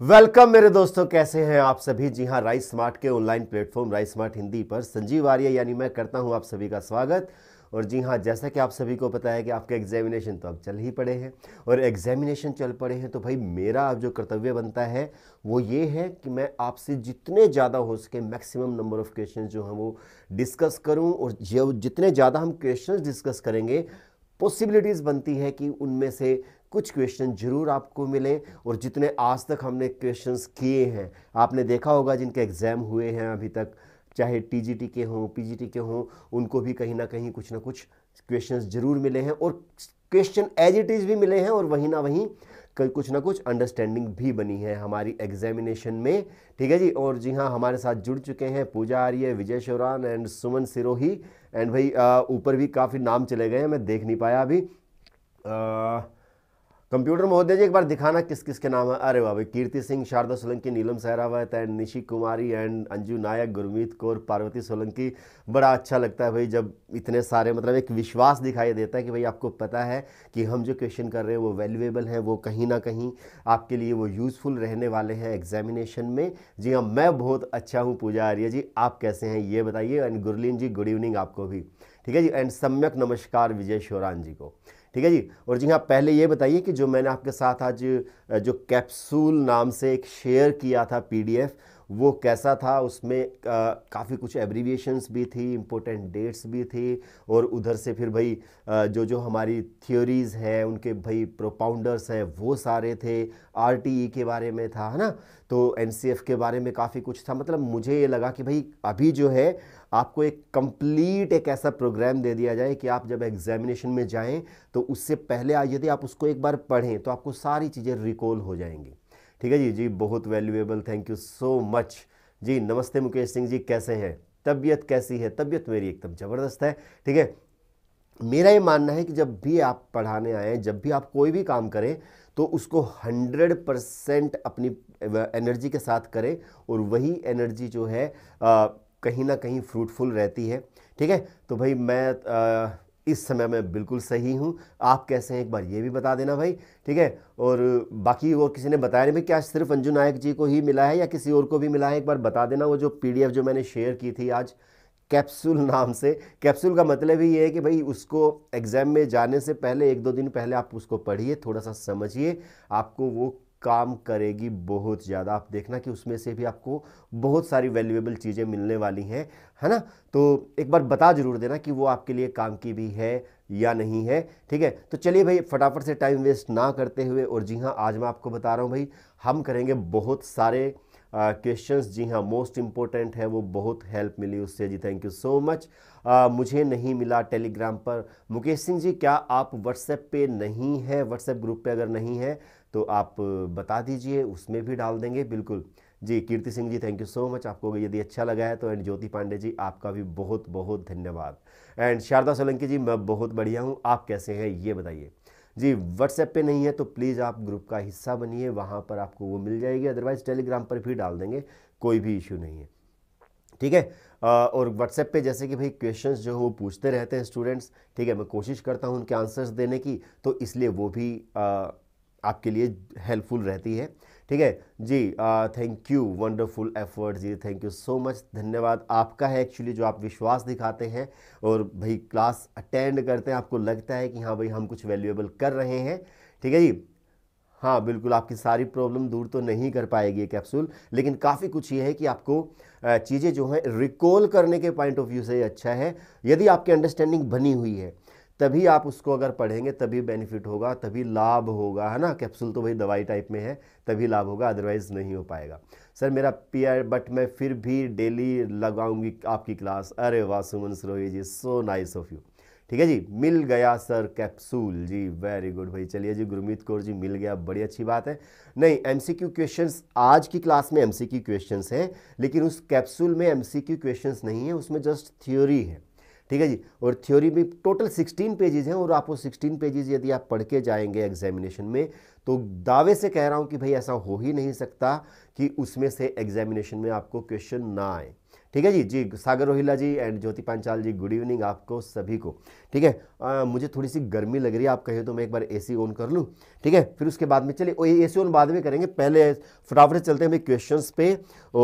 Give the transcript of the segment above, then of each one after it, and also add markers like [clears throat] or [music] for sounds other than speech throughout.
Welcome मेरे दोस्तों कैसे हैं आप सभी जी हाँ राइस स्मार्ट के online platform rice smart Hindi पर संजीव आर्य यानी मैं करता हूं आप सभी का स्वागत और जी हाँ जैसा कि आप सभी को पता है कि आपके एग्जामिनेशन तो अब चल ही पड़े हैं और एग्जामिनेशन चल पड़े हैं तो भाई मेरा अब जो कर्तव्य बनता है वो ये है कि मैं आपसे जितने ज़्यादा हो सके मैक्सिमम नंबर ऑफ़ क्वेश्चन जो हम वो डिस्कस करूँ और जितने ज़्यादा हम क्वेश्चन डिस्कस करेंगे पॉसिबिलिटीज़ बनती है कि उनमें से कुछ क्वेश्चन जरूर आपको मिले और जितने आज तक हमने क्वेश्चंस किए हैं आपने देखा होगा जिनके एग्ज़ाम हुए हैं अभी तक चाहे टी के हों पी के हों उनको भी कहीं ना कहीं कुछ ना कुछ क्वेश्चंस जरूर मिले हैं और क्वेश्चन एज इट इज़ भी मिले हैं और वहीं ना वहीं कुछ ना कुछ अंडरस्टैंडिंग भी बनी है हमारी एग्जामिनेशन में ठीक है जी और जी हाँ हमारे साथ जुड़ चुके हैं पूजा आर्य विजय शौरान एंड सुमन सिरोही एंड भाई ऊपर भी काफ़ी नाम चले गए हैं मैं देख नहीं पाया अभी आ, कंप्यूटर महोदय जी एक बार दिखाना किस किस के नाम है अरे वाह कीर्ति सिंह शारदा सोलंकी नीलम सहरावत एंड निशी कुमारी एंड अंजू नायक गुरमीत कौर पार्वती सोलंकी बड़ा अच्छा लगता है भाई जब इतने सारे मतलब एक विश्वास दिखाई देता है कि भाई आपको पता है कि हम जो क्वेश्चन कर रहे हैं वो वैल्यूएबल हैं वो कहीं ना कहीं आपके लिए वो यूज़फुल रहने वाले हैं एग्जामिनेशन में जी हाँ मैं बहुत अच्छा हूँ पूजा आर्य जी आप कैसे हैं ये बताइए and Gurleen ji good evening आपको भी ठीक है जी एंड सम्यक नमस्कार विजय शोरान जी को ठीक है जी और जी हाँ पहले ये बताइए कि जो मैंने आपके साथ आज जो कैप्सूल नाम से एक शेयर किया था पीडीएफ वो कैसा था उसमें काफ़ी कुछ एब्रीविएशंस भी थी इम्पोर्टेंट डेट्स भी थी और उधर से फिर भाई आ, जो जो हमारी थियोरीज़ हैं उनके भाई प्रोपाउंडर्स हैं वो सारे थे आर e के बारे में था है ना तो एन के बारे में काफ़ी कुछ था मतलब मुझे ये लगा कि भाई अभी जो है आपको एक कंप्लीट एक ऐसा प्रोग्राम दे दिया जाए कि आप जब एग्जामिनेशन में जाएं तो उससे पहले यदि आप उसको एक बार पढ़ें तो आपको सारी चीज़ें रिकॉल हो जाएंगी ठीक है जी जी बहुत valuable thank you so much जी नमस्ते मुकेश सिंह जी कैसे हैं तबीयत कैसी है तबीयत मेरी एकदम ज़बरदस्त है ठीक है मेरा ये मानना है कि जब भी आप पढ़ाने आएँ जब भी आप कोई भी काम करें तो उसको हंड्रेड परसेंट अपनी एनर्जी के साथ करें और वही एनर्जी जो है आ, कहीं ना कहीं फ्रूटफुल रहती है ठीक है तो भाई मैं आ, इस समय मैं बिल्कुल सही हूँ आप कैसे हैं एक बार ये भी बता देना भाई ठीक है और बाकी और किसी ने बताया नहीं भाई क्या सिर्फ अंजू नायक जी को ही मिला है या किसी और को भी मिला है एक बार बता देना वो जो पीडीएफ जो मैंने शेयर की थी आज कैप्सूल [laughs] नाम से कैप्सूल का मतलब ही ये है कि भाई उसको एग्ज़ाम में जाने से पहले एक दो दिन पहले आप उसको पढ़िए थोड़ा सा समझिए आपको वो काम करेगी बहुत ज़्यादा आप देखना कि उसमें से भी आपको बहुत सारी वैल्यूएबल चीज़ें मिलने वाली हैं है ना तो एक बार बता ज़रूर देना कि वो आपके लिए काम की भी है या नहीं है ठीक है तो चलिए भाई फटाफट से टाइम वेस्ट ना करते हुए और जी हाँ आज मैं आपको बता रहा हूँ भाई हम करेंगे बहुत सारे क्वेश्चन uh, जी हाँ मोस्ट इम्पोर्टेंट है वो बहुत हेल्प मिली उससे जी थैंक यू सो मच मुझे नहीं मिला टेलीग्राम पर मुकेश सिंह जी क्या आप व्हाट्सएप पे नहीं है व्हाट्सएप ग्रुप पे अगर नहीं है तो आप बता दीजिए उसमें भी डाल देंगे बिल्कुल जी Kirti Singh ji thank you so much आपको यदि अच्छा लगा है तो एंड ज्योति पांडे जी आपका भी बहुत बहुत धन्यवाद एंड शारदा सोलंकी जी मैं बहुत बढ़िया हूँ आप कैसे हैं ये बताइए जी व्हाट्सएप पे नहीं है तो प्लीज़ आप ग्रुप का हिस्सा बनिए वहाँ पर आपको वो मिल जाएगी अदरवाइज़ टेलीग्राम पर भी डाल देंगे कोई भी इशू नहीं है ठीक है और व्हाट्सएप पे जैसे कि भाई क्वेश्चंस जो है वो पूछते रहते हैं स्टूडेंट्स ठीक है मैं कोशिश करता हूँ उनके आंसर्स देने की तो इसलिए वो भी आपके लिए हेल्पफुल रहती है ठीक है जी थैंक यू वंडरफुल एफर्ट जी थैंक यू सो मच धन्यवाद आपका है एक्चुअली जो आप विश्वास दिखाते हैं और भाई क्लास अटेंड करते हैं आपको लगता है कि हाँ भाई हम कुछ वैल्यूएबल कर रहे हैं ठीक है जी हाँ बिल्कुल आपकी सारी प्रॉब्लम दूर तो नहीं कर पाएगी ये कैप्सूल लेकिन काफ़ी कुछ ये है कि आपको चीज़ें जो हैं रिकॉल करने के पॉइंट ऑफ व्यू से अच्छा है यदि आपकी अंडरस्टैंडिंग बनी हुई है तभी आप उसको अगर पढ़ेंगे तभी बेनिफिट होगा तभी लाभ होगा है ना कैप्सूल तो भाई दवाई टाइप में है तभी लाभ होगा अदरवाइज़ नहीं हो पाएगा सर मेरा आर बट मैं फिर भी डेली लगाऊंगी आपकी क्लास अरे वाह Suman Sarohi ji so nice of you ठीक है जी मिल गया सर कैप्सूल जी वेरी गुड भाई चलिए जी गुरमीत कौर जी मिल गया बड़ी अच्छी बात है नहीं एम सी क्यू क्वेश्चन आज की क्लास में एम सी क्यू क्वेश्चन हैं लेकिन उस कैप्सूल में एम सी क्यू क्वेश्चन नहीं है उसमें जस्ट थ्योरी है ठीक है जी और थ्योरी में टोटल 16 पेजेज हैं और आप वो 16 पेजेज यदि आप पढ़ के जाएंगे एग्जामिनेशन में तो दावे से कह रहा हूँ कि भाई ऐसा हो ही नहीं सकता कि उसमें से एग्जामिनेशन में आपको क्वेश्चन ना आए ठीक है जी जी Sagar Rohila ji and Jyoti Panchal ji good evening आपको सभी को ठीक है आ, मुझे थोड़ी सी गर्मी लग रही है आप कहें तो मैं एक बार एसी ऑन कर लूँ ठीक है फिर उसके बाद में चलिए ओ एसी ऑन बाद में करेंगे पहले फटाफट चलते हैं हमें क्वेश्चंस पे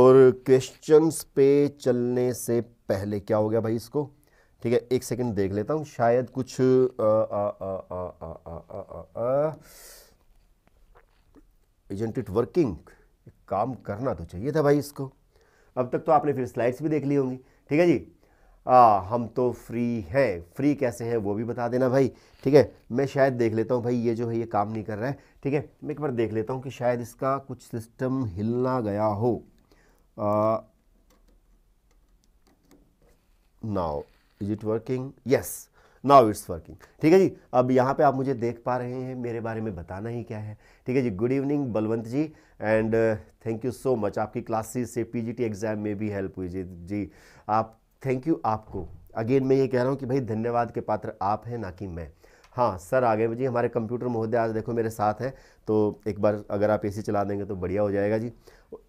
और क्वेश्चंस पे चलने से पहले क्या हो गया भाई इसको ठीक है एक सेकंड देख लेता हूँ शायद कुछ एजेंट इट वर्किंग काम करना तो चाहिए था भाई इसको अब तक तो आपने फिर स्लाइड्स भी देख ली होंगी ठीक है जी आ, हम तो फ्री हैं फ्री कैसे हैं वो भी बता देना भाई ठीक है मैं शायद देख लेता हूँ भाई ये जो है ये काम नहीं कर रहा है ठीक है मैं एक बार देख लेता हूँ कि शायद इसका कुछ सिस्टम हिलना गया हो now is it working yes now it's working ठीक है जी अब यहाँ पे आप मुझे देख पा रहे हैं मेरे बारे में बताना ही क्या है ठीक है जी good evening Balwant ji and thank you so much आपकी क्लासेस से पीजीटी एग्ज़ाम में भी हेल्प हुई जी जी आप थैंक यू आपको अगेन मैं ये कह रहा हूँ कि भाई धन्यवाद के पात्र आप हैं ना कि मैं हाँ सर आगे जी हमारे कंप्यूटर महोदय आज देखो मेरे साथ हैं तो एक बार अगर आप ए चला देंगे तो बढ़िया हो जाएगा जी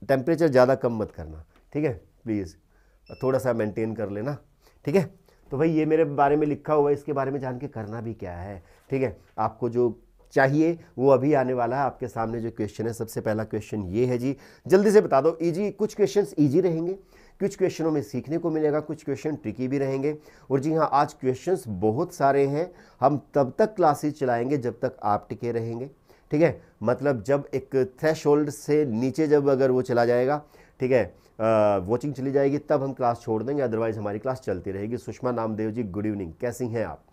टेम्परेचर ज़्यादा कम मत करना ठीक है प्लीज़ थोड़ा सा मेंटेन कर लेना ठीक है तो भाई ये मेरे बारे में लिखा हुआ है इसके बारे में जान के करना भी क्या है ठीक है आपको जो चाहिए वो अभी आने वाला है आपके सामने जो क्वेश्चन है सबसे पहला क्वेश्चन ये है जी जल्दी से बता दो ईजी कुछ क्वेश्चन ईजी रहेंगे कुछ क्वेश्चनों में सीखने को मिलेगा कुछ क्वेश्चन ट्रिकी भी रहेंगे और जी हाँ आज क्वेश्चंस बहुत सारे हैं हम तब तक क्लासेस चलाएंगे जब तक आप टिके रहेंगे ठीक है मतलब जब एक थ्रेश से नीचे जब अगर वो चला जाएगा ठीक है वॉचिंग चली जाएगी तब हम क्लास छोड़ देंगे अदरवाइज हमारी क्लास चलती रहेगी सुषमा नामदेव जी गुड इवनिंग कैसी हैं आप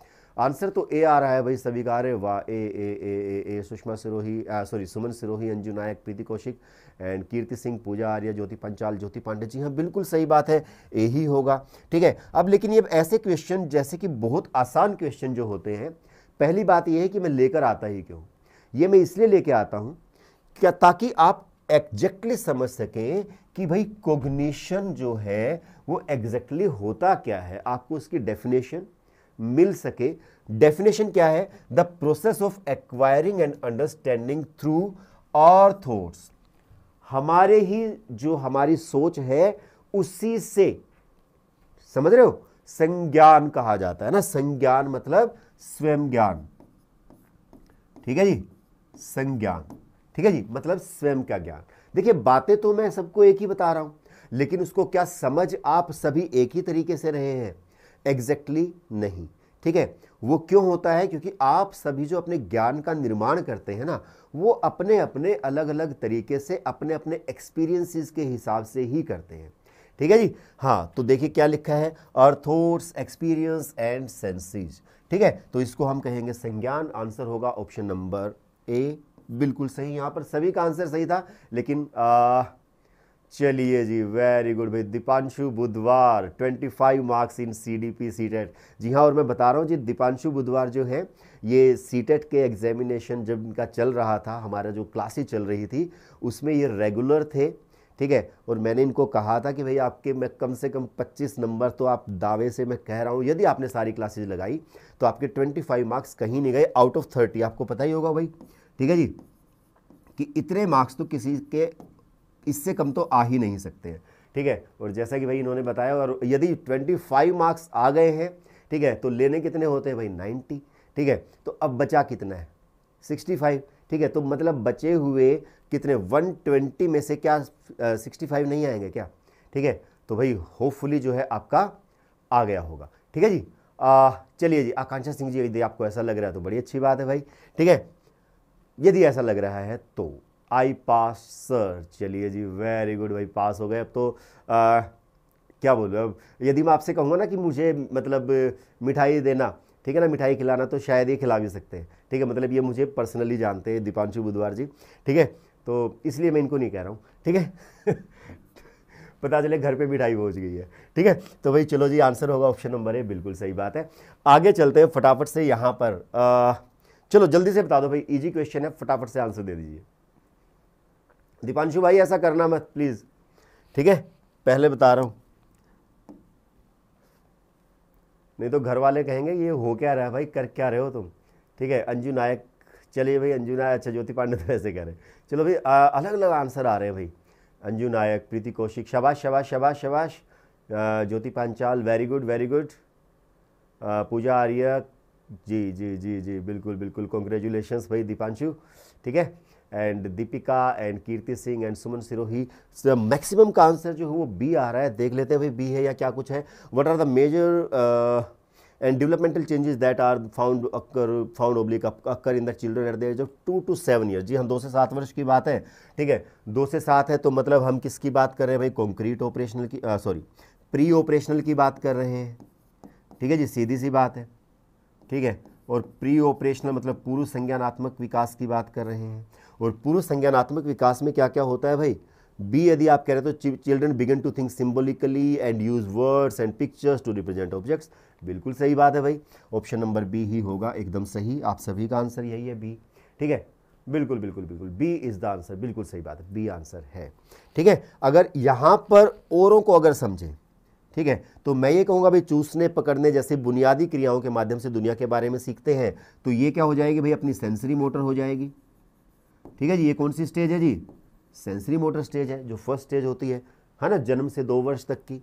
आंसर तो ए आ रहा है भाई सभी का अरे वाह ए ए ए ए ए सुषमा सिरोही सॉरी सुमन सिरोही अंजू नायक प्रीति कौशिक एंड कीर्ति सिंह पूजा आर्य ज्योति पंचाल ज्योति पांडे जी हाँ बिल्कुल सही बात है ए ही होगा ठीक है अब लेकिन ये ऐसे क्वेश्चन जैसे कि बहुत आसान क्वेश्चन जो होते हैं पहली बात यह है कि मैं लेकर आता ही क्यों ये मैं इसलिए लेके आता हूँ क्या ताकि आप एग्जैक्टली समझ सकें कि भाई कोग्निशन जो है वो एग्जैक्टली exactly होता क्या है आपको उसकी डेफिनेशन मिल सके डेफिनेशन क्या है the process of acquiring and understanding through और थॉट्स हमारे ही जो हमारी सोच है उसी से समझ रहे हो संज्ञान कहा जाता है ना संज्ञान मतलब स्वयं ज्ञान ठीक है जी संज्ञान ठीक है जी मतलब स्वयं का ज्ञान देखिए बातें तो मैं सबको एक ही बता रहा हूं लेकिन उसको क्या समझ आप सभी एक ही तरीके से रहे हैं एग्जैक्टली exactly नहीं ठीक है वो क्यों होता है क्योंकि आप सभी जो अपने ज्ञान का निर्माण करते हैं ना वो अपने अपने अलग अलग तरीके से अपने अपने एक्सपीरियंसेस के हिसाब से ही करते हैं ठीक है जी हाँ तो देखिए क्या लिखा है अर्थोर्स एक्सपीरियंस एंड सेंसेज ठीक है तो इसको हम कहेंगे संज्ञान आंसर होगा ऑप्शन नंबर ए बिल्कुल सही यहाँ पर सभी का आंसर सही था लेकिन चलिए जी वेरी गुड भाई दीपांशु बुधवार 25 marks in C D P CTET जी हाँ और मैं बता रहा हूँ जी दीपांशु बुधवार जो है ये सीटेट e के एग्जामिनेशन जब इनका चल रहा था हमारा जो क्लासेज चल रही थी उसमें ये रेगुलर थे ठीक है और मैंने इनको कहा था कि भाई आपके मैं कम से कम 25 नंबर तो आप दावे से मैं कह रहा हूँ यदि आपने सारी क्लासेज लगाई तो आपके 25 मार्क्स कहीं नहीं गए आउट ऑफ 30 आपको पता ही होगा भाई ठीक है जी कि इतने मार्क्स तो किसी के इससे कम तो आ ही नहीं सकते हैं ठीक है और जैसा कि भाई इन्होंने बताया और यदि 25 मार्क्स आ गए हैं ठीक है तो लेने कितने होते हैं भाई 90 ठीक है तो अब बचा कितना है 65 ठीक है तो मतलब बचे हुए कितने 120 में से क्या आ, 65 नहीं आएंगे क्या ठीक है तो भाई होपफुली जो है आपका आ गया होगा ठीक है जी चलिए जी आकांक्षा सिंह जी यदि आपको ऐसा लग रहा है तो बड़ी अच्छी बात है भाई ठीक है यदि ऐसा लग रहा है तो आई पास सर चलिए जी वेरी गुड भाई पास हो गए अब तो आ, क्या बोलूँ अब यदि मैं आपसे कहूँगा ना कि मुझे मतलब मिठाई देना ठीक है ना मिठाई खिलाना तो शायद ये खिला भी सकते हैं ठीक है मतलब ये मुझे पर्सनली जानते हैं दीपांशु बुधवार जी ठीक है तो इसलिए मैं इनको नहीं कह रहा हूँ ठीक है [laughs] पता चले घर पे मिठाई पहुँच गई है ठीक है तो भाई चलो जी आंसर होगा ऑप्शन नंबर ए बिल्कुल सही बात है आगे चलते हैं फटाफट से यहाँ पर आ, चलो जल्दी से बता दो भाई इजी क्वेश्चन है फटाफट से आंसर दे दीजिए दीपांशु भाई ऐसा करना मत प्लीज़ ठीक है पहले बता रहा हूँ नहीं तो घर वाले कहेंगे ये हो क्या रहा है भाई कर क्या रहे हो तुम ठीक है अंजू नायक चलिए भाई अंजू नायक अच्छा ज्योति पांडे तो ऐसे कह रहे चलो भाई अलग अलग आंसर आ रहे हैं भाई अंजू नायक प्रीति कौशिक शबाश शबाश शबाश शबाश Jyoti Panchal very good very good Pooja Arya ji जी जी जी बिल्कुल बिल्कुल कॉन्ग्रेचुलेशन भाई दीपांशु ठीक है and Deepika and Kirti Singh and Suman Sirohi maximum का आंसर जो है वो बी आ रहा है देख लेते हैं भाई बी है या क्या कुछ है what are the major and developmental changes that are found occur found oblique occur in the children at the age of two to seven year जी हम दो से सात वर्ष की बात है ठीक है दो से सात है तो मतलब हम किसकी बात कर रहे हैं भाई कॉन्क्रीट ऑपरेशनल की सॉरी प्री ऑपरेशनल की बात कर रहे हैं ठीक है जी सीधी सी बात है ठीक है और प्री ऑपरेशनल मतलब पूर्व संज्ञानात्मक विकास की बात कर रहे हैं और पूर्व संज्ञानात्मक विकास में क्या क्या होता है भाई बी यदि आप कह रहे हो तो children begin to think symbolically and use words and pictures to represent objects बिल्कुल सही बात है भाई ऑप्शन नंबर बी ही होगा एकदम सही आप सभी का आंसर यही है बी ठीक है बिल्कुल बिल्कुल बिल्कुल बी इज़ द आंसर बिल्कुल सही बात है बी आंसर है ठीक है अगर यहाँ पर औरों को अगर समझें ठीक है तो मैं ये कहूँगा भाई चूसने पकड़ने जैसे बुनियादी क्रियाओं के माध्यम से दुनिया के बारे में सीखते हैं तो ये क्या हो जाएगी भाई अपनी सेंसरी मोटर हो जाएगी ठीक है जी ये कौन सी स्टेज है जी सेंसरी मोटर स्टेज है जो फर्स्ट स्टेज होती है है ना जन्म से दो वर्ष तक की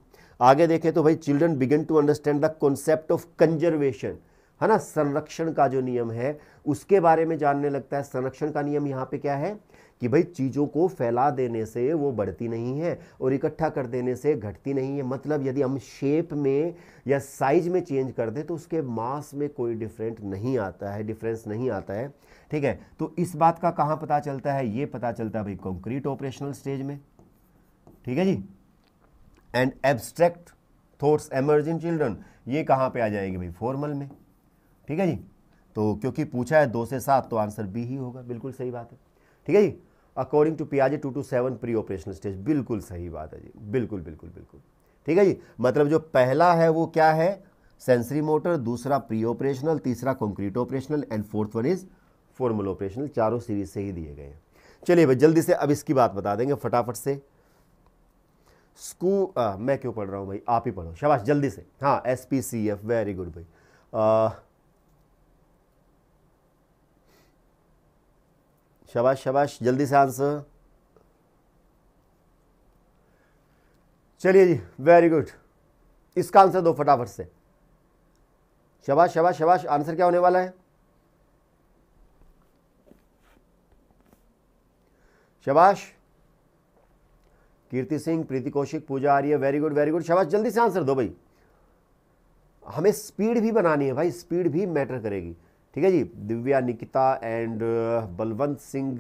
आगे देखें तो भाई children begin to understand the concept of conservation है ना संरक्षण का जो नियम है उसके बारे में जानने लगता है संरक्षण का नियम यहाँ पे क्या है कि भाई चीज़ों को फैला देने से वो बढ़ती नहीं है और इकट्ठा कर देने से घटती नहीं है मतलब यदि हम शेप में या साइज में चेंज कर दें तो उसके मास में कोई डिफरेंट नहीं आता है डिफरेंस नहीं आता है ठीक है तो इस बात का कहाँ पता चलता है ये पता चलता है भाई कंक्रीट ऑपरेशनल स्टेज में ठीक है जी and abstract thoughts emerge in children ये कहाँ पे आ जाएगी भाई फॉर्मल में ठीक है जी तो क्योंकि पूछा है दो से सात तो आंसर बी ही होगा बिल्कुल सही बात है ठीक है जी अकॉर्डिंग टू पियाजे two to seven pre operation stage बिल्कुल सही बात है जी बिल्कुल बिल्कुल बिल्कुल ठीक है जी मतलब जो पहला है वो क्या है सेंसरी मोटर दूसरा प्री ऑपरेशनल तीसरा concrete operational and fourth one is formal operational चारों सीरीज से ही दिए गए हैं चलिए भाई जल्दी से अब इसकी बात बता देंगे फटाफट से स्कू मैं क्यों पढ़ रहा हूँ भाई आप ही पढ़ो शाबाश जल्दी से हाँ S P C F very good भाई आ, शबाश शबाश जल्दी से आंसर चलिए जी वेरी गुड इसका आंसर दो फटाफट से शबाश शबाश शबाश आंसर क्या होने वाला है शबाश Kirti Singh Preeti Kaushik Pooja Arya very good very good शबाश जल्दी से आंसर दो भाई हमें स्पीड भी बनानी है भाई स्पीड भी मैटर करेगी ठीक है जी दिव्या निकिता एंड uh, बलवंत सिंह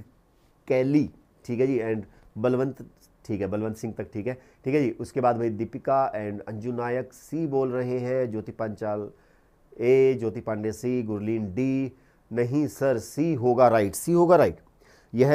कैली ठीक है जी एंड बलवंत ठीक है बलवंत सिंह तक ठीक है ठीक है जी उसके बाद भाई दीपिका एंड अंजू नायक सी बोल रहे हैं Jyoti Panchal A Jyoti Pandey C Gurleen D नहीं सर सी होगा राइट सी होगा राइट यह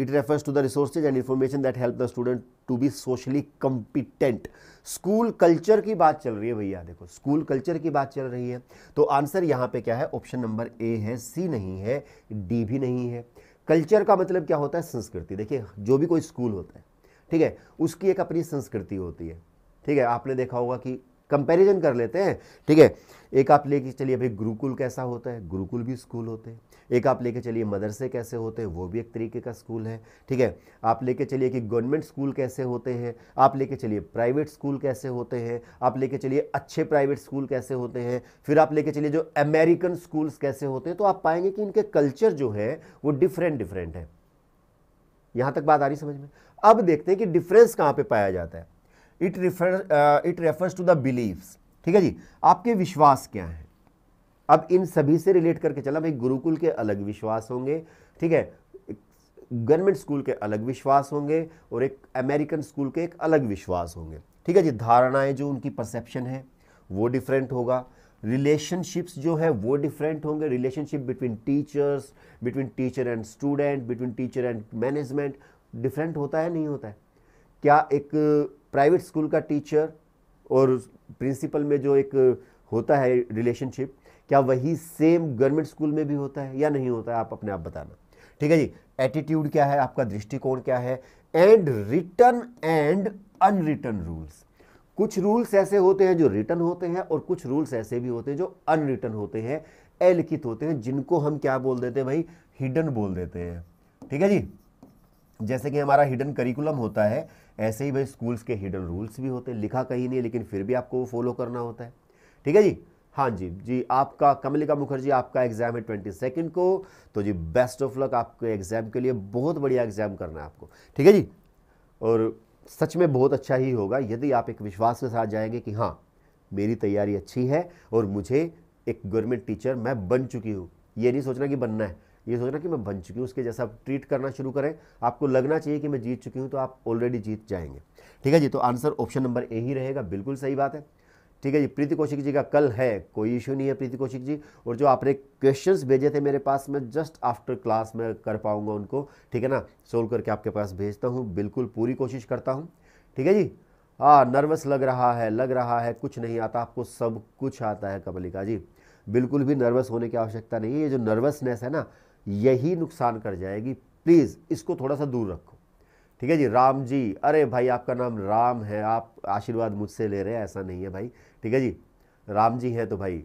it refers to the resources and information that help the student to be socially competent school culture की बात चल रही है भैया देखो स्कूल कल्चर की बात चल रही है तो आंसर यहाँ पे क्या है ऑप्शन नंबर ए है सी नहीं है डी भी नहीं है कल्चर का मतलब क्या होता है संस्कृति देखिए जो भी कोई स्कूल होता है ठीक है उसकी एक अपनी संस्कृति होती है ठीक है आपने देखा होगा कि कंपैरिजन कर लेते हैं ठीक है एक आप लेके चलिए भाई गुरुकुल कैसा होता है गुरुकुल भी स्कूल होते हैं एक आप लेके चलिए मदरसे कैसे होते हैं वो भी एक तरीके का स्कूल है ठीक है आप लेके चलिए कि गवर्नमेंट स्कूल कैसे होते हैं आप लेके चलिए प्राइवेट स्कूल कैसे होते हैं आप लेके चलिए अच्छे प्राइवेट स्कूल कैसे होते हैं फिर आप लेके चलिए जो अमेरिकन स्कूल्स कैसे होते हैं तो आप पाएंगे कि इनके कल्चर जो है वो डिफरेंट डिफरेंट है यहाँ तक बात आ रही समझ में अब देखते हैं कि डिफरेंस कहाँ पर पाया जाता है it refer it refers to the believes ठीक है जी आपके विश्वास क्या है अब इन सभी से रिलेट करके चला भाई गुरुकुल के अलग विश्वास होंगे ठीक है गवर्नमेंट स्कूल के अलग विश्वास होंगे और एक अमेरिकन स्कूल के एक अलग विश्वास होंगे ठीक है जी धारणाएं जो उनकी परसेप्शन है वो डिफरेंट होगा रिलेशनशिप्स जो है वो डिफरेंट होंगे relationship between teachers between teacher and student between teacher and management different होता है नहीं होता है क्या एक प्राइवेट स्कूल का टीचर और प्रिंसिपल में जो एक होता है रिलेशनशिप क्या वही सेम गवर्नमेंट स्कूल में भी होता है या नहीं होता है आप अपने आप बताना ठीक है जी एटीट्यूड क्या है आपका दृष्टिकोण क्या है and written and unwritten rules कुछ रूल्स ऐसे होते हैं जो रिटर्न होते हैं और कुछ रूल्स ऐसे भी होते हैं जो अनरिटर्न होते हैं अलिखित होते हैं जिनको हम क्या बोल देते हैं भाई हिडन बोल देते हैं ठीक है जी जैसे कि हमारा हिडन करिकुलम होता है ऐसे ही भाई स्कूल्स के हिडन रूल्स भी होते हैं लिखा कहीं नहीं है लेकिन फिर भी आपको वो फॉलो करना होता है ठीक है जी हाँ जी जी आपका कमलिका मुखर्जी आपका एग्ज़ाम है ट्वेंटी सेकेंड को तो जी बेस्ट ऑफ लक आपके एग्ज़ाम के लिए बहुत बढ़िया एग्ज़ाम करना है आपको ठीक है जी और सच में बहुत अच्छा ही होगा यदि आप एक विश्वास के साथ जाएंगे कि हाँ मेरी तैयारी अच्छी है और मुझे एक गवर्नमेंट टीचर मैं बन चुकी हूँ ये नहीं सोचना कि बनना है ये सोचना कि मैं बन चुकी हूँ उसके जैसा आप ट्रीट करना शुरू करें आपको लगना चाहिए कि मैं जीत चुकी हूँ तो आप ऑलरेडी जीत जाएंगे ठीक है जी तो आंसर ऑप्शन नंबर ए ही रहेगा बिल्कुल सही बात है ठीक है जी प्रीति कौशिक जी का कल है कोई इशू नहीं है प्रीति कौशिक जी और जो आपने क्वेश्चंस भेजे थे मेरे पास मैं जस्ट आफ्टर क्लास में कर पाऊंगा उनको ठीक है ना सोल्व करके आपके पास भेजता हूँ बिल्कुल पूरी कोशिश करता हूँ ठीक है जी हाँ नर्वस लग रहा है लग रहा है कुछ नहीं आता आपको सब कुछ आता है कमलिका जी बिल्कुल भी नर्वस होने की आवश्यकता नहीं है ये जो नर्वसनेस है ना यही नुकसान कर जाएगी प्लीज़ इसको थोड़ा सा दूर रखो ठीक है जी राम जी अरे भाई आपका नाम राम है आप आशीर्वाद मुझसे ले रहे हैं ऐसा नहीं है भाई ठीक है जी राम जी हैं तो भाई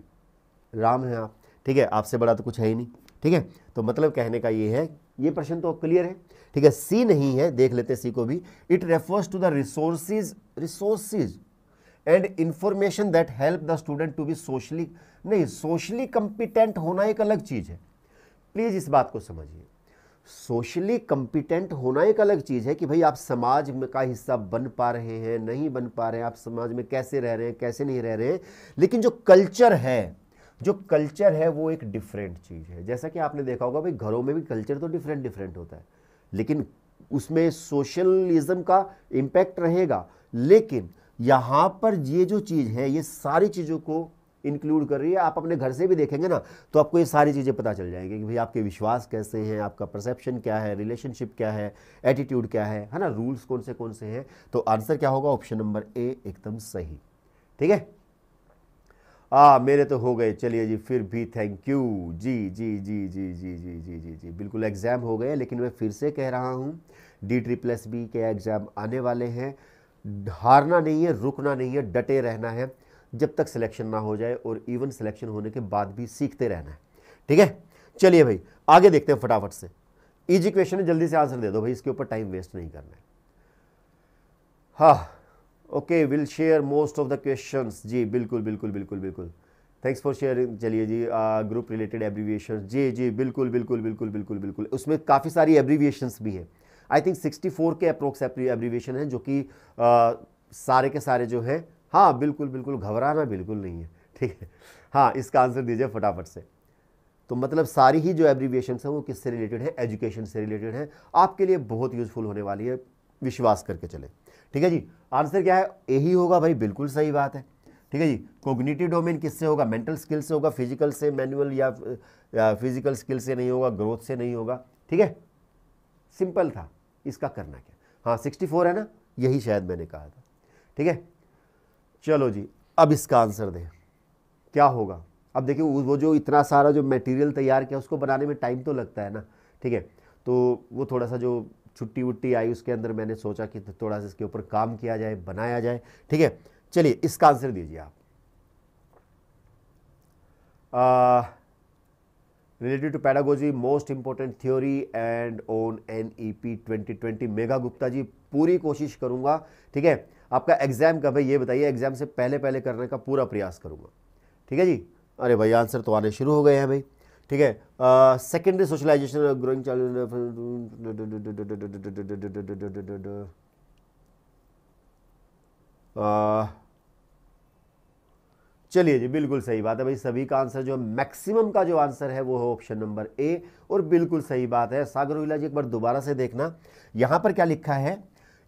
राम हैं आप ठीक है आपसे बड़ा तो कुछ है ही नहीं ठीक है तो मतलब कहने का ये है ये प्रश्न तो क्लियर है ठीक है सी नहीं है देख लेते सी को भी it refers to the resources resources and information that help the student to be socially नहीं सोशली कंपिटेंट होना एक अलग चीज़ है प्लीज़ इस बात को समझिए सोशली कंपिटेंट होना एक अलग चीज़ है कि भाई आप समाज में का हिस्सा बन पा रहे हैं नहीं बन पा रहे हैं आप समाज में कैसे रह रहे हैं कैसे नहीं रह रहे हैं लेकिन जो कल्चर है जो कल्चर है वो एक डिफरेंट चीज़ है जैसा कि आपने देखा होगा भाई घरों में भी कल्चर तो डिफरेंट डिफरेंट होता है लेकिन उसमें सोशलिज्म का इम्पैक्ट रहेगा लेकिन यहाँ पर ये जो चीज़ है ये सारी चीज़ों को इंक्लूड कर रही है आप अपने घर से भी देखेंगे ना तो आपको ये सारी चीज़ें पता चल जाएंगी कि भाई आपके विश्वास कैसे हैं आपका परसेप्शन क्या है रिलेशनशिप क्या है एटीट्यूड क्या है है ना रूल्स कौन से कौन से हैं तो आंसर क्या होगा ऑप्शन नंबर ए एकदम सही ठीक है आ मेरे तो हो गए चलिए जी फिर भी थैंक यू जी जी जी जी जी जी जी जी जी बिल्कुल एग्ज़ाम हो गए लेकिन मैं फिर से कह रहा हूँ डी ट्री प्लस बी के एग्ज़ाम आने वाले हैं हारना नहीं है रुकना नहीं है डटे रहना है जब तक सिलेक्शन ना हो जाए और इवन सिलेक्शन होने के बाद भी सीखते रहना है ठीक है चलिए भाई आगे देखते हैं फटाफट से इजी क्वेश्चन है जल्दी से आंसर दे दो भाई इसके ऊपर टाइम वेस्ट नहीं करना है हाँ okay will share most of the question जी बिल्कुल बिल्कुल बिल्कुल बिल्कुल थैंक्स फॉर शेयरिंग चलिए जी ग्रुप रिलेटेड एब्रीविएशन जी जी बिल्कुल बिल्कुल बिल्कुल बिल्कुल बिल्कुल उसमें काफ़ी सारी एब्रीविएशंस भी हैं आई थिंक 64 के अप्रोक्स एब्रीविएशन हैं जो कि uh, सारे के सारे जो हैं हाँ बिल्कुल बिल्कुल घबराना बिल्कुल नहीं है ठीक है हाँ इसका आंसर दीजिए फटाफट से तो मतलब सारी ही जो एब्रीविएशन है वो किससे रिलेटेड है एजुकेशन से रिलेटेड है आपके लिए बहुत यूजफुल होने वाली है विश्वास करके चले ठीक है जी आंसर क्या है यही होगा भाई बिल्कुल सही बात है ठीक है जी कोग्निटिव डोमेन किससे होगा मेंटल स्किल से होगा फिजिकल से मैनुअल या, या फिजिकल स्किल से नहीं होगा ग्रोथ से नहीं होगा ठीक है सिंपल था इसका करना क्या हाँ 64 है ना यही शायद मैंने कहा था ठीक है चलो जी अब इसका आंसर दें क्या होगा अब देखिए वो जो इतना सारा जो मटेरियल तैयार किया उसको बनाने में टाइम तो लगता है ना ठीक है तो वो थोड़ा सा जो छुट्टी वुट्टी आई उसके अंदर मैंने सोचा कि थोड़ा सा इसके ऊपर काम किया जाए बनाया जाए ठीक है चलिए इसका आंसर दीजिए आप related to pedagogy most important theory and on N E P twenty twenty Megha Gupta जी पूरी कोशिश करूंगा ठीक है आपका एग्ज़ाम कब है ये बताइए एग्ज़ाम से पहले पहले करने का पूरा प्रयास करूँगा ठीक है जी अरे भाई आंसर तो आने शुरू हो गए हैं भाई ठीक है सेकेंडरी सोशलाइजेशन ग्रोइंग चलिए जी बिल्कुल सही बात है भाई सभी का आंसर जो मैक्सिमम का जो आंसर है वो है ऑप्शन नंबर ए और बिल्कुल सही बात है सागर जी एक बार दोबारा से देखना यहाँ पर क्या लिखा है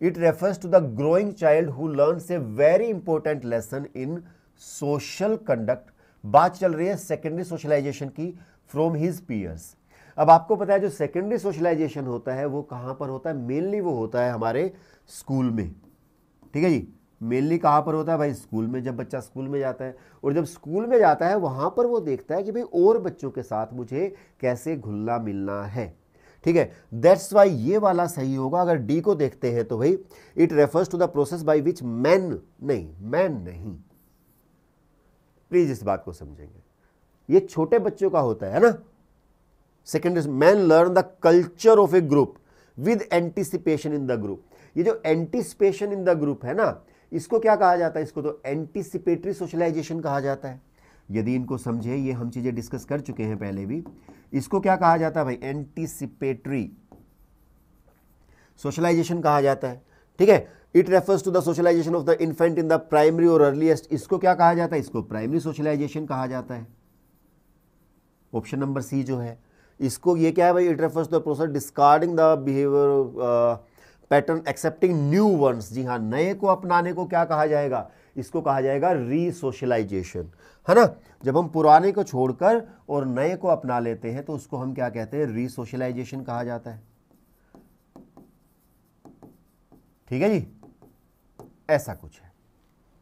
it refers to the growing child who learns a very important lesson in social conduct बात चल रही है सेकेंडरी सोशलाइजेशन की फ्रॉम हिज पीयर्स अब आपको पता है जो सेकेंडरी सोशलाइजेशन होता है वो कहाँ पर होता है मेनली वो होता है हमारे स्कूल में ठीक है जी मेनली कहाँ पर होता है भाई स्कूल में जब बच्चा स्कूल में जाता है और जब स्कूल में जाता है वहाँ पर वो देखता है कि भाई और बच्चों के साथ मुझे कैसे घुलना मिलना है ठीक है दैट्स वाई ये वाला सही होगा अगर डी को देखते हैं तो भाई it refers to the process by which man नहीं मैन नहीं प्लीज इस बात को समझेंगे ये छोटे बच्चों का होता है ना second is man learn the culture of a group with anticipation in the group ये जो एंटिसिपेशन इन द ग्रुप है ना इसको क्या कहा जाता है इसको तो एंटिसिपेटरी सोशलाइजेशन कहा जाता है यदि इनको समझे ये हम चीज़ें डिस्कस कर चुके हैं पहले भी इसको क्या कहा जाता है भाई एंटीसिपेटरी सोशलाइजेशन कहा जाता है ठीक है it refers to the socialization of the infant in the primary और अर्लीस्ट इसको क्या कहा जाता है इसको प्राइमरी सोशलाइजेशन कहा जाता है ऑप्शन नंबर सी जो है इसको ये क्या है भाई it refers to the process discarding the behaviour pattern accepting new ones जी हाँ नए को अपनाने को क्या कहा जाएगा इसको कहा जाएगा री सोशलाइजेशन है ना जब हम पुराने को छोड़कर और नए को अपना लेते हैं तो उसको हम क्या कहते हैं री सोशलाइजेशन कहा जाता है ठीक है जी ऐसा कुछ है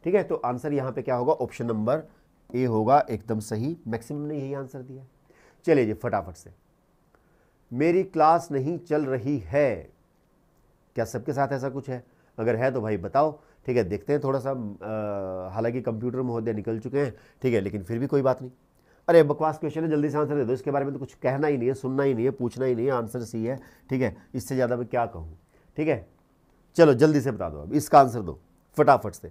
ठीक है तो आंसर यहां पे क्या होगा ऑप्शन नंबर ए होगा एकदम सही मैक्सिमम ने यही आंसर दिया चलिए जी फटाफट से मेरी क्लास नहीं चल रही है क्या सबके साथ ऐसा कुछ है अगर है तो भाई बताओ ठीक है देखते हैं थोड़ा सा हालांकि कंप्यूटर महोदय निकल चुके हैं ठीक है लेकिन फिर भी कोई बात नहीं अरे बकवास क्वेश्चन है जल्दी से आंसर दे दो इसके बारे में तो कुछ कहना ही नहीं है सुनना ही नहीं है पूछना ही नहीं है आंसर सी है ठीक है इससे ज़्यादा मैं क्या कहूँ ठीक है चलो जल्दी से बता दो अब इसका आंसर दो फटाफट से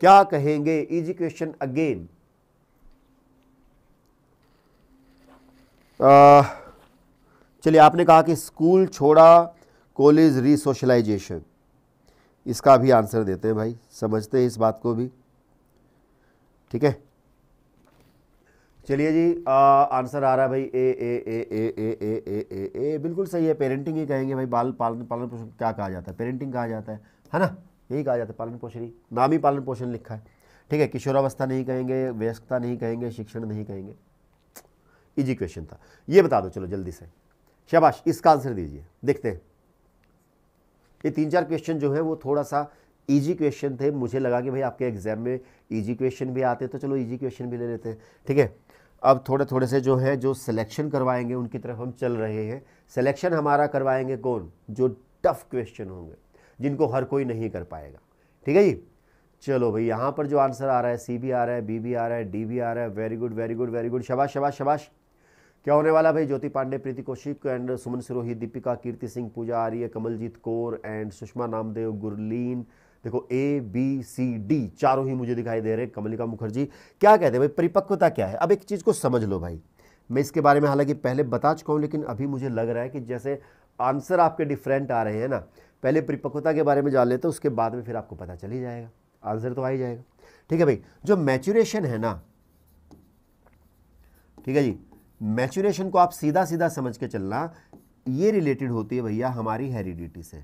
क्या कहेंगे इजी क्वेश्चन अगेन चलिए आपने कहा कि स्कूल छोड़ा कॉलेज रीसोशलाइजेशन इसका भी आंसर देते हैं भाई समझते हैं इस बात को भी ठीक है चलिए जी आ, आंसर आ रहा है भाई ए ए ए ए ए ए ए ए ए बिल्कुल सही है पेरेंटिंग ही कहेंगे भाई बाल पालन पालन पोषण क्या कहा जाता है पेरेंटिंग कहा जाता है है ना यही कहा जाता है पालन पोषण ही नाम ही पालन पोषण लिखा है ठीक है किशोरावस्था नहीं कहेंगे व्यस्तता नहीं कहेंगे शिक्षण नहीं कहेंगे इजी क्वेश्चन था ये बता दो चलो जल्दी से शाबाश इसका आंसर दीजिए देखते हैं ये तीन चार क्वेश्चन जो है वो थोड़ा सा ईजी क्वेश्चन थे मुझे लगा कि भाई आपके एग्जाम में ईजी क्वेश्चन भी आते तो चलो ईजी क्वेश्चन भी ले लेते हैं ठीक है अब थोड़े थोड़े से जो है जो सिलेक्शन करवाएंगे उनकी तरफ हम चल रहे हैं सिलेक्शन हमारा करवाएंगे कौन जो टफ क्वेश्चन होंगे जिनको हर कोई नहीं कर पाएगा ठीक है जी चलो भाई यहाँ पर जो आंसर आ रहा है सी भी आ रहा है बी भी आ रहा है डी भी आ रहा है very good very good very good शबाश शबाश शबाश क्या होने वाला भाई ज्योति पांडे प्रीति कौशिक एंड सुमन सिरोही दीपिका कीर्ति सिंह पूजा आर्य कमलजीत कौर एंड सुषमा नामदेव गुरलीन देखो ए बी सी डी चारों ही मुझे दिखाई दे रहे हैं कमलिका मुखर्जी क्या कहते हैं भाई परिपक्वता क्या है अब एक चीज़ को समझ लो भाई मैं इसके बारे में हालांकि पहले बता चुका हूँ लेकिन अभी मुझे लग रहा है कि जैसे आंसर आपके डिफरेंट आ रहे हैं ना पहले परिपक्वता के बारे में जान लेते तो उसके बाद में फिर आपको पता चल ही जाएगा आंसर तो आ ही जाएगा ठीक है भाई जो मैच्यूरेशन है ना ठीक है जी मैचुरेशन को आप सीधा सीधा समझ के चलना ये रिलेटेड होती है भैया हमारी हेरिडिटी से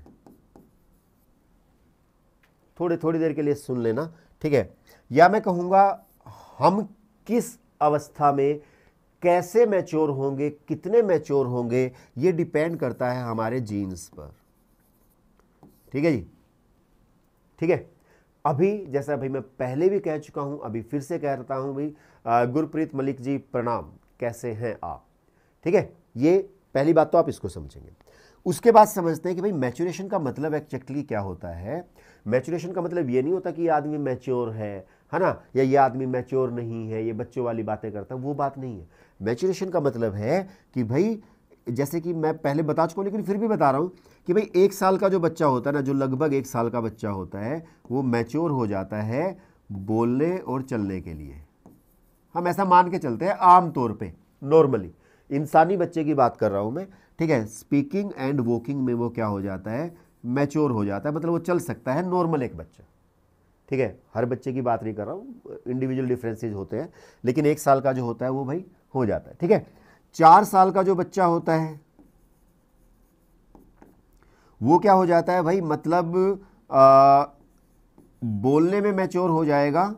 थोड़ी थोड़ी देर के लिए सुन लेना ठीक है या मैं कहूंगा हम किस अवस्था में कैसे मैच्योर होंगे कितने मैच्योर होंगे ये डिपेंड करता है हमारे जीन्स पर ठीक है जी ठीक है अभी जैसा भाई मैं पहले भी कह चुका हूं अभी फिर से कह रहा हूं भाई गुरप्रीत मलिक जी प्रणाम कैसे हैं आप ठीक है ये पहली बात तो आप इसको समझेंगे उसके बाद समझते हैं कि भाई मैच्योरेशन का मतलब एक्जैक्टली क्या होता है मैच्योरेशन का मतलब ये नहीं होता कि ये आदमी मैच्योर है है ना या ये आदमी मैच्योर नहीं है ये बच्चों वाली बातें करता वो बात नहीं है मैच्योरेशन का मतलब है कि भाई जैसे कि मैं पहले बता चुका हूँ लेकिन फिर भी बता रहा हूँ कि भाई एक साल का जो बच्चा होता है ना जो लगभग एक साल का बच्चा होता है वो मैच्योर हो जाता है बोलने और चलने के लिए हम ऐसा मान के चलते हैं आम तौर पे नॉर्मली इंसानी बच्चे की बात कर रहा हूँ मैं ठीक है स्पीकिंग एंड वॉकिंग में वो क्या हो जाता है मैच्योर हो जाता है मतलब वो चल सकता है नॉर्मल एक बच्चा ठीक है हर बच्चे की बात नहीं कर रहा हूँ इंडिविजुअल डिफरेंसेज होते हैं लेकिन एक साल का जो होता है वो भाई हो जाता है ठीक है चार साल का जो बच्चा होता है वो क्या हो जाता है भाई मतलब आ, बोलने में मैच्योर हो जाएगा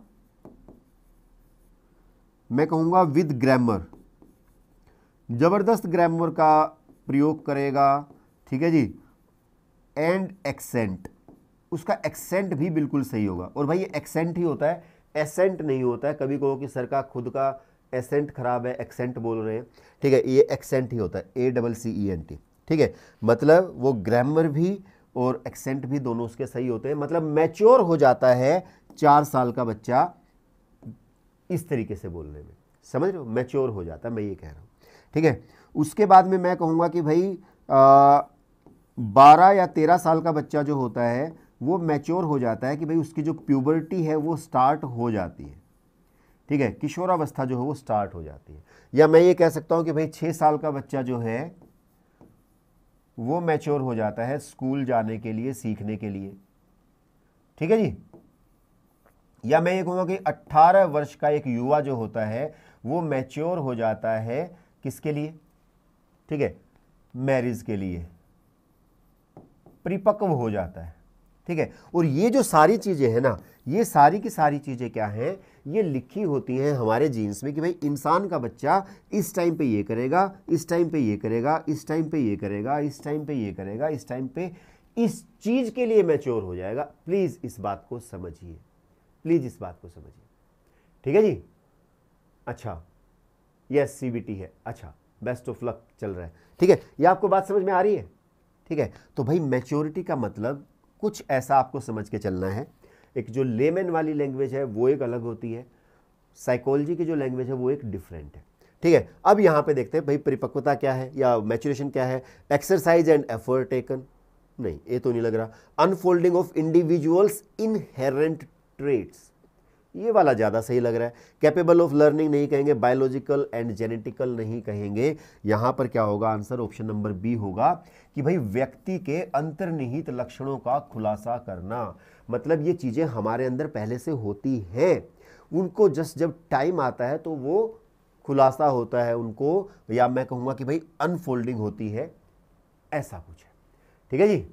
मैं कहूँगा विद ग्रामर ज़बरदस्त ग्रामर का प्रयोग करेगा ठीक है जी एंड एक्सेंट उसका एक्सेंट भी बिल्कुल सही होगा और भाई ये एक्सेंट ही होता है एसेंट नहीं होता है कभी कहो कि सर का खुद का एसेंट खराब है एक्सेंट बोल रहे हैं ठीक है ये एक्सेंट ही होता है A double C E N T ठीक है मतलब वो ग्रामर भी और एक्सेंट भी दोनों उसके सही होते हैं मतलब मैच्योर हो जाता है चार साल का बच्चा इस तरीके से बोलने में समझ रहे हो मैच्योर हो जाता मैं ये कह रहा हूँ ठीक है उसके बाद में मैं कहूँगा कि भाई बारह या तेरह साल का बच्चा जो होता है वो मैच्योर हो जाता है कि भाई उसकी जो प्यूबर्टी है वो स्टार्ट हो जाती है ठीक है किशोरावस्था जो है वो स्टार्ट हो जाती है या मैं ये कह सकता हूँ कि भाई छः साल का बच्चा जो है वो मैच्योर हो जाता है स्कूल जाने के लिए सीखने के लिए ठीक है जी या मैं ये कहूँगा कि 18 वर्ष का एक युवा जो होता है वो मैच्योर हो जाता है किसके लिए ठीक है मैरिज के लिए परिपक्व हो जाता है ठीक है और ये जो सारी चीज़ें हैं ना ये सारी की सारी चीज़ें क्या हैं ये लिखी होती हैं हमारे जीन्स में कि भाई इंसान का बच्चा इस टाइम पे ये करेगा इस टाइम पे ये करेगा इस टाइम पे ये करेगा इस टाइम पे ये करेगा इस टाइम पे इस चीज़ के लिए मैच्योर हो जाएगा प्लीज़ इस बात को समझिए प्लीज़ इस बात को समझिए ठीक है जी अच्छा यस सी है अच्छा बेस्ट ऑफ लक चल रहा है ठीक है ये आपको बात समझ में आ रही है ठीक है तो भाई मैच्योरिटी का मतलब कुछ ऐसा आपको समझ के चलना है एक जो लेमेन वाली लैंग्वेज है वो एक अलग होती है साइकोलॉजी की जो लैंग्वेज है वो एक डिफरेंट है ठीक है अब यहाँ पे देखते हैं भाई परिपक्वता क्या है या मैचुरेशन क्या है एक्सरसाइज एंड एफर्ट टेकन नहीं ये तो नहीं लग रहा unfolding of individuals inherent traits ये वाला ज़्यादा सही लग रहा है कैपेबल ऑफ लर्निंग नहीं कहेंगे बायोलॉजिकल एंड जेनेटिकल नहीं कहेंगे यहां पर क्या होगा आंसर ऑप्शन नंबर बी होगा कि भाई व्यक्ति के अंतर्निहित लक्षणों का खुलासा करना मतलब ये चीज़ें हमारे अंदर पहले से होती हैं उनको जस्ट जब टाइम आता है तो वो खुलासा होता है उनको या मैं कहूंगा कि भाई अनफोल्डिंग होती है ऐसा कुछ है ठीक है जी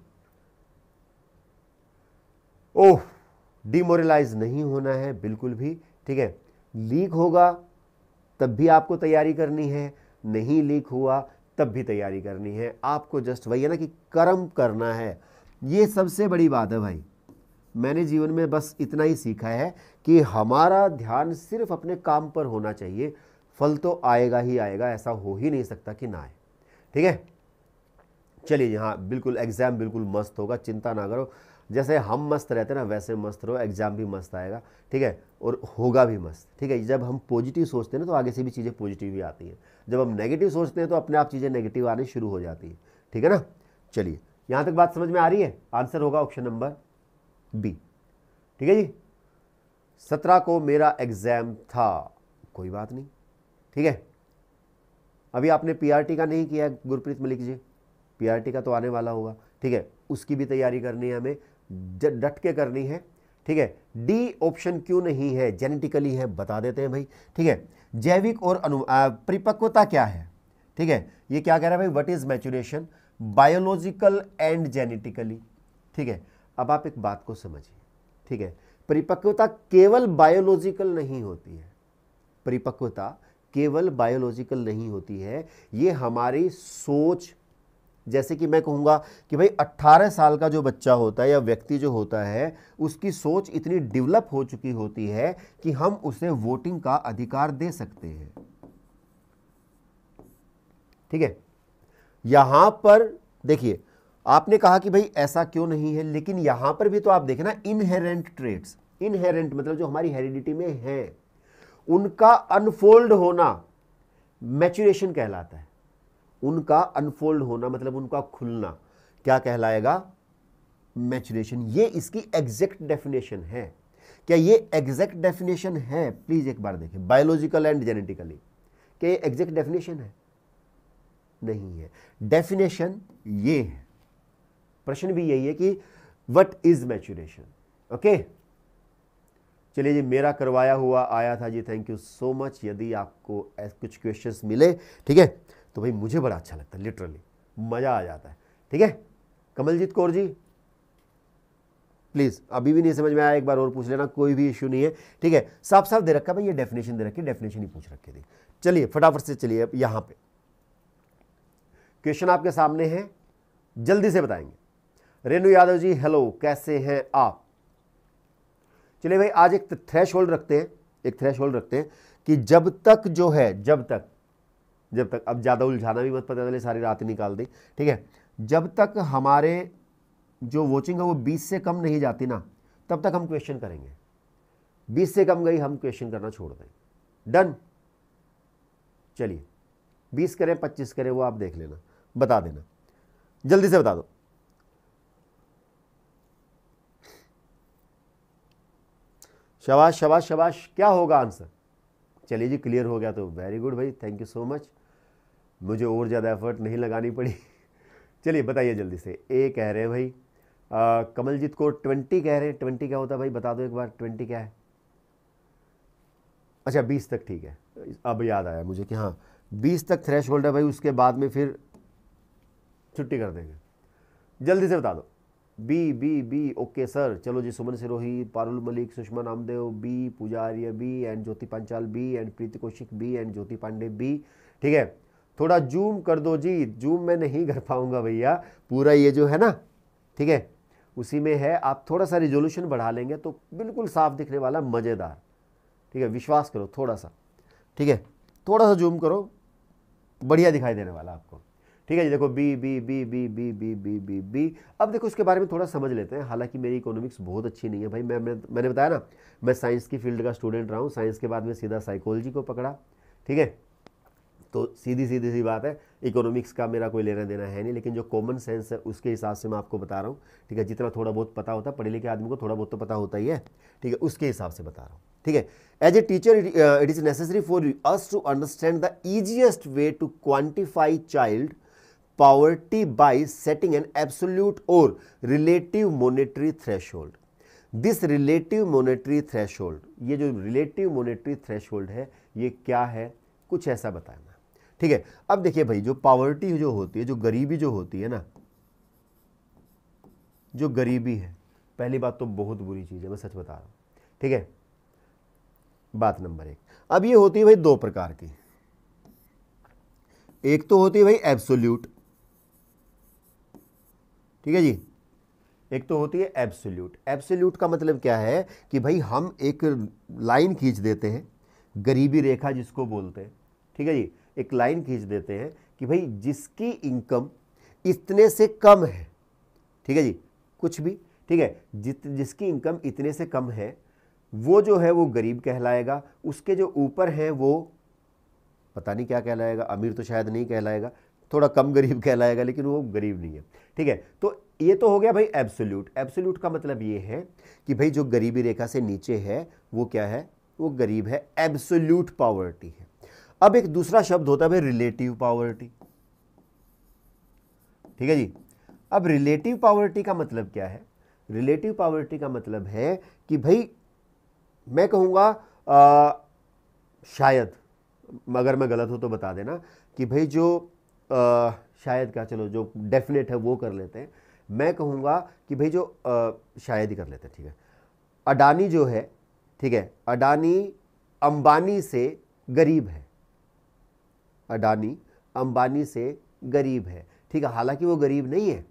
ओह डिमोरलाइज नहीं होना है बिल्कुल भी ठीक है लीक होगा तब भी आपको तैयारी करनी है नहीं लीक हुआ तब भी तैयारी करनी है आपको जस्ट वही है ना कि कर्म करना है ये सबसे बड़ी बात है भाई मैंने जीवन में बस इतना ही सीखा है कि हमारा ध्यान सिर्फ अपने काम पर होना चाहिए फल तो आएगा ही आएगा ऐसा हो ही नहीं सकता कि ना आए ठीक है चलिए यहाँ बिल्कुल एग्ज़ाम बिल्कुल मस्त होगा चिंता ना करो जैसे हम मस्त रहते ना वैसे मस्त रहो एग्ज़ाम भी मस्त आएगा ठीक है और होगा भी मस्त ठीक है जब हम पॉजिटिव सोचते हैं ना तो आगे से भी चीज़ें पॉजिटिव ही आती हैं जब हम नेगेटिव सोचते हैं तो अपने आप चीज़ें नेगेटिव आने शुरू हो जाती हैं ठीक है ना चलिए यहाँ तक बात समझ में आ रही है आंसर होगा ऑप्शन नंबर बी ठीक है जी सत्रह को मेरा एग्ज़ाम था कोई बात नहीं ठीक है अभी आपने पीआरटी का नहीं किया गुरप्रीत मलिक जी पीआरटी का तो आने वाला होगा ठीक है उसकी भी तैयारी करनी है हमें डट के करनी है ठीक है डी ऑप्शन क्यों नहीं है जेनेटिकली है बता देते हैं भाई ठीक है जैविक और अनु परिपक्वता क्या है ठीक है ये क्या कह रहा है भाई what is maturation biological and genetically ठीक है अब आप एक बात को समझिए ठीक है परिपक्वता केवल बायोलॉजिकल नहीं होती है परिपक्वता केवल बायोलॉजिकल नहीं होती है ये हमारी सोच जैसे कि मैं कहूँगा कि भाई 18 साल का जो बच्चा होता है या व्यक्ति जो होता है उसकी सोच इतनी डेवलप हो चुकी होती है कि हम उसे वोटिंग का अधिकार दे सकते हैं ठीक है यहां पर देखिए आपने कहा कि भाई ऐसा क्यों नहीं है लेकिन यहां पर भी तो आप देखें ना इनहेरेंट ट्रेड्स इनहेरेंट मतलब जो हमारी हेरिडिटी में है उनका अनफोल्ड होना मैच्यूरेशन कहलाता है उनका अनफोल्ड होना मतलब उनका खुलना क्या कहलाएगा मैचुरेशन ये इसकी एग्जैक्ट डेफिनेशन है क्या ये एग्जैक्ट डेफिनेशन है प्लीज़ एक बार देखें बायोलॉजिकल एंड जेनेटिकली क्या ये एग्जैक्ट डेफिनेशन है नहीं है डेफिनेशन ये है प्रश्न भी यही है कि वट इज़ मैचुरेशन ओके चलिए जी मेरा करवाया हुआ आया था जी थैंक यू सो मच यदि आपको कुछ क्वेश्चंस मिले ठीक है तो भाई मुझे बड़ा अच्छा लगता है लिटरली मज़ा आ जाता है ठीक है कमलजीत कौर जी प्लीज़ अभी भी नहीं समझ में आया एक बार और पूछ लेना कोई भी इशू नहीं है ठीक है साफ साफ दे रखा भाई ये डेफिनेशन दे रखी डेफिनेशन ही पूछ रखे थे चलिए फटाफट से चलिए अब यहाँ पे क्वेश्चन आपके सामने है जल्दी से बताएंगे रेणु यादव जी हेलो कैसे हैं आप चलिए भाई आज एक थ्रेश होल्ड रखते हैं एक थ्रेश होल्ड रखते हैं कि जब तक जो है जब तक जब तक अब ज़्यादा उलझाना भी मत पता चले सारी रात निकाल दी ठीक है जब तक हमारे जो वॉचिंग है वो बीस से कम नहीं जाती ना तब तक हम क्वेश्चन करेंगे बीस से कम गई हम क्वेश्चन करना छोड़ दें डन चलिए बीस करें पच्चीस करें वो आप देख लेना बता देना जल्दी से बता दो शबाश शबाश शबाश क्या होगा आंसर चलिए जी क्लियर हो गया तो वेरी गुड भाई थैंक यू सो मच मुझे और ज़्यादा एफर्ट नहीं लगानी पड़ी [laughs] चलिए बताइए जल्दी से ए कह रहे हैं भाई कमलजीत को ट्वेंटी कह रहे हैं ट्वेंटी क्या होता है भाई बता दो एक बार ट्वेंटी क्या है अच्छा बीस तक ठीक है अब याद आया मुझे कि हाँ बीस तक थ्रेश होल्ड है भाई उसके बाद में फिर छुट्टी कर देंगे जल्दी से बता दो B B B okay sir चलो जी Suman Sirohi Parul Malik Sushma Namdev B Pooja Arya B and Jyoti Panchal B and Preeti Kaushik B and Jyoti Pandey B ठीक है थोड़ा जूम कर दो जी जूम मैं नहीं कर पाऊंगा भैया पूरा ये जो है ना ठीक है उसी में है आप थोड़ा सा रिजोल्यूशन बढ़ा लेंगे तो बिल्कुल साफ दिखने वाला मज़ेदार ठीक है विश्वास करो थोड़ा सा ठीक है थोड़ा सा जूम करो बढ़िया दिखाई देने वाला आपको ठीक है जी देखो B B B B B B B B B अब देखो इसके बारे में थोड़ा समझ लेते हैं हालांकि मेरी इकोनॉमिक्स बहुत अच्छी नहीं है भाई मैं मैंने बताया ना मैं साइंस की फील्ड का स्टूडेंट रहा हूँ साइंस के बाद मैं सीधा साइकोलॉजी को पकड़ा ठीक है तो सीधी सीधी सी बात है इकोनॉमिक्स का मेरा कोई लेना देना है नहीं लेकिन जो कॉमन सेंस है उसके हिसाब से मैं आपको बता रहा हूँ ठीक है जितना थोड़ा बहुत पता होता है पढ़े लिखे आदमी को थोड़ा बहुत तो पता होता ही है ठीक है उसके हिसाब से बता रहा हूँ ठीक है as a teacher it is necessary for us to understand the easiest way to quantify child by setting an absolute or relative relative threshold this relative threshold ये जो रिलेटिव थ्रेश होल्ड है ये क्या है कुछ ऐसा बताना ठीक है अब देखिए भाई जो पावर्टी जो होती है जो गरीबी जो होती है ना जो गरीबी है पहली बात तो बहुत बुरी चीज़ है मैं सच बता रहा हूँ ठीक है बात नंबर एक अब ये होती है भाई दो प्रकार की एक तो होती है भाई एब्सोल्यूट ठीक है जी एक तो होती है एब्सोल्यूट एब्सोल्यूट का मतलब क्या है कि भाई हम एक लाइन खींच देते हैं गरीबी रेखा जिसको बोलते हैं ठीक है जी एक लाइन खींच देते हैं कि भाई जिसकी इनकम इतने से कम है ठीक है जी कुछ भी ठीक है जित जिसकी इनकम इतने से कम है वो जो है वो गरीब कहलाएगा उसके जो ऊपर है वो पता नहीं क्या कहलाएगा अमीर तो शायद नहीं कहलाएगा थोड़ा कम गरीब [laughs] कहलाएगा लेकिन वो गरीब नहीं है ठीक है तो ये तो हो गया भाई एब्सोल्यूट एब्सोल्यूट का मतलब ये है कि भाई जो गरीबी रेखा से नीचे है वो क्या है वो गरीब है एब्सोल्यूट पावर्टी है अब एक दूसरा शब्द होता है भाई रिलेटिव पावर्टी ठीक है जी अब रिलेटिव पावर्टी का मतलब क्या है रिलेटिव पावर्टी का मतलब है कि भाई मैं कहूँगा शायद अगर मैं गलत हूँ तो बता देना कि भाई जो आ, शायद क्या चलो जो डेफिनेट है वो कर लेते हैं मैं कहूँगा कि भाई जो आ, शायद ही कर लेते हैं ठीक है अडानी जो है ठीक है अडानी अंबानी से गरीब है अडानी अंबानी से गरीब है ठीक है हालांकि वो गरीब नहीं है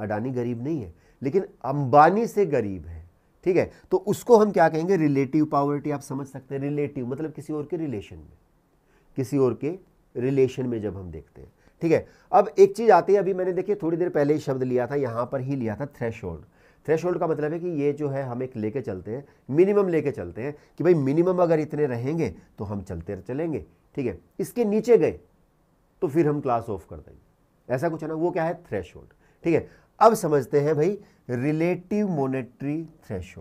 अडानी गरीब नहीं है लेकिन अंबानी से गरीब है ठीक है तो उसको हम क्या कहेंगे रिलेटिव पावर्टी आप समझ सकते हैं रिलेटिव मतलब किसी और के रिलेशन में किसी और के रिलेशन में जब हम देखते हैं ठीक है अब एक चीज़ आती है अभी मैंने देखिए थोड़ी देर पहले ही शब्द लिया था यहां पर ही लिया था थ्रेश थ्रेश का मतलब है कि ये जो है हम एक लेके चलते हैं मिनिमम लेके चलते हैं कि भाई मिनिमम अगर इतने रहेंगे तो हम चलते चलेंगे ठीक है इसके नीचे गए तो फिर हम क्लास ऑफ कर देंगे ऐसा कुछ है ना वो क्या है थ्रेश ठीक है अब समझते हैं भाई relative monetary thresh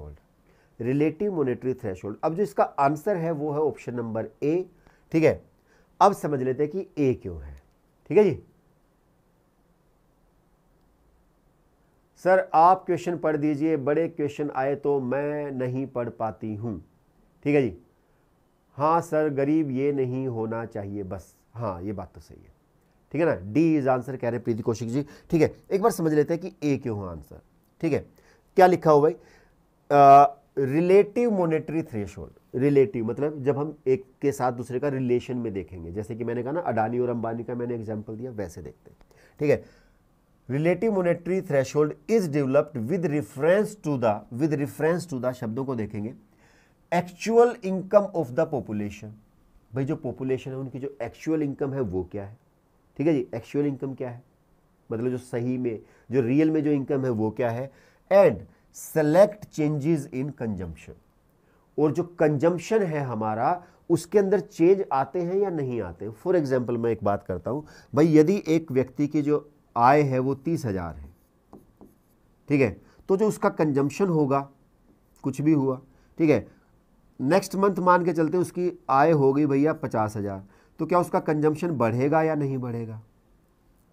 relative monetary thresh अब जो इसका आंसर है वो है ऑप्शन नंबर ए ठीक है अब समझ लेते हैं कि ए क्यों है ठीक है जी सर आप क्वेश्चन पढ़ दीजिए बड़े क्वेश्चन आए तो मैं नहीं पढ़ पाती हूँ ठीक है जी हाँ सर गरीब ये नहीं होना चाहिए बस हाँ ये बात तो सही है ठीक है ना डी इज आंसर कह रहे हैं प्रीति कौशिक जी ठीक है एक बार समझ लेते हैं कि ए क्यों हुआ आंसर ठीक है क्या लिखा हो भाई रिलेटिव मोनिटरी थ्रेश रिलेटिव मतलब जब हम एक के साथ दूसरे का रिलेशन में देखेंगे जैसे कि मैंने कहा ना अडानी और अंबानी का मैंने एग्जाम्पल दिया वैसे देखते हैं ठीक है relative monetary threshold is developed with reference to the with reference to the शब्दों को देखेंगे actual income of the population भाई जो पॉपुलेशन है उनकी जो एक्चुअल इनकम है वो क्या है ठीक है जी एक्चुअल इनकम क्या है मतलब जो सही में जो रियल में जो इनकम है वो क्या है and select changes in consumption और जो कंजम्पशन है हमारा उसके अंदर चेंज आते हैं या नहीं आते फॉर एग्जाम्पल मैं एक बात करता हूँ भाई यदि एक व्यक्ति की जो आय है वो तीस हज़ार है ठीक है तो जो उसका कंजम्पशन होगा कुछ भी हुआ ठीक है नेक्स्ट मंथ मान के चलते उसकी आय हो गई भैया पचास हज़ार तो क्या उसका कंजम्पशन बढ़ेगा या नहीं बढ़ेगा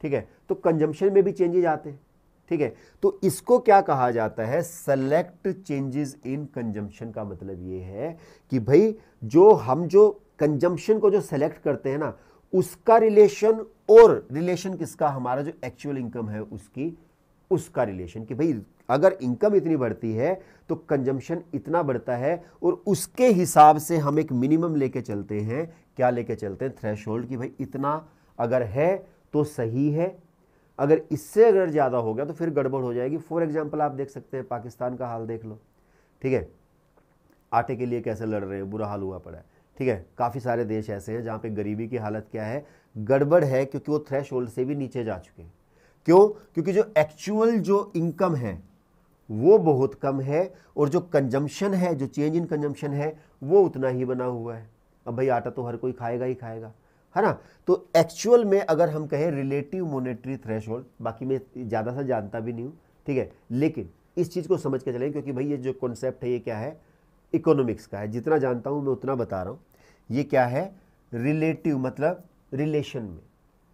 ठीक है तो कंजम्पशन में भी चेंजेज आते हैं ठीक है तो इसको क्या कहा जाता है सेलेक्ट चेंजेस इन कंजम्पशन का मतलब ये है कि भाई जो हम जो कंजम्पशन को जो सेलेक्ट करते हैं ना उसका रिलेशन और रिलेशन किसका हमारा जो एक्चुअल इनकम है उसकी उसका रिलेशन कि भाई अगर इनकम इतनी बढ़ती है तो कंजम्पशन इतना बढ़ता है और उसके हिसाब से हम एक मिनिमम लेके चलते हैं क्या लेके चलते हैं थ्रेश होल्ड कि भाई इतना अगर है तो सही है अगर इससे अगर ज़्यादा हो गया तो फिर गड़बड़ हो जाएगी फॉर एग्जाम्पल आप देख सकते हैं पाकिस्तान का हाल देख लो ठीक है आटे के लिए कैसे लड़ रहे हैं बुरा हाल हुआ पड़ा है ठीक है काफ़ी सारे देश ऐसे हैं जहाँ पे गरीबी की हालत क्या है गड़बड़ है क्योंकि वो थ्रेश से भी नीचे जा चुके हैं क्यों क्योंकि जो एक्चुअल जो इनकम है वो बहुत कम है और जो कंजम्पशन है जो चेंज इन कंजम्पशन है वो उतना ही बना हुआ है अब भाई आटा तो हर कोई खाएगा ही खाएगा है ना तो एक्चुअल में अगर हम कहें रिलेटिव मोनेटरी थ्रेश बाकी मैं ज़्यादा सा जानता भी नहीं हूँ ठीक है लेकिन इस चीज़ को समझ के चलें क्योंकि भाई ये जो कॉन्सेप्ट है ये क्या है इकोनॉमिक्स का है जितना जानता हूँ मैं उतना बता रहा हूँ ये क्या है रिलेटिव मतलब रिलेशन में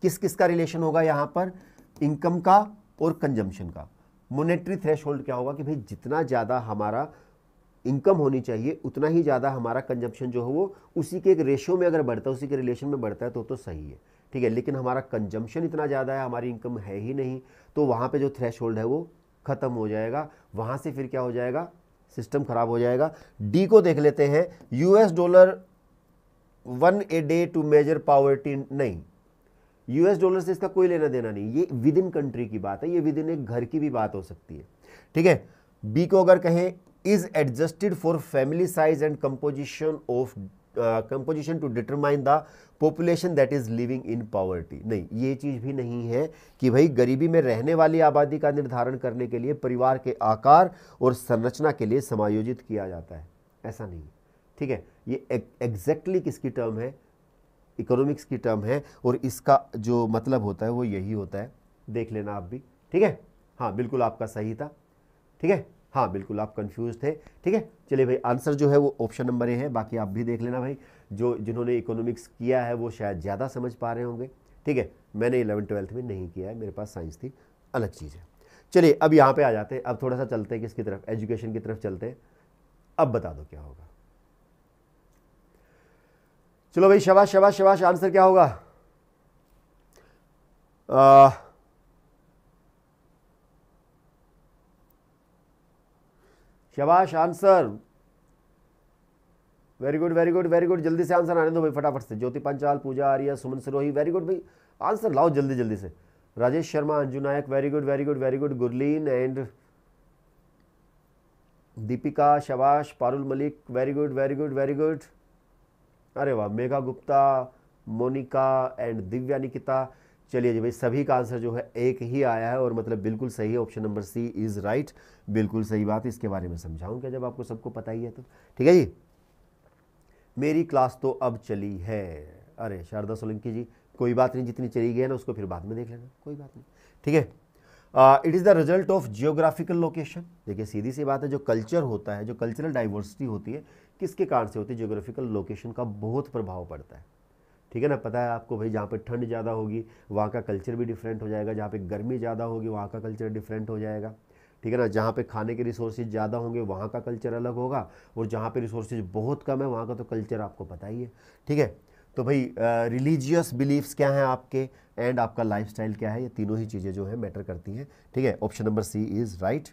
किस किस का रिलेशन होगा यहाँ पर इनकम का और कंजम्पशन का मोनेटरी थ्रेश क्या होगा कि भाई जितना ज़्यादा हमारा इनकम होनी चाहिए उतना ही ज़्यादा हमारा कंजम्पशन जो है वो उसी के एक रेशियो में अगर बढ़ता है उसी के रिलेशन में बढ़ता है तो तो सही है ठीक है लेकिन हमारा कंजम्पशन इतना ज़्यादा है हमारी इनकम है ही नहीं तो वहाँ पे जो थ्रेश है वो ख़त्म हो जाएगा वहाँ से फिर क्या हो जाएगा सिस्टम ख़राब हो जाएगा डी को देख लेते हैं US dollar one a day to measure poverty नहीं यूएस डॉलर से इसका कोई लेना देना नहीं ये विद इन कंट्री की बात है ये विद इन एक घर की भी बात हो सकती है ठीक है बी को अगर कहें is adjusted for family size and composition of composition to determine the population that is living in poverty नहीं ये चीज़ भी नहीं है कि भाई गरीबी में रहने वाली आबादी का निर्धारण करने के लिए परिवार के आकार और संरचना के लिए समायोजित किया जाता है ऐसा नहीं ठीक है ये एग्जैक्टली किसकी टर्म है इकोनॉमिक्स की टर्म है और इसका जो मतलब होता है वो यही होता है देख लेना आप भी ठीक है हाँ बिल्कुल आपका सही था ठीक है हाँ बिल्कुल आप कंफ्यूज थे ठीक है चलिए भाई आंसर जो है वो ऑप्शन नंबर ए है बाकी आप भी देख लेना भाई जो जिन्होंने इकोनॉमिक्स किया है वो शायद ज़्यादा समझ पा रहे होंगे ठीक है मैंने इलेवन ट्वेल्थ में नहीं किया है मेरे पास साइंस थी अलग चीज़ है चलिए अब यहाँ पे आ जाते हैं अब थोड़ा सा चलते हैं किसकी तरफ एजुकेशन की तरफ चलते हैं अब बता दो क्या होगा चलो भाई शबाश शबाश शबाश आंसर क्या होगा आ, शबाश answer very good very good very good जल्दी से आंसर आने दो भाई फटाफट से ज्योति पंचाल पूजा आर्य सुमन सिरोही वेरी गुड भाई आंसर लाओ जल्दी जल्दी से Rajesh Sharma Anju Nayak very good very good very good Gurleen and Deepika शबाश Parul Malik very good very good very good अरे वाह मेघा गुप्ता मोनिका एंड दिव्या निकिता चलिए जी भाई सभी का आंसर जो है एक ही आया है और मतलब बिल्कुल सही है option number C is right बिल्कुल सही बात इसके बारे में समझाऊं क्या जब आपको सबको पता ही है तो ठीक है जी मेरी क्लास तो अब चली है अरे शारदा सोलंकी जी कोई बात नहीं जितनी चली गई है ना उसको फिर बाद में देख लेना कोई बात नहीं ठीक है it is the result of geographical location देखिए सीधी सी बात है जो कल्चर होता है जो कल्चरल डाइवर्सिटी होती है किसके कारण से होती है जियोग्राफिकल लोकेशन का बहुत प्रभाव पड़ता है ठीक है ना पता है आपको भाई जहाँ पर ठंड ज़्यादा होगी वहाँ का कल्चर भी डिफरेंट हो जाएगा जहाँ पर गर्मी ज़्यादा होगी वहाँ का कल्चर डिफरेंट हो जाएगा ठीक है ना जहाँ पे खाने के रिसोर्सेज ज़्यादा होंगे वहाँ का कल्चर अलग होगा और जहाँ पे रिसोर्सेज बहुत कम है वहाँ का तो कल्चर आपको पता ही है ठीक है तो भाई रिलीजियस बिलीव्स क्या हैं आपके एंड आपका लाइफस्टाइल क्या है ये तीनों ही चीज़ें जो है मैटर करती हैं ठीक है option number C is right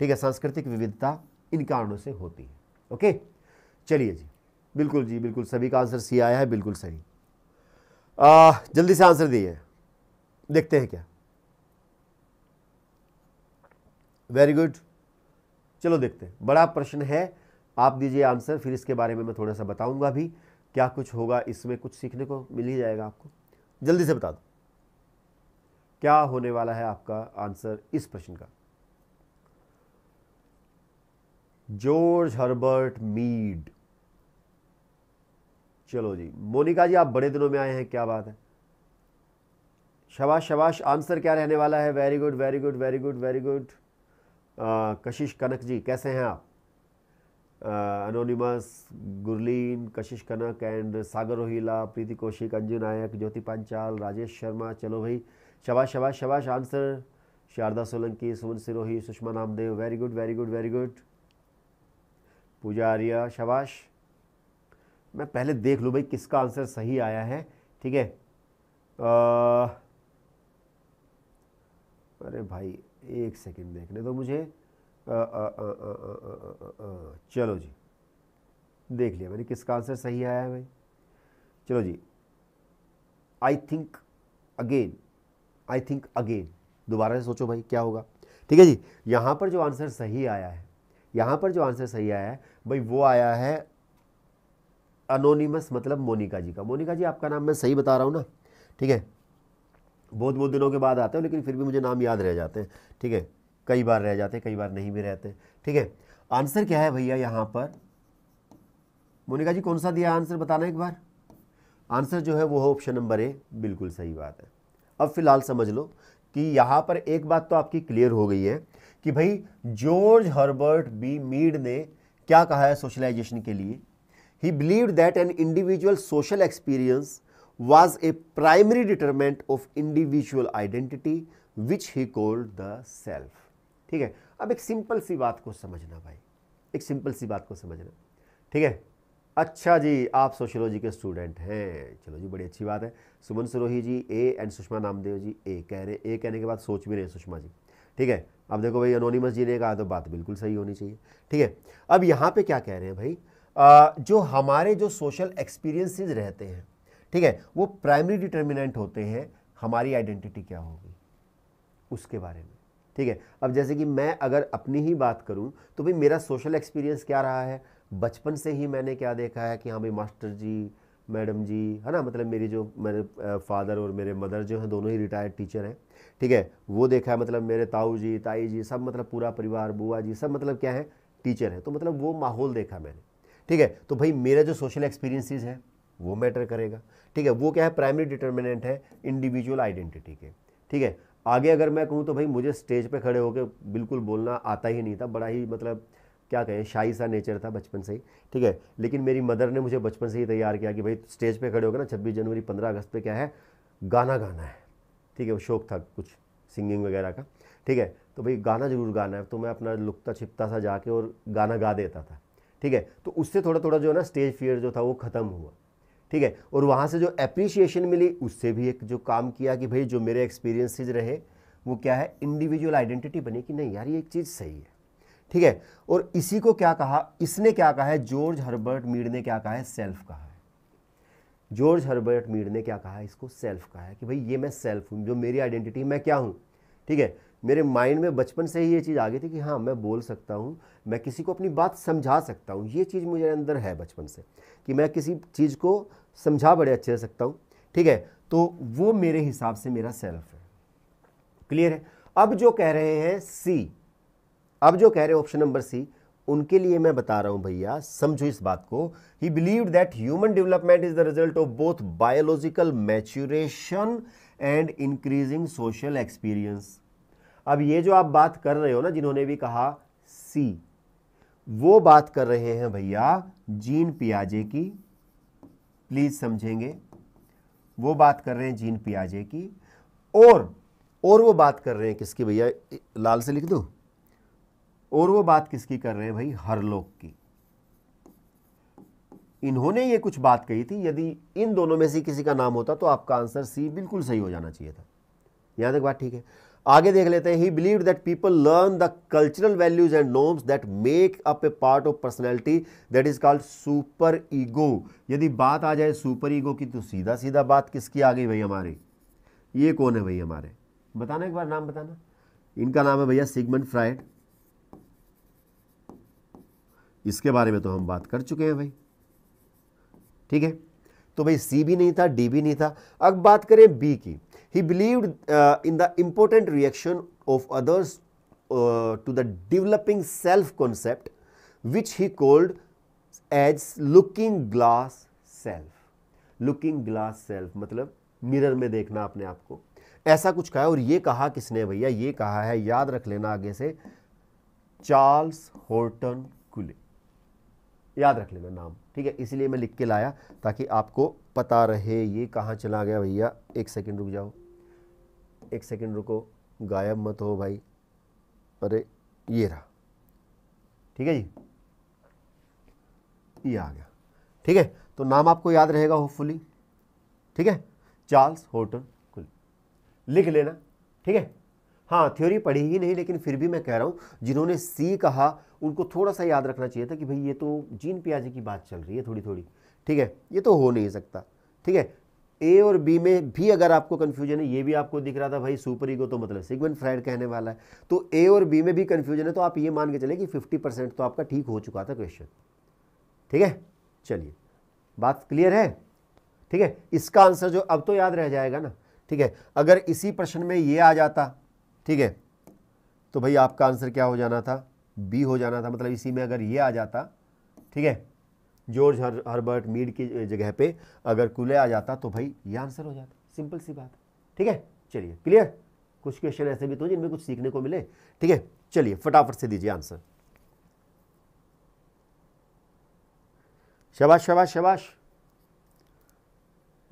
ठीक है सांस्कृतिक विविधता इन कारणों से होती है ओके चलिए जी बिल्कुल जी बिल्कुल सभी का आंसर सी आया है बिल्कुल सही आ, जल्दी से आंसर दिए देखते हैं क्या वेरी गुड चलो देखते हैं बड़ा प्रश्न है आप दीजिए आंसर फिर इसके बारे में मैं थोड़ा सा बताऊंगा भी क्या कुछ होगा इसमें कुछ सीखने को मिल ही जाएगा आपको जल्दी से बता दो क्या होने वाला है आपका आंसर इस प्रश्न का जॉर्ज हर्बर्ट मीड चलो जी मोनिका जी आप बड़े दिनों में आए हैं क्या बात है शबाश शबाश आंसर क्या रहने वाला है very good very good very good very good Kashish Kanak ji कैसे हैं आप अनोनिमस गुरलीन कशिश कनक एंड सागर रोहिला प्रीति कौशिक अंजू नायक ज्योति पांचाल राजेश शर्मा चलो भाई शबाश शबाश शबाश answer Sharda Solanki Suman Sirohi Sushma Namdev very good very good very good Pooja Arya शबाश मैं पहले देख लूँ भाई किसका आंसर सही आया है ठीक है अरे भाई एक सेकंड देखने दो मुझे आ, आ, आ, चलो जी देख लिया मैंने किसका आंसर सही आया है भाई चलो जी I think again I think again दोबारा से सोचो भाई क्या होगा ठीक है जी यहाँ पर जो आंसर सही आया है यहाँ पर जो आंसर सही आया है भाई वो आया है अनोनीमस मतलब मोनिका जी का मोनिका जी आपका नाम मैं सही बता रहा हूँ ना ठीक है बहुत बहुत दिनों के बाद आते हो लेकिन फिर भी मुझे नाम याद रह जाते हैं ठीक है कई बार रह जाते हैं कई बार नहीं भी रहते ठीक है आंसर क्या है भैया यहाँ पर मोनिका जी कौन सा दिया आंसर बताना एक बार आंसर जो है वो है ऑप्शन नंबर ए बिल्कुल सही बात है अब फिलहाल समझ लो कि यहाँ पर एक बात तो आपकी क्लियर हो गई है कि भाई जॉर्ज हर्बर्ट बी मीड ने क्या कहा है सोशलाइजेशन के लिए He believed that an individual's social experience was a primary determinant of individual identity, which he called the self. ठीक है अब एक सिंपल सी बात को समझना भाई एक सिंपल सी बात को समझना ठीक है अच्छा जी आप सोशोलॉजी के स्टूडेंट हैं चलो जी बड़ी अच्छी बात है Suman Sarohi ji A and Sushma Namdev ji A कह रहे ए कहने के बाद सोच भी रहे हैं सुषमा जी ठीक है अब देखो भाई अनोनीमस जी ने कहा तो बात बिल्कुल सही होनी चाहिए ठीक है अब यहाँ पे क्या कह रहे हैं भाई जो हमारे जो सोशल एक्सपीरियंसेस रहते हैं ठीक है वो प्राइमरी डिटर्मिनेंट होते हैं हमारी आइडेंटिटी क्या होगी उसके बारे में ठीक है अब जैसे कि मैं अगर अपनी ही बात करूं तो भाई मेरा सोशल एक्सपीरियंस क्या रहा है बचपन से ही मैंने क्या देखा है कि हाँ भाई मास्टर जी मैडम जी है ना मतलब मेरी जो मेरे फादर और मेरे मदर जो हैं दोनों ही रिटायर्ड टीचर हैं ठीक है वो देखा है मतलब मेरे ताऊ जी ताई जी सब मतलब पूरा परिवार बुआ जी सब मतलब क्या है टीचर हैं तो मतलब वो माहौल देखा मैंने ठीक है तो भाई मेरा जो सोशल एक्सपीरियंसिस है वो मैटर करेगा ठीक है वो क्या है प्राइमरी डिटर्मिनेंट है इंडिविजुअल आइडेंटिटी के ठीक है आगे अगर मैं कहूँ तो भाई मुझे स्टेज पर खड़े होकर बिल्कुल बोलना आता ही नहीं था बड़ा ही मतलब क्या कहें शाही सा नेचर था बचपन से ही ठीक है लेकिन मेरी मदर ने मुझे बचपन से ही तैयार किया कि भाई स्टेज पे खड़े होकर ना छब्बीस जनवरी पंद्रह अगस्त पे क्या है गाना गाना है ठीक है वो शौक था कुछ सिंगिंग वगैरह का ठीक है तो भाई गाना जरूर गाना है तो मैं अपना लुकता छिपता सा जाके और गाना गा देता था ठीक है तो उससे थोड़ा थोड़ा जो है ना स्टेज फियर जो था वो ख़त्म हुआ ठीक है और वहाँ से जो अप्रिशिएशन मिली उससे भी एक जो काम किया कि भाई जो मेरे एक्सपीरियंसेज रहे वो क्या है इंडिविजुअल आइडेंटिटी बनी कि नहीं यार ये एक चीज़ सही है ठीक है और इसी को क्या कहा इसने क्या कहा है जॉर्ज हर्बर्ट मीड ने क्या कहा है सेल्फ कहा है जॉर्ज हर्बर्ट मीड ने क्या कहा है इसको सेल्फ कहा है कि भाई ये मैं सेल्फ हूँ जो मेरी आइडेंटिटी मैं क्या हूँ ठीक है मेरे माइंड में बचपन से ही ये चीज़ आ गई थी कि हाँ मैं बोल सकता हूँ मैं किसी को अपनी बात समझा सकता हूँ ये चीज़ मुझे अंदर है बचपन से कि मैं किसी चीज़ को समझा बड़े अच्छे से सकता हूँ ठीक है तो वो मेरे हिसाब से मेरा सेल्फ है क्लियर है अब जो कह रहे हैं सी अब जो कह रहे हैं ऑप्शन नंबर सी उनके लिए मैं बता रहा हूं भैया समझो इस बात को he believe that human development is the result of both biological maturation and increasing social experience अब ये जो आप बात कर रहे हो ना जिन्होंने भी कहा सी वो बात कर रहे हैं भैया जीन पियाजे की प्लीज समझेंगे वो बात कर रहे हैं जीन पियाजे की और और वो बात कर रहे हैं किसकी भैया लाल से लिख दो और वो बात किसकी कर रहे हैं भाई हरलोक की इन्होंने ये कुछ बात कही थी यदि इन दोनों में से किसी का नाम होता तो आपका आंसर सी बिल्कुल सही हो जाना चाहिए था यहां तक बात ठीक है आगे देख लेते हैं he believe that people learn the cultural values and norms that make up a part of personality that is called super ego यदि बात आ जाए सुपर ईगो की तो सीधा सीधा बात किसकी आ गई भाई हमारी ये कौन है भाई हमारे बताना एक बार नाम बताना इनका नाम है भैया सिगमन फ्राइड इसके बारे में तो हम बात कर चुके हैं भाई ठीक है तो भाई सी भी नहीं था डी भी नहीं था अब बात करें बी की He believed uh, in the important reaction of others uh, to the developing self-concept which he called as looking glass self. looking glass self matlab mirror mein dekhna apne aap ko aisa kuch kaha aur ye kaha kisne bhaiya ye kaha hai yaad rakh lena aage se charles horton कुले याद रख लेना नाम ठीक है इसलिए मैं लिख के लाया ताकि आपको पता रहे ये कहाँ चला गया भैया एक सेकंड रुक जाओ एक सेकंड रुको गायब मत हो भाई अरे ये रहा ठीक है जी ये आ गया ठीक है तो नाम आपको याद रहेगा होपफुली ठीक है चार्ल्स होटन कुल लिख लेना ठीक है हाँ थ्योरी पढ़ी ही नहीं लेकिन फिर भी मैं कह रहा हूँ जिन्होंने सी कहा उनको थोड़ा सा याद रखना चाहिए था कि भाई ये तो जीन पियाजे की बात चल रही है थोड़ी थोड़ी ठीक है ये तो हो नहीं सकता ठीक है ए और बी में भी अगर आपको कन्फ्यूजन है ये भी आपको दिख रहा था भाई सुपर ईगो तो मतलब सिगमेंट फ्राइड कहने वाला है तो ए और बी में भी कन्फ्यूजन है तो आप ये मान के चले कि फिफ्टी परसेंट तो आपका ठीक हो चुका था क्वेश्चन ठीक है चलिए बात क्लियर है ठीक है इसका आंसर जो अब तो याद रह जाएगा ना ठीक है अगर इसी प्रश्न में ये आ जाता ठीक है तो भाई आपका आंसर क्या हो जाना था बी हो जाना था मतलब इसी में अगर ये आ जाता ठीक है जॉर्ज हर हर्बर्ट मीड की जगह पे अगर कुले आ जाता तो भाई ये आंसर हो जाता सिंपल सी बात ठीक है चलिए क्लियर कुछ क्वेश्चन ऐसे भी तो जिनमें कुछ सीखने को मिले ठीक है चलिए फटाफट से दीजिए आंसर शबाश शबाश शबाश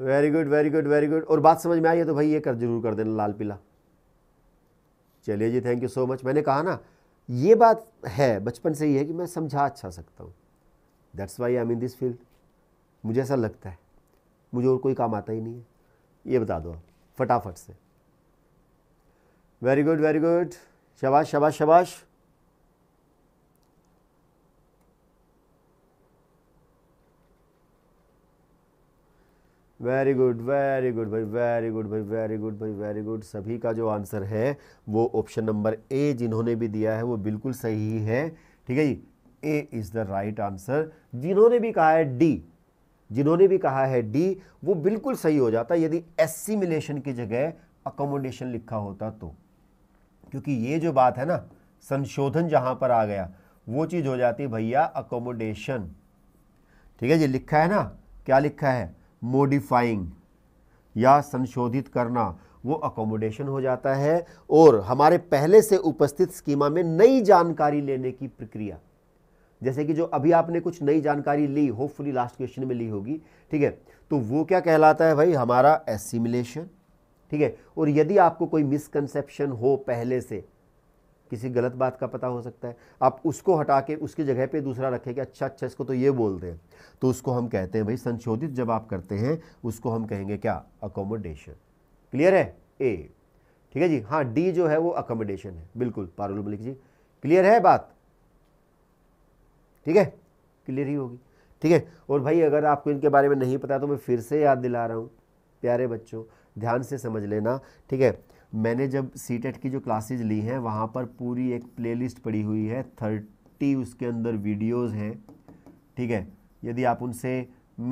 very good very good very good और बात समझ में आई है तो भाई ये कर जरूर कर देना लाल पीला चलिए जी थैंक यू सो मच मैंने कहा ना ये बात है बचपन से ही है कि मैं समझा अच्छा सकता हूँ that's why I mean this field मुझे ऐसा लगता है मुझे और कोई काम आता ही नहीं है ये बता दो आप फटाफट से वेरी गुड वेरी गुड शबाश शबाश शबाश वेरी गुड वेरी गुड भाई वेरी गुड भाई वेरी गुड भाई वेरी गुड सभी का जो आंसर है वो ऑप्शन नंबर ए जिन्होंने भी दिया है वो बिल्कुल सही है ठीक है जी A is the right answer जिन्होंने भी कहा है डी जिन्होंने भी कहा है डी वो बिल्कुल सही हो जाता यदि एसिमिलेशन की जगह अकोमोडेशन लिखा होता तो क्योंकि ये जो बात है ना संशोधन जहां पर आ गया वो चीज़ हो जाती भैया अकोमोडेशन ठीक है जी लिखा है ना क्या लिखा है मोडिफाइंग या संशोधित करना वो अकोमोडेशन हो जाता है और हमारे पहले से उपस्थित स्कीमा में नई जानकारी लेने की प्रक्रिया जैसे कि जो अभी आपने कुछ नई जानकारी ली होपफुली लास्ट क्वेश्चन में ली होगी ठीक है तो वो क्या कहलाता है भाई हमारा एसिमिलेशन ठीक है और यदि आपको कोई मिसकनसेप्शन हो पहले से किसी गलत बात का पता हो सकता है आप उसको हटा के उसकी जगह पे दूसरा रखें कि अच्छा अच्छा इसको तो ये बोल दें तो उसको हम कहते हैं भाई संशोधित जब आप करते हैं उसको हम कहेंगे क्या अकोमोडेशन क्लियर है ए ठीक है जी हाँ डी जो है वो अकोमोडेशन है बिल्कुल पारुल मलिक जी क्लियर है बात ठीक है क्लियर ही होगी ठीक है और भाई अगर आपको इनके बारे में नहीं पता तो मैं फिर से याद दिला रहा हूँ प्यारे बच्चों ध्यान से समझ लेना ठीक है मैंने जब सी e की जो क्लासेज ली हैं वहाँ पर पूरी एक प्ले पड़ी हुई है थर्टी उसके अंदर वीडियोज़ हैं ठीक है यदि आप उनसे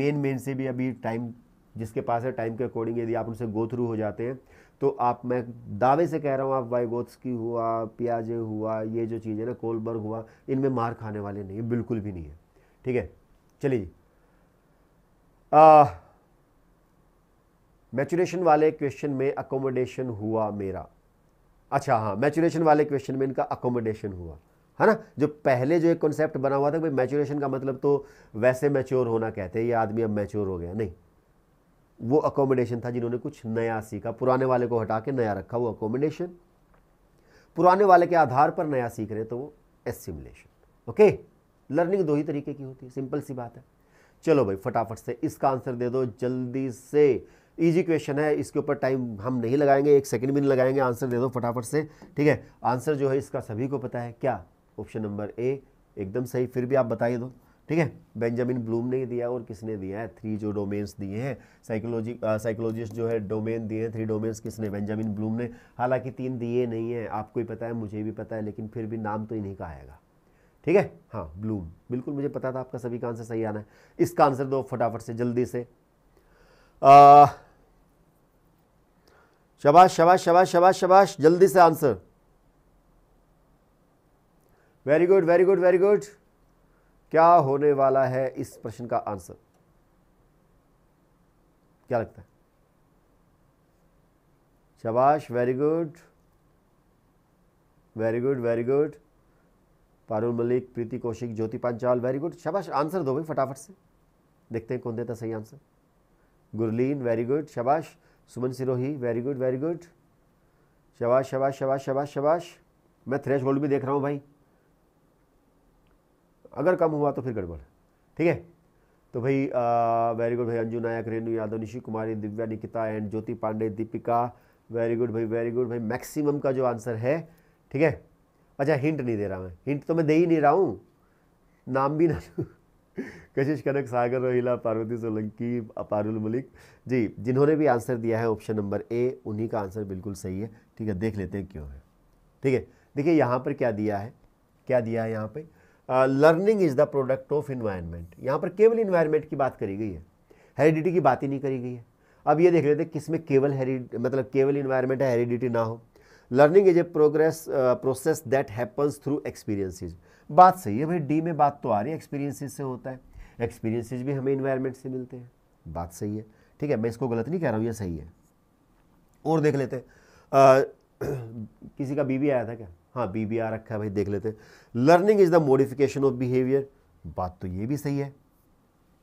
मेन मेन से भी अभी टाइम जिसके पास है टाइम के अकॉर्डिंग यदि आप उनसे गो थ्रू हो जाते हैं तो आप मैं दावे से कह रहा हूँ आप वाइगोत्सकी हुआ पियाजे हुआ ये जो चीज़ें ना कोलबर्ग हुआ इनमें मार खाने वाले नहीं है बिल्कुल भी नहीं है ठीक है चलिए मैचुरेशन वाले क्वेश्चन में अकोमोडेशन हुआ मेरा अच्छा हाँ मैचुरेशन वाले क्वेश्चन में इनका अकोमोडेशन हुआ है ना जो पहले जो एक कॉन्सेप्ट बना हुआ था भाई मैचुरेशन का मतलब तो वैसे मैच्योर होना कहते हैं ये आदमी अब मैच्योर हो गया नहीं वो अकोमोडेशन था जिन्होंने कुछ नया सीखा पुराने वाले को हटा के नया रखा वो अकोमोडेशन पुराने वाले के आधार पर नया सीख रहे तो वो एसिमुलेशन ओके लर्निंग दो ही तरीके की होती है सिंपल सी बात है चलो भाई फटाफट से इसका आंसर दे दो जल्दी से इजी क्वेश्चन है इसके ऊपर टाइम हम नहीं लगाएंगे एक सेकंड भी नहीं लगाएंगे आंसर दे दो फटाफट से ठीक है आंसर जो है इसका सभी को पता है क्या ऑप्शन नंबर ए एकदम सही फिर भी आप बताइए दो ठीक है बेंजामिन ब्लूम ने दिया और किसने दिया है थ्री जो डोमेन्स दिए हैं साइकोलॉजी साइकोलॉजिस्ट जो है डोमेन दिए हैं थ्री डोमेन्स किसने बेंजामिन ब्लूम ने हालांकि तीन दिए नहीं है आपको ही पता है मुझे भी पता है लेकिन फिर भी नाम तो इन्हीं का आएगा ठीक है हाँ ब्लूम बिल्कुल मुझे पता था आपका सभी का आंसर सही आना है इसका आंसर दो फटाफट से जल्दी से शबाश शबाश शबाश शबाश शबाश जल्दी से answer very good very good very good क्या होने वाला है इस प्रश्न का आंसर क्या लगता है शबाश very good very good very good Parul Malik Preeti Kaushik Jyoti Panchal very good शबाश आंसर दो भाई फटाफट से देखते हैं कौन देता सही आंसर गुरलीन वेरी गुड शबाश Suman Sirohi very good very good शबाश शबाश शबाश शबाश शबाश मैं थ्रेश होल्ड भी देख रहा हूँ भाई अगर कम हुआ तो फिर गड़बड़ ठीक है तो भाई वेरी गुड भाई Anju Nayak Renu Yadav Nishi Kumari Divya Nikita and Jyoti Pandey Deepika very good भाई वेरी गुड भाई मैक्सिमम का जो आंसर है ठीक है अच्छा हिंट नहीं दे रहा मैं हिंट तो मैं दे ही नहीं रहा हूँ नाम भी ना [laughs] कशिश कनक सागर रोहिला पार्वती सोलंकी अपारुल मलिक जी जिन्होंने भी आंसर दिया है ऑप्शन नंबर ए उन्हीं का आंसर बिल्कुल सही है ठीक है देख लेते हैं क्यों है ठीक है देखिए यहाँ पर क्या दिया है क्या दिया है यहाँ पर learning is the product of environment यहाँ पर केवल इन्वायरमेंट की बात करी गई है हेरिडिटी की बात ही नहीं करी गई है अब ये देख लेते हैं किसमें केवल मतलब केवल इन्वायरमेंट है हेरिडिटी ना हो learning is a progress process that happens through experiences बात सही है भाई डी में बात तो आ रही है एक्सपीरियंसिस से होता है एक्सपीरियंसिस भी हमें इन्वायरमेंट से मिलते हैं बात सही है ठीक है मैं इसको गलत नहीं कह रहा हूँ ये सही है और देख लेते हैं uh, [clears throat] किसी का बीवी आया था क्या हाँ बी बी आ रखा है भाई देख लेते हैं learning is the modification of behaviour बात तो ये भी सही है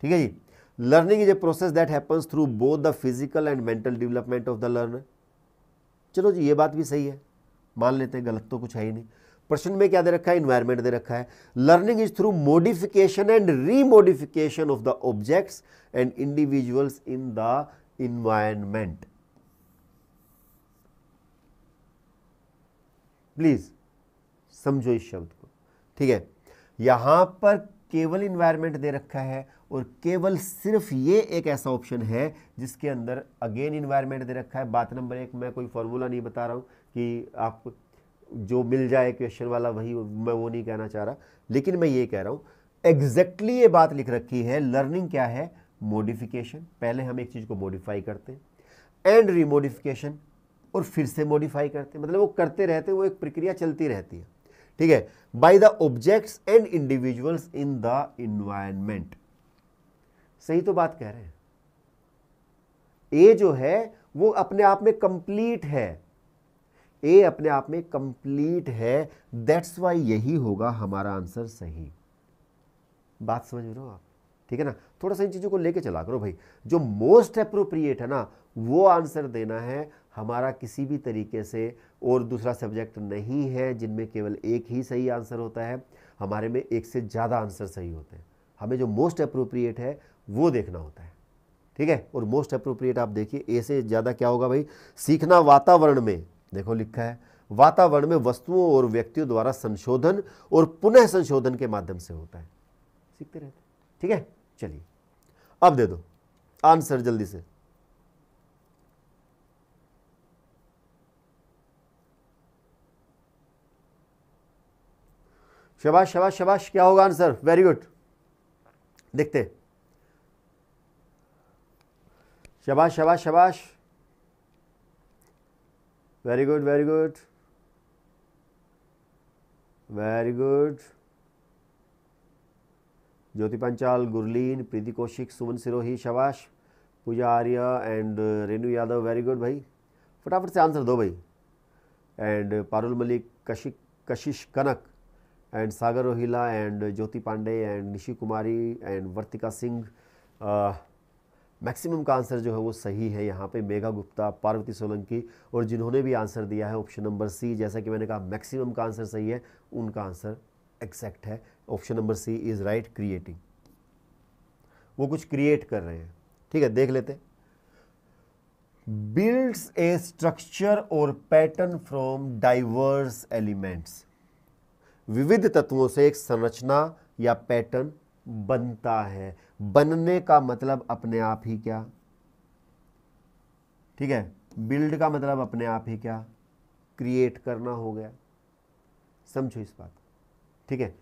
ठीक है जी learning is a process that happens through both the physical and mental development of the learner चलो जी ये बात भी सही है मान लेते हैं गलत तो कुछ है ही नहीं प्रश्न में क्या दे रखा है इन्वायरमेंट दे रखा है learning is through modification and remodification of the objects and individuals in the environment please समझो इस शब्द को ठीक है यहाँ पर केवल इन्वायरमेंट दे रखा है और केवल सिर्फ ये एक ऐसा ऑप्शन है जिसके अंदर अगेन इन्वायरमेंट दे रखा है बात नंबर एक मैं कोई फॉर्मूला नहीं बता रहा हूँ कि आपको जो मिल जाए क्वेश्चन वाला वही मैं वो नहीं कहना चाह रहा लेकिन मैं ये कह रहा हूँ एग्जैक्टली exactly ये बात लिख रखी है लर्निंग क्या है मोडिफिकेशन पहले हम एक चीज़ को मॉडिफाई करते हैं एंड रीमोडिफिकेशन और फिर से मॉडिफाई करते हैं मतलब वो करते रहते हैं वो एक प्रक्रिया चलती रहती है ठीक है by the objects and individuals in the environment सही तो बात कह रहे हैं ए जो है वो अपने आप में कंप्लीट है ए अपने आप में कंप्लीट है दैट्स वाई यही होगा हमारा आंसर सही बात समझ रहे हो आप ठीक है ना थोड़ा सा इन चीज़ों को लेके चला करो भाई जो मोस्ट अप्रोप्रिएट है ना वो आंसर देना है हमारा किसी भी तरीके से और दूसरा सब्जेक्ट नहीं है जिनमें केवल एक ही सही आंसर होता है हमारे में एक से ज़्यादा आंसर सही होते हैं हमें जो मोस्ट अप्रोप्रिएट है वो देखना होता है ठीक है और मोस्ट अप्रोप्रिएट आप देखिए ए से ज़्यादा क्या होगा भाई सीखना वातावरण में देखो लिखा है वातावरण में वस्तुओं और व्यक्तियों द्वारा संशोधन और पुनः संशोधन के माध्यम से होता है सीखते रहते ठीक है चलिए अब दे दो आंसर जल्दी से शबाश शबाश शबाश क्या होगा आंसर वेरी गुड देखते शबाश शबाश शबाश very good very good very good Jyoti Panchal Gurleen Preeti Kaushik Suman Sirohi शबाश Pooja Arya and uh, Renu Yadav very good भाई फटाफट से आंसर दो भाई and uh, Parul Malik Kashik Kashish Kanak and Sagar Rohila and uh, Jyoti Pandey and Nishi Kumari and Vartika Singh maximum का आंसर जो है वो सही है यहाँ पे मेघा गुप्ता पार्वती सोलंकी और जिन्होंने भी आंसर दिया है ऑप्शन नंबर सी जैसा कि मैंने कहा मैक्सिमम का आंसर सही है उनका आंसर एग्जैक्ट है option number C is right creating वो कुछ क्रिएट कर रहे हैं ठीक है देख लेते बिल्ड ए स्ट्रक्चर और पैटर्न फ्रॉम डाइवर्स एलिमेंट्स विविध तत्वों से एक संरचना या पैटर्न बनता है बनने का मतलब अपने आप ही क्या ठीक है बिल्ड का मतलब अपने आप ही क्या क्रिएट करना हो गया समझो इस बात ठीक है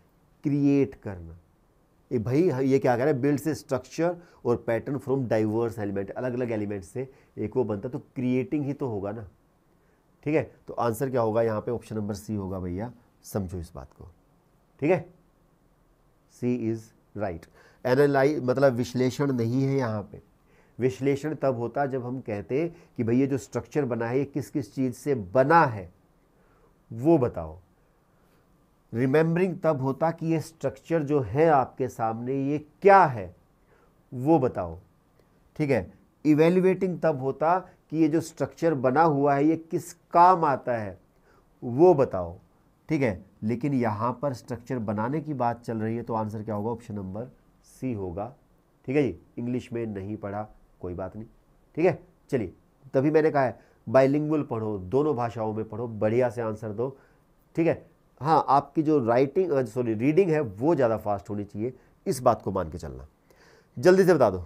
क्रिएट करना ये भाई ये क्या कह रहा है बिल्ड से स्ट्रक्चर और पैटर्न फ्रॉम डाइवर्स एलिमेंट अलग अलग एलिमेंट से एक वो बनता तो क्रिएटिंग ही तो होगा ना ठीक है तो आंसर क्या होगा यहाँ पे ऑप्शन नंबर सी होगा भैया समझो इस बात को ठीक है सी इज़ राइट एनालाइज मतलब विश्लेषण नहीं है यहाँ पे विश्लेषण तब होता जब हम कहते कि भैया जो स्ट्रक्चर बना है ये किस किस चीज़ से बना है वो बताओ रिमेम्बरिंग तब होता कि ये स्ट्रक्चर जो है आपके सामने ये क्या है वो बताओ ठीक है इवेल्युएटिंग तब होता कि ये जो स्ट्रक्चर बना हुआ है ये किस काम आता है वो बताओ ठीक है लेकिन यहाँ पर स्ट्रक्चर बनाने की बात चल रही है तो आंसर क्या होगा ऑप्शन नंबर सी होगा ठीक है जी इंग्लिश में नहीं पढ़ा कोई बात नहीं ठीक है चलिए तभी मैंने कहा है बाइलिंगुअल पढ़ो दोनों भाषाओं में पढ़ो बढ़िया से आंसर दो ठीक है हाँ आपकी जो राइटिंग सॉरी रीडिंग है वो ज़्यादा फास्ट होनी चाहिए इस बात को मान के चलना जल्दी से बता दो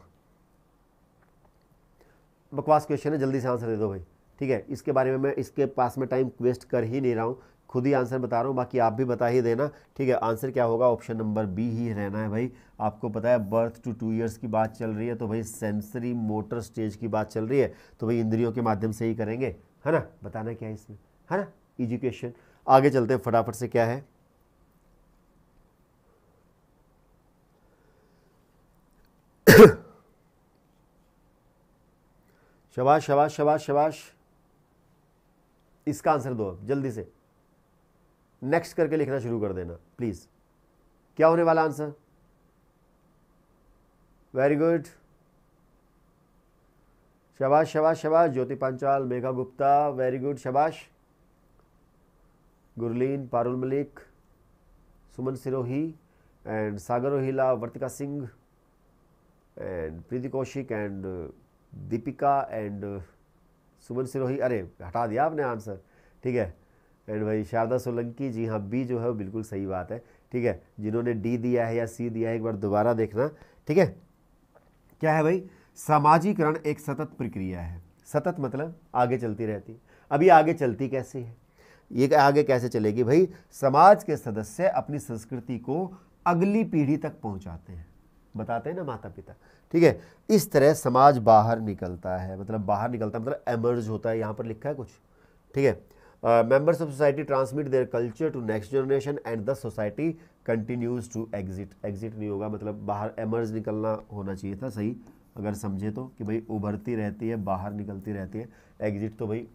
बकवास क्वेश्चन है जल्दी से आंसर दे दो भाई ठीक है इसके बारे में मैं इसके पास में टाइम वेस्ट कर ही नहीं रहा हूँ खुद ही आंसर बता रहा हूँ बाकी आप भी बता ही देना ठीक है आंसर क्या होगा ऑप्शन नंबर बी ही रहना है भाई आपको पता है बर्थ टू टू ईयर्स की बात चल रही है तो भाई सेंसरी मोटर स्टेज की बात चल रही है तो भाई इंद्रियों के माध्यम से ही करेंगे है ना बताना क्या है इसमें है ना एजुकेशन आगे चलते हैं फटाफट से क्या है [coughs] शबाश शबाश शबाश शबाश इसका आंसर दो जल्दी से नेक्स्ट करके लिखना शुरू कर देना प्लीज़ क्या होने वाला आंसर वेरी गुड शबाश शबाश शबाश ज्योति पांचाल मेघा गुप्ता वेरी गुड शबाश Gurleen Parul Malik Suman Sirohi and Sagar Rohila Vartika Singh and Preeti Kaushik and Deepika and Suman Sirohi अरे हटा दिया आपने आंसर ठीक है एंड भाई शारदा सोलंकी जी हाँ बी जो है वो बिल्कुल सही बात है ठीक है जिन्होंने डी दिया है या सी दिया है एक बार दोबारा देखना ठीक है क्या है भाई सामाजिकरण एक सतत प्रक्रिया है सतत मतलब आगे चलती रहती अभी आगे चलती कैसी है ये आगे कैसे चलेगी भाई समाज के सदस्य अपनी संस्कृति को अगली पीढ़ी तक पहुंचाते हैं बताते हैं ना माता पिता ठीक है इस तरह समाज बाहर निकलता है मतलब बाहर निकलता है मतलब एमर्ज होता है यहाँ पर लिखा है कुछ ठीक है members of society transmit their culture to next generation and the society continues to exit exit नहीं होगा मतलब बाहर एमर्ज निकलना होना चाहिए था सही अगर समझे तो कि भाई उभरती रहती है बाहर निकलती रहती है एग्जिट तो भाई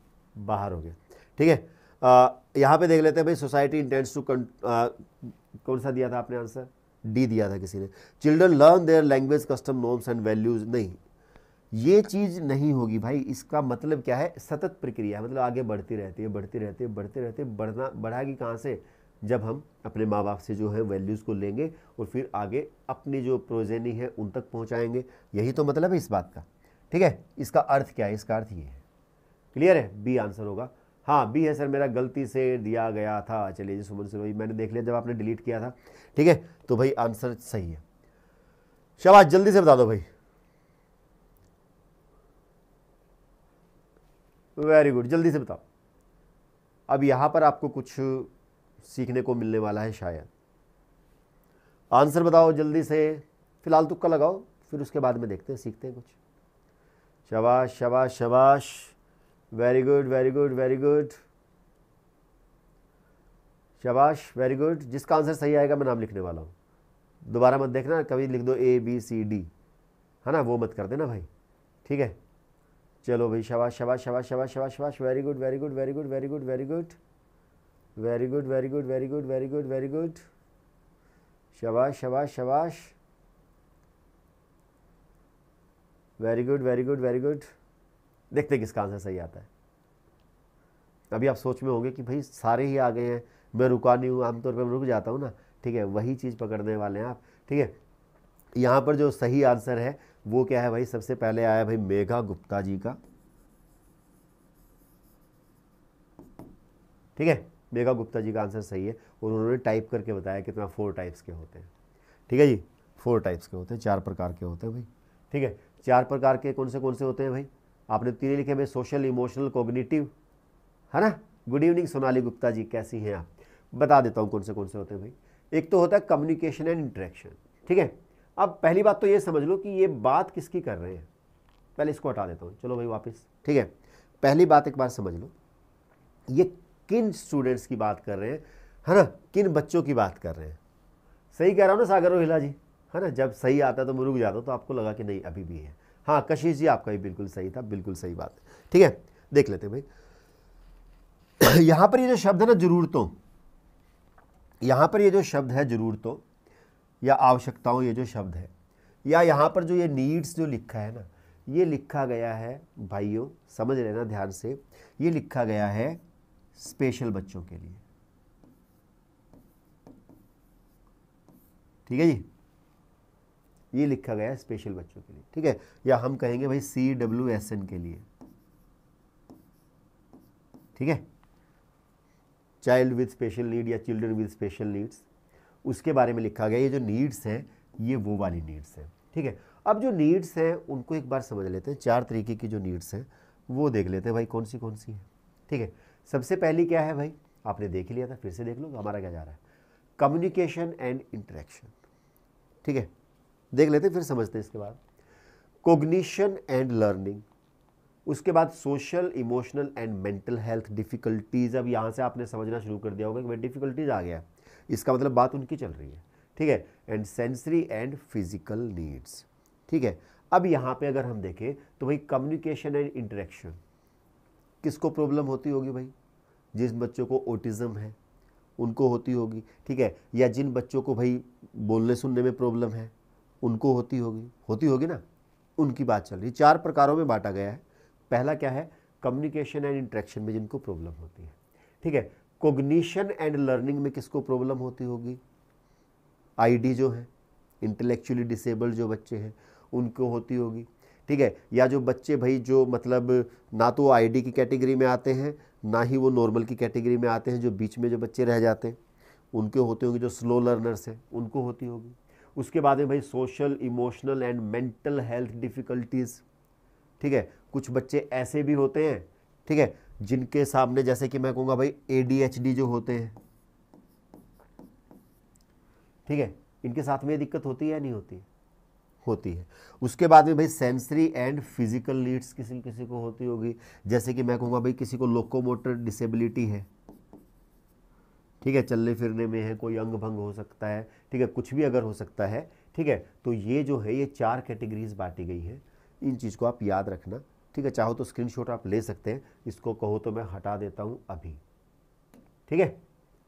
बाहर हो गया ठीक है यहाँ पे देख लेते हैं भाई सोसाइटी इंटेंड्स टू कौन सा दिया था आपने आंसर डी दिया था किसी ने children learn their language custom norms and values नहीं ये चीज़ नहीं होगी भाई इसका मतलब क्या है सतत प्रक्रिया मतलब आगे बढ़ती रहती है बढ़ती रहती है बढ़ती रहती है बढ़ना बढ़ाएगी कहाँ से जब हम अपने माँ बाप से जो है वैल्यूज़ को लेंगे और फिर आगे अपनी जो प्रोजेनी है उन तक पहुँचाएंगे यही तो मतलब है इस बात का ठीक है इसका अर्थ क्या है इसका अर्थ ये है क्लियर है बी आंसर होगा हाँ बी है सर मेरा गलती से दिया गया था चलिए जी सुमन सिंह मैंने देख लिया जब आपने डिलीट किया था ठीक है तो भाई आंसर सही है शबाश जल्दी से बता दो भाई वेरी गुड जल्दी से बताओ अब यहाँ पर आपको कुछ सीखने को मिलने वाला है शायद आंसर बताओ जल्दी से फिलहाल तुक्का लगाओ फिर उसके बाद में देखते हैं सीखते हैं कुछ शबाश शबाश शबाश very good very good very good शबाश वेरी गुड जिसका आंसर सही आएगा मैं नाम लिखने वाला हूँ दोबारा मत देखना कभी लिख दो ए बी सी डी है ना वो मत कर देना भाई ठीक है चलो भाई शबाश शबाश शबाश शबाश शबाश शबाश very good very good very good very good very good very good very good very good very good very good शबाश शबाश शबाश very good very good very good देखते हैं किसका आंसर सही आता है अभी आप सोच में होंगे कि भाई सारे ही आ गए हैं मैं रुका नहीं हूँ आमतौर पर मैं रुक जाता हूँ ना ठीक है वही चीज़ पकड़ने वाले हैं आप ठीक है यहाँ पर जो सही आंसर है वो क्या है भाई सबसे पहले आया भाई मेघा गुप्ता जी का ठीक है मेघा गुप्ता जी का आंसर सही है और उन्होंने टाइप करके बताया कितना फोर टाइप्स के होते हैं ठीक है जी फोर टाइप्स के होते हैं चार प्रकार के होते हैं भाई ठीक है चार प्रकार के कौन से कौन से होते हैं भाई आपने तीन लिखे हुए सोशल इमोशनल कोग्निटिव है ना गुड इवनिंग सोनाली गुप्ता जी कैसी हैं आप बता देता हूँ कौन से कौन से होते हैं भाई एक तो होता है कम्युनिकेशन एंड इंट्रैक्शन ठीक है अब पहली बात तो ये समझ लो कि ये बात किसकी कर रहे हैं पहले इसको हटा देता हूँ चलो भाई वापस ठीक है पहली बात एक बार समझ लो ये किन स्टूडेंट्स की बात कर रहे हैं है ना किन बच्चों की बात कर रहे हैं सही कह रहा हूँ ना सागर रोहिला जी है ना जब सही आता है तो मैं रुक जाता तो आपको लगा कि नहीं अभी भी है हाँ कशिश जी आपका भी बिल्कुल सही था बिल्कुल सही बात है ठीक है देख लेते भाई [clears throat] यहां पर ये जो शब्द है ना ज़रूरतों यहां पर ये जो शब्द है ज़रूरतों या आवश्यकताओं ये जो शब्द है या यहां पर जो ये नीड्स जो लिखा है ना ये लिखा गया है भाइयों समझ लेना ध्यान से ये लिखा गया है स्पेशल बच्चों के लिए ठीक है जी ये लिखा गया है स्पेशल बच्चों के लिए ठीक है या हम कहेंगे भाई सी डब्ल्यू एस एन के लिए ठीक है चाइल्ड विद स्पेशल नीड या चिल्ड्रन विद स्पेशल नीड्स उसके बारे में लिखा गया ये जो नीड्स हैं ये वो वाली नीड्स हैं ठीक है अब जो नीड्स हैं उनको एक बार समझ लेते हैं चार तरीके की जो नीड्स हैं वो देख लेते हैं भाई कौन सी कौन सी है ठीक है सबसे पहली क्या है भाई आपने देख लिया था फिर से देख लो हमारा क्या जा रहा है कम्युनिकेशन एंड इंटरेक्शन ठीक है देख लेते फिर समझते हैं इसके बाद कोग्निशन एंड लर्निंग उसके बाद social emotional and mental health difficulties अब यहाँ से आपने समझना शुरू कर दिया होगा कि भाई डिफ़िकल्टीज़ आ गया इसका मतलब बात उनकी चल रही है ठीक है and sensory and physical needs ठीक है अब यहाँ पे अगर हम देखें तो भाई कम्युनिकेशन एंड इंटरेक्शन किसको प्रॉब्लम होती होगी भाई जिस बच्चों को ऑटिज़म है उनको होती होगी ठीक है या जिन बच्चों को भाई बोलने सुनने में प्रॉब्लम है उनको होती होगी होती होगी ना उनकी बात चल रही चार प्रकारों में बांटा गया है पहला क्या है कम्युनिकेशन एंड इंट्रैक्शन में जिनको प्रॉब्लम होती है ठीक है कोग्निशन एंड लर्निंग में किसको प्रॉब्लम होती होगी आईडी जो है इंटेलेक्चुअली डिसेबल्ड जो बच्चे हैं उनको होती होगी ठीक है या जो बच्चे भाई जो मतलब ना तो आईडी की कैटेगरी में आते हैं ना ही वो नॉर्मल की कैटेगरी में आते हैं जो बीच में जो बच्चे रह जाते हैं उनके होते होंगे जो स्लो लर्नर्स हैं उनको होती होगी उसके बाद में भाई social emotional and mental health difficulties ठीक है कुछ बच्चे ऐसे भी होते हैं ठीक है जिनके सामने जैसे कि मैं कहूँगा भाई ए जो होते हैं ठीक है इनके साथ में ये दिक्कत होती है या नहीं होती होती है उसके बाद में भाई सेंसरी एंड फिजिकल नीड्स किसी किसी को होती होगी जैसे कि मैं कहूँगा भाई किसी को लोकोमोटर डिसेबिलिटी है ठीक है चलने फिरने में है कोई अंग भंग हो सकता है ठीक है कुछ भी अगर हो सकता है ठीक है तो ये जो है ये चार कैटेगरीज बांटी गई हैं इन चीज़ को आप याद रखना ठीक है चाहो तो स्क्रीनशॉट आप ले सकते हैं इसको कहो तो मैं हटा देता हूँ अभी ठीक है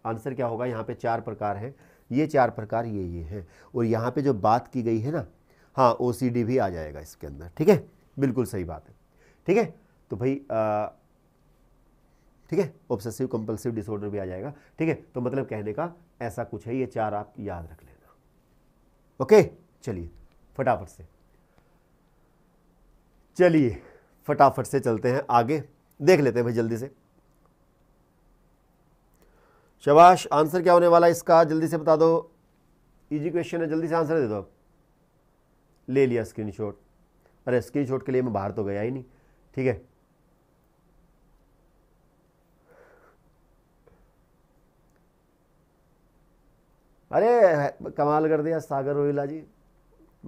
आंसर क्या होगा यहाँ पे चार प्रकार हैं ये चार प्रकार ये ये हैं और यहाँ पे जो बात की गई है ना हाँ ओ भी आ जाएगा इसके अंदर ठीक है बिल्कुल सही बात है ठीक है तो भाई आ, ठीक है ऑब्सेसिव कंपल्सिव डिसऑर्डर भी आ जाएगा ठीक है तो मतलब कहने का ऐसा कुछ है ये चार आप याद रख लेना ओके चलिए फटाफट से चलिए फटाफट से चलते हैं आगे देख लेते हैं भाई जल्दी से शबाश आंसर क्या होने वाला है इसका जल्दी से बता दो इजी क्वेश्चन है जल्दी से आंसर दे दो आप ले लिया स्क्रीनशॉट अरे स्क्रीनशॉट के लिए मैं बाहर तो गया ही नहीं ठीक है अरे कमाल कर दिया सागर रोहिला जी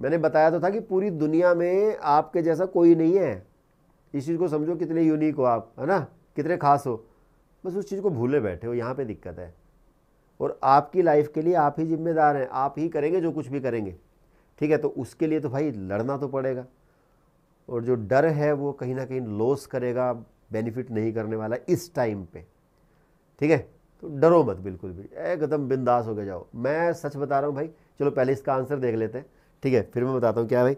मैंने बताया तो था कि पूरी दुनिया में आपके जैसा कोई नहीं है इस चीज़ को समझो कितने यूनिक हो आप है ना कितने खास हो बस उस चीज़ को भूले बैठे हो यहाँ पे दिक्कत है और आपकी लाइफ के लिए आप ही जिम्मेदार हैं आप ही करेंगे जो कुछ भी करेंगे ठीक है तो उसके लिए तो भाई लड़ना तो पड़ेगा और जो डर है वो कहीं ना कहीं लॉस करेगा बेनिफिट नहीं करने वाला इस टाइम पे ठीक है तो डरो मत बिल्कुल भी एकदम बिंदास होकर जाओ मैं सच बता रहा हूँ भाई चलो पहले इसका आंसर देख लेते हैं ठीक है फिर मैं बताता हूँ क्या भाई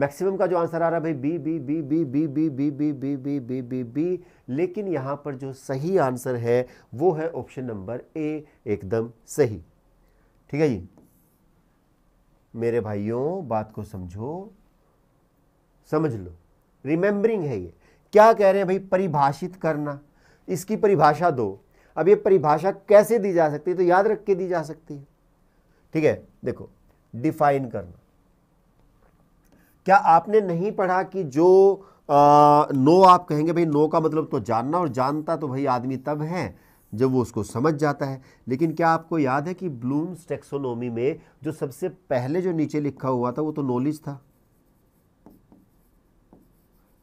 मैक्सिमम का जो आंसर आ रहा है भाई B B B B B B B B B B B B B लेकिन यहाँ पर जो सही आंसर है वो है ऑप्शन नंबर ए एकदम सही ठीक है जी मेरे भाइयों बात को समझो समझ लो रिमेंबरिंग है ये क्या कह रहे हैं भाई परिभाषित करना इसकी परिभाषा दो अब ये परिभाषा कैसे दी जा सकती है तो याद रख के दी जा सकती है ठीक है देखो डिफाइन करना क्या आपने नहीं पढ़ा कि जो आ, नो आप कहेंगे भाई नो का मतलब तो जानना और जानता तो भाई आदमी तब है जब वो उसको समझ जाता है लेकिन क्या आपको याद है कि ब्लूम्स टेक्सोनोमी में जो सबसे पहले जो नीचे लिखा हुआ था वो तो नॉलेज था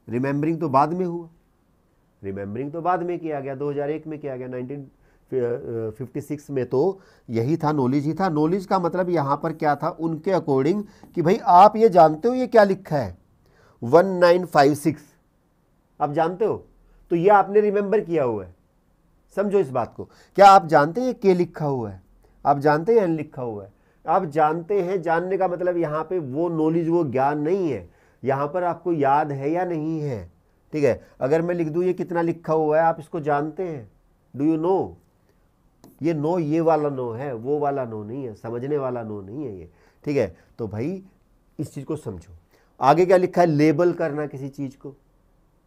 रिमेंबरिंग तो बाद में हुआ रिमेम्बरिंग तो बाद में किया गया 2001 में किया गया 1956 uh, में तो यही था नॉलेज ही था नॉलेज का मतलब यहाँ पर क्या था उनके अकॉर्डिंग कि भाई आप ये जानते हो ये क्या लिखा है 1956 आप जानते हो तो ये आपने रिमेंबर किया हुआ है समझो इस बात को क्या आप जानते हैं ये के लिखा हुआ है आप जानते हैं एन लिखा हुआ है आप जानते हैं जानने का मतलब यहाँ पे वो नॉलेज वो ज्ञान नहीं है यहाँ पर आपको याद है या नहीं है ठीक है अगर मैं लिख दूँ ये कितना लिखा हुआ है आप इसको जानते हैं डू यू नो ये नो ये वाला नो है वो वाला नो नहीं है समझने वाला नो नहीं है ये ठीक है तो भाई इस चीज़ को समझो आगे क्या लिखा है लेबल करना किसी चीज़ को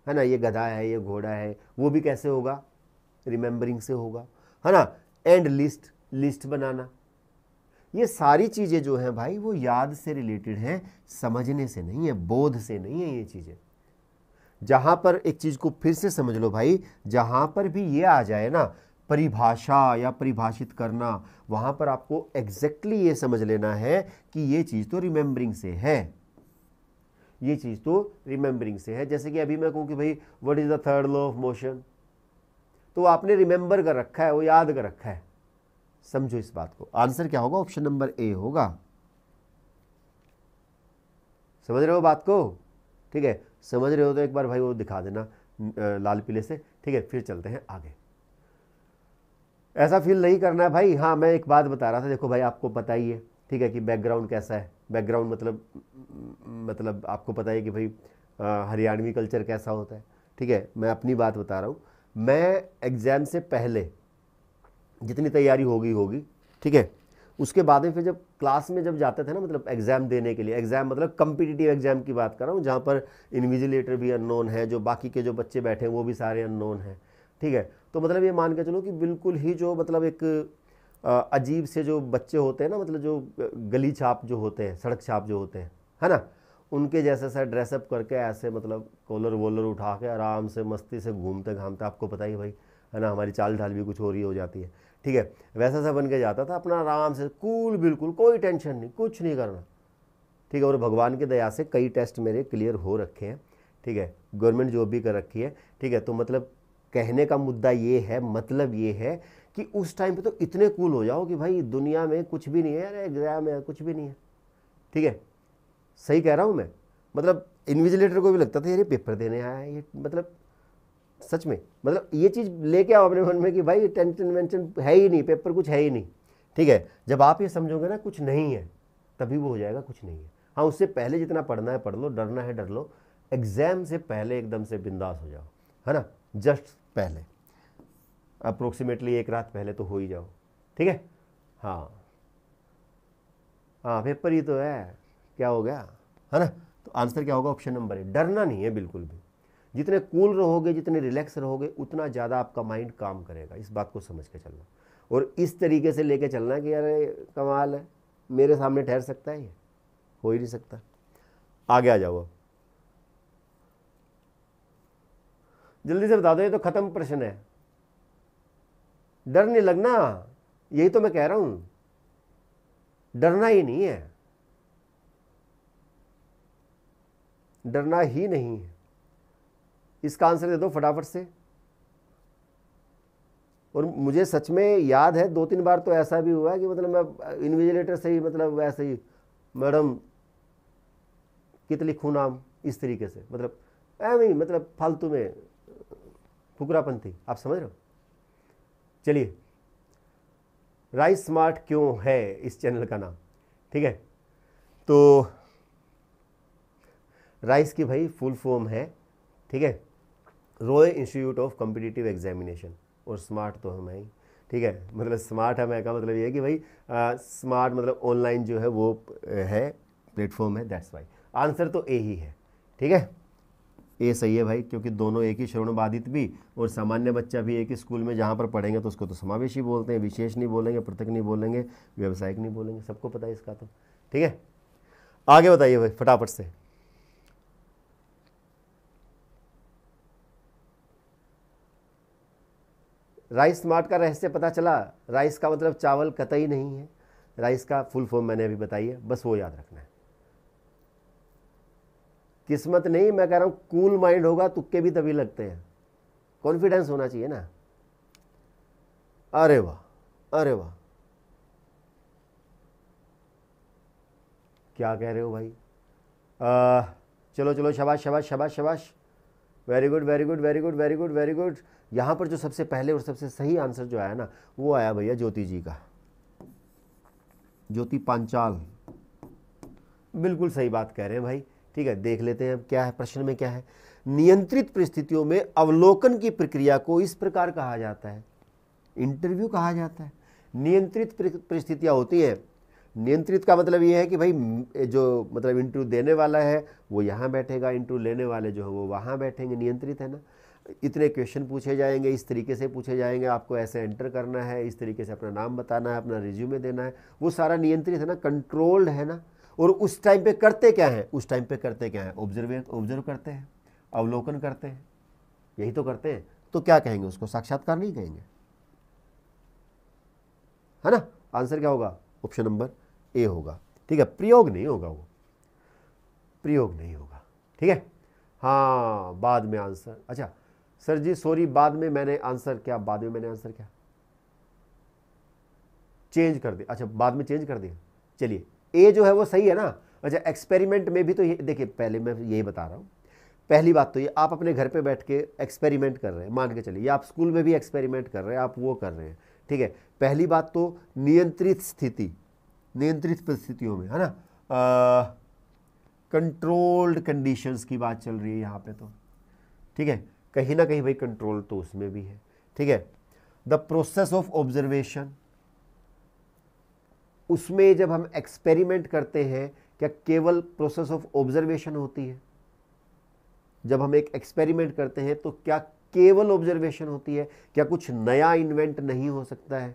है ना ये गधा है ये घोड़ा है वो भी कैसे होगा रिमेंबरिंग से होगा है ना एंड लिस्ट लिस्ट बनाना ये सारी चीज़ें जो हैं भाई वो याद से रिलेटेड हैं समझने से नहीं है बोध से नहीं है ये चीज़ें जहाँ पर एक चीज़ को फिर से समझ लो भाई जहाँ पर भी ये आ जाए ना परिभाषा या परिभाषित करना वहाँ पर आपको एग्जैक्टली exactly ये समझ लेना है कि ये चीज़ तो रिमेंबरिंग से है ये चीज़ तो रिमेंबरिंग से है जैसे कि अभी मैं कहूँ कि भाई what is the third law of motion तो आपने रिमेंबर कर रखा है वो याद कर रखा है समझो इस बात को आंसर क्या होगा ऑप्शन नंबर ए होगा समझ रहे हो बात को ठीक है समझ रहे हो तो एक बार भाई वो दिखा देना लाल पीले से ठीक है फिर चलते हैं आगे ऐसा फील नहीं करना है भाई हाँ मैं एक बात बता रहा था देखो भाई आपको पता ही है ठीक है कि बैकग्राउंड कैसा है बैकग्राउंड मतलब मतलब आपको पता है कि भाई हरियाणवी कल्चर कैसा होता है ठीक है मैं अपनी बात बता रहा हूँ मैं एग्ज़ाम से पहले जितनी तैयारी होगी होगी ठीक है उसके बाद में फिर जब क्लास में जब जाते थे ना मतलब एग्ज़ाम देने के लिए एग्ज़ाम मतलब कम्पिटिटिव एग्ज़ाम की बात कर रहा हूँ जहाँ पर इन्विजिलेटर भी अननोन है जो बाकी के जो बच्चे बैठे हैं वो भी सारे अननोन हैं ठीक है तो मतलब ये मान के चलो कि बिल्कुल ही जो मतलब एक अजीब से जो बच्चे होते हैं ना मतलब जो गली छाप जो होते हैं सड़क छाप जो होते हैं है ना उनके जैसे सा ड्रेसअप करके ऐसे मतलब कॉलर वोलर उठा के आराम से मस्ती से घूमते घामते आपको पता ही भाई है ना हमारी चाल ढाल भी कुछ हो रही हो जाती है ठीक है वैसा सा बन के जाता था अपना आराम से कूल बिल्कुल कोई टेंशन नहीं कुछ नहीं करना ठीक है और भगवान की दया से कई टेस्ट मेरे क्लियर हो रखे हैं ठीक है गवर्नमेंट जॉब भी कर रखी है ठीक है तो मतलब कहने का मुद्दा ये है मतलब ये है कि उस टाइम पे तो इतने कूल हो जाओ कि भाई दुनिया में कुछ भी नहीं है अरे एग्जाम में कुछ भी नहीं है ठीक है सही कह रहा हूँ मैं मतलब इन्विजिलेटर को भी लगता था यार पेपर देने आया है ये मतलब सच में मतलब ये चीज़ लेके आओ अपने मन में कि भाई टेंशन वेंशन है ही नहीं पेपर कुछ है ही नहीं ठीक है जब आप ये समझोगे ना कुछ नहीं है तभी वो हो जाएगा कुछ नहीं है हाँ उससे पहले जितना पढ़ना है पढ़ लो डरना है डर लो एग्ज़ाम से पहले एकदम से बिंदास हो जाओ है ना जस्ट पहले अप्रोक्सीमेटली एक रात पहले तो हो ही जाओ ठीक है हाँ हाँ पेपर ही तो है क्या हो गया है ना तो आंसर क्या होगा ऑप्शन नंबर है डरना नहीं है बिल्कुल भी जितने कूल रहोगे जितने रिलैक्स रहोगे उतना ज़्यादा आपका माइंड काम करेगा इस बात को समझ के चलना और इस तरीके से लेके चलना कि यार कमाल है मेरे सामने ठहर सकता है ये हो ही नहीं सकता आगे आ जाओ जल्दी से बता दो ये तो ख़त्म प्रश्न है डर नहीं लगना यही तो मैं कह रहा हूँ डरना ही नहीं है डरना ही नहीं है इसका आंसर दे दो फटाफट से और मुझे सच में याद है दो तीन बार तो ऐसा भी हुआ कि मतलब मैं इन्विजिलेटर से ही मतलब ऐसे ही मैडम कित लिखूँ नाम इस तरीके से मतलब ऐ मतलब फालतू में फुकरापंथी आप समझ रहे हो चलिए राइस स्मार्ट क्यों है इस चैनल का नाम ठीक है तो राइस की भाई फुल फॉर्म है ठीक है Roy institute of competitive examination और स्मार्ट तो हम हैं ठीक है मतलब स्मार्ट है मैं का मतलब ये है कि भाई स्मार्ट मतलब ऑनलाइन जो है वो है प्लेटफॉर्म है दैट्स वाई आंसर तो ए ही है ठीक है ए सही है भाई क्योंकि दोनों एक ही श्रवण बाधित भी और सामान्य बच्चा भी एक ही स्कूल में जहाँ पर पढ़ेंगे तो उसको तो समावेशी बोलते हैं विशेष नहीं बोलेंगे पृथक नहीं बोलेंगे व्यावसायिक नहीं बोलेंगे सबको पता है इसका तो ठीक है आगे बताइए भाई फटाफट से राइस स्मार्ट का रहस्य पता चला राइस का मतलब चावल कतई नहीं है राइस का फुल फॉर्म मैंने अभी बताई है बस वो याद रखना है किस्मत नहीं मैं कह रहा हूँ कूल माइंड होगा तुक्के भी तभी लगते हैं कॉन्फिडेंस होना चाहिए ना अरे वाह अरे वाह क्या कह रहे हो भाई आ, चलो चलो शबाश शबाश शबाश शबाश very good very good very good very good very good यहाँ पर जो सबसे पहले और सबसे सही आंसर जो आया ना वो आया भैया ज्योति जी का ज्योति पांचाल बिल्कुल सही बात कह रहे हैं भाई ठीक है देख लेते हैं अब क्या है प्रश्न में क्या है नियंत्रित परिस्थितियों में अवलोकन की प्रक्रिया को इस प्रकार कहा जाता है इंटरव्यू कहा जाता है नियंत्रित परिस्थितियां होती हैं नियंत्रित का मतलब ये है कि भाई जो मतलब इंटरव्यू देने वाला है वो यहाँ बैठेगा इंटरव्यू लेने वाले जो है वो वहाँ बैठेंगे नियंत्रित है ना इतने क्वेश्चन पूछे जाएंगे इस तरीके से पूछे जाएंगे आपको ऐसे एंटर करना है इस तरीके से अपना नाम बताना है अपना रिज्यूमे देना है वो सारा नियंत्रित है ना कंट्रोल्ड है ना और उस टाइम पे करते क्या हैं उस टाइम पे करते क्या हैं ऑब्जर्व ऑब्जर्व करते हैं अवलोकन करते हैं यही तो करते हैं तो क्या कहेंगे उसको साक्षात्कार नहीं कहेंगे है ना आंसर क्या होगा ऑप्शन नंबर ए होगा ठीक है प्रयोग नहीं होगा वो प्रयोग नहीं होगा ठीक है हाँ बाद में आंसर अच्छा सर जी सॉरी बाद में मैंने आंसर क्या बाद में मैंने आंसर क्या चेंज कर दिया अच्छा बाद में चेंज कर दिया चलिए ए जो है वो सही है ना अच्छा एक्सपेरिमेंट में भी तो ये देखिए पहले मैं यही बता रहा हूँ पहली बात तो ये आप अपने घर पे बैठ के एक्सपेरिमेंट कर रहे हैं मान के चलिए आप स्कूल में भी एक्सपेरिमेंट कर रहे हैं आप वो कर रहे हैं ठीक है पहली बात तो नियंत्रित स्थिति नियंत्रित परिस्थितियों में है ना कंट्रोल्ड कंडीशंस की बात चल रही है यहाँ पे तो ठीक है कहीं ना कहीं भाई कंट्रोल तो उसमें भी है ठीक है द प्रोसेस ऑफ ऑब्जर्वेशन उसमें जब हम एक्सपेरिमेंट करते हैं क्या केवल प्रोसेस ऑफ ऑब्जर्वेशन होती है जब हम एक एक्सपेरिमेंट करते हैं तो क्या केवल ऑब्जर्वेशन होती है क्या कुछ नया इन्वेंट नहीं हो सकता है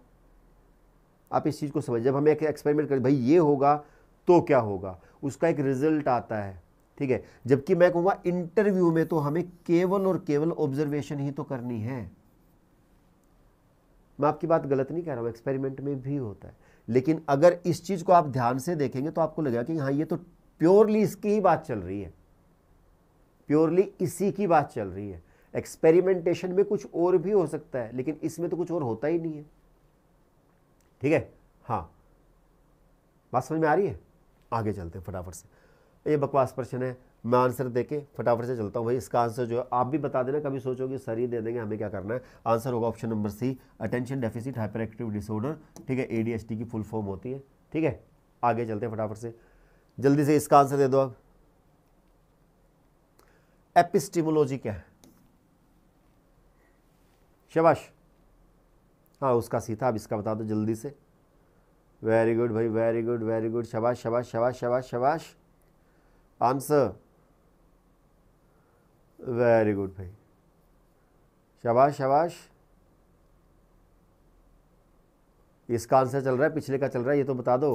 आप इस चीज़ को समझ जब हम एक एक्सपेरिमेंट करें भाई ये होगा तो क्या होगा उसका एक रिजल्ट आता है ठीक है जबकि मैं कहूँगा इंटरव्यू में तो हमें केवल और केवल ऑब्जर्वेशन ही तो करनी है मैं आपकी बात गलत नहीं कह रहा हूँ एक्सपेरिमेंट में भी होता है लेकिन अगर इस चीज़ को आप ध्यान से देखेंगे तो आपको लगेगा कि हाँ ये तो प्योरली इसकी ही बात चल रही है प्योरली इसी की बात चल रही है एक्सपेरिमेंटेशन में कुछ और भी हो सकता है लेकिन इसमें तो कुछ और होता ही नहीं है ठीक है हाँ बात समझ में आ रही है आगे चलते हैं फटाफट से ये बकवास प्रश्न है मैं आंसर दे के फटाफट से चलता हूँ भाई इसका आंसर जो है आप भी बता देना कभी सोचोगे सर ही दे देंगे हमें क्या करना है आंसर होगा option number C attention deficit hyperactive disorder ठीक है एडीएसटी की फुल फॉर्म होती है ठीक है आगे चलते हैं फटाफट से जल्दी से इसका आंसर दे दो आप एपिस्टिमोलॉजी क्या है शबाश हाँ उसका सीता अब इसका बता दो जल्दी से वेरी गुड भाई वेरी गुड वेरी गुड शबाश शबाश शबाश शबाश शबाश आंसर वेरी गुड भाई शबाश शबाश इसका आंसर चल रहा है पिछले का चल रहा है ये तो बता दो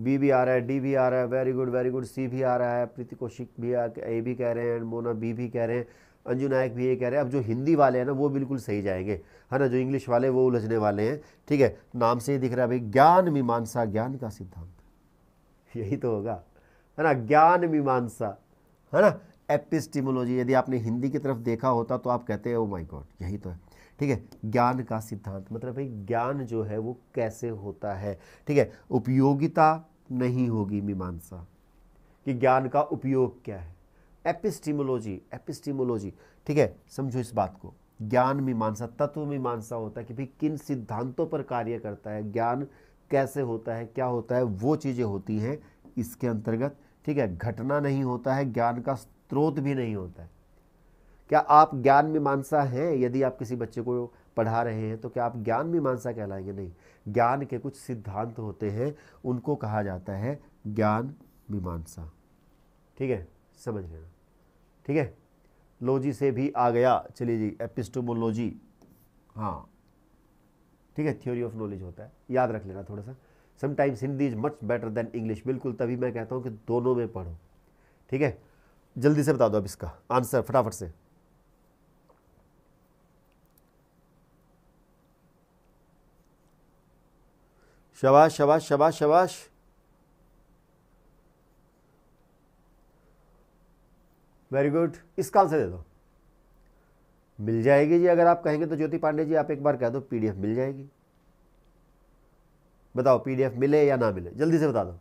बी भी आ रहा है डी भी आ रहा है very good very good C भी आ रहा है प्रीति कौशिक भी आ ए भी कह रहे हैं मोना बी भी कह रहे हैं अंजू नायक भी ये कह रहे हैं अब जो हिंदी वाले हैं ना वो बिल्कुल सही जाएंगे है ना जो इंग्लिश वाले वो उलझने वाले हैं ठीक है नाम से ही दिख रहा है भाई ज्ञान मीमांसा ज्ञान का सिद्धांत यही तो होगा है ना ज्ञान मीमांसा है ना एपिस्टिमोलॉजी यदि आपने हिंदी की तरफ देखा होता तो आप कहते हैं ओ माई गॉड यही तो है ठीक है ज्ञान का सिद्धांत मतलब भाई ज्ञान जो है वो कैसे होता है ठीक है उपयोगिता नहीं होगी मीमांसा कि ज्ञान का उपयोग क्या है एपिस्टीमोलॉजी एपिस्टीमोलॉजी ठीक है समझो इस बात को ज्ञान मीमांसा तत्व मीमांसा होता है कि भाई किन सिद्धांतों पर कार्य करता है ज्ञान कैसे होता है क्या होता है वो चीज़ें होती हैं इसके अंतर्गत ठीक है घटना नहीं होता है ज्ञान का स्रोत भी नहीं होता है क्या आप ज्ञान मीमांसा हैं यदि आप किसी बच्चे को पढ़ा रहे हैं तो क्या आप ज्ञान मीमांसा कहलाएंगे नहीं ज्ञान के कुछ सिद्धांत होते हैं उनको कहा जाता है ज्ञान मीमांसा ठीक है समझ लेना ठीक है लॉजी से भी आ गया चलिए जी एपिस्टोमोलॉजी हाँ ठीक है थ्योरी ऑफ नॉलेज होता है याद रख लेना थोड़ा सा sometimes Hindi is much better than English बिल्कुल तभी मैं कहता हूँ कि दोनों में पढ़ो ठीक है जल्दी से बता दो अब इसका आंसर फटाफट से शबाश शबाश शबाश शबाश वेरी गुड इस काल से दे दो मिल जाएगी जी अगर आप कहेंगे तो ज्योति पांडे जी आप एक बार कह दो पीडीएफ मिल जाएगी बताओ पीडीएफ मिले या ना मिले जल्दी से बता दो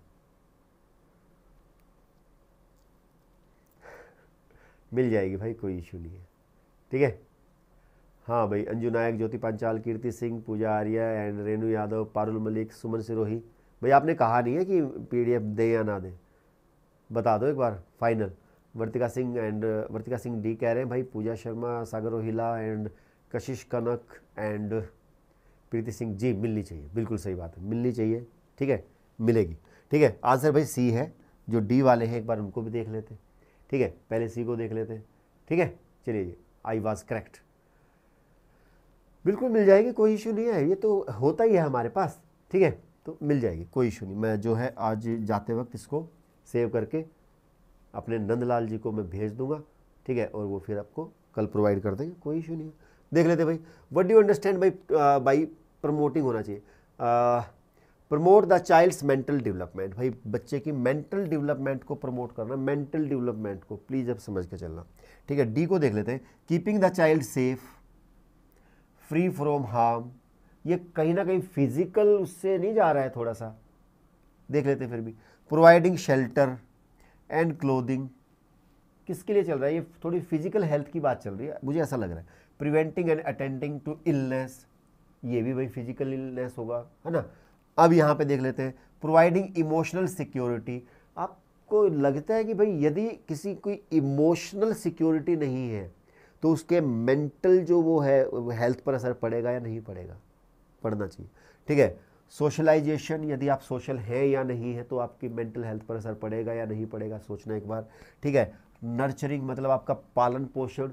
मिल जाएगी भाई कोई इशू नहीं है ठीक है हाँ भाई अंजू नायक ज्योति पंचाल कीर्ति सिंह पूजा आर्या एंड रेणु यादव पारुल मलिक सुमन सिरोही भाई आपने कहा नहीं है कि पीडीएफ दें या ना दें बता दो एक बार final Vartika Singh and uh, Vartika Singh D कह रहे हैं भाई पूजा शर्मा सागर रोहिला एंड कशिश कनक एंड प्रीति सिंह जी मिलनी चाहिए बिल्कुल सही बात है मिलनी चाहिए ठीक है मिलेगी ठीक है आंसर भाई सी है जो डी वाले हैं एक बार उनको भी देख लेते हैं ठीक है पहले सी को देख लेते हैं ठीक है चलिए जी आई वॉज करेक्ट बिल्कुल मिल जाएगी कोई इशू नहीं है ये तो होता ही है हमारे पास ठीक है तो मिल जाएगी कोई इशू नहीं मैं जो है आज जाते वक्त इसको सेव करके अपने नंदलाल जी को मैं भेज दूंगा ठीक है और वो फिर आपको कल प्रोवाइड कर देंगे कोई इशू नहीं है देख लेते भाई what do understand by by promoting होना चाहिए promote the child's mental development भाई बच्चे की मेंटल डेवलपमेंट को प्रमोट करना मेंटल डेवलपमेंट को प्लीज़ अब समझ के चलना ठीक है डी को देख लेते हैं keeping the child safe free from harm ये कहीं ना कहीं फिजिकल उससे नहीं जा रहा है थोड़ा सा देख लेते हैं फिर भी प्रोवाइडिंग शेल्टर एंड क्लोदिंग किसके लिए चल रहा है ये थोड़ी फिजिकल हेल्थ की बात चल रही है मुझे ऐसा लग रहा है preventing and attending to illness ये भी भाई फिजिकल इलनेस होगा है ना अब यहाँ पे देख लेते हैं प्रोवाइडिंग इमोशनल सिक्योरिटी आपको लगता है कि भाई यदि किसी कोई इमोशनल सिक्योरिटी नहीं है तो उसके मेंटल जो वो है हेल्थ पर असर पड़ेगा या नहीं पड़ेगा पड़ना चाहिए ठीक है सोशलाइजेशन यदि आप सोशल हैं या नहीं है तो आपकी मेंटल हेल्थ पर असर पड़ेगा या नहीं पड़ेगा सोचना एक बार ठीक है नर्चरिंग मतलब आपका पालन पोषण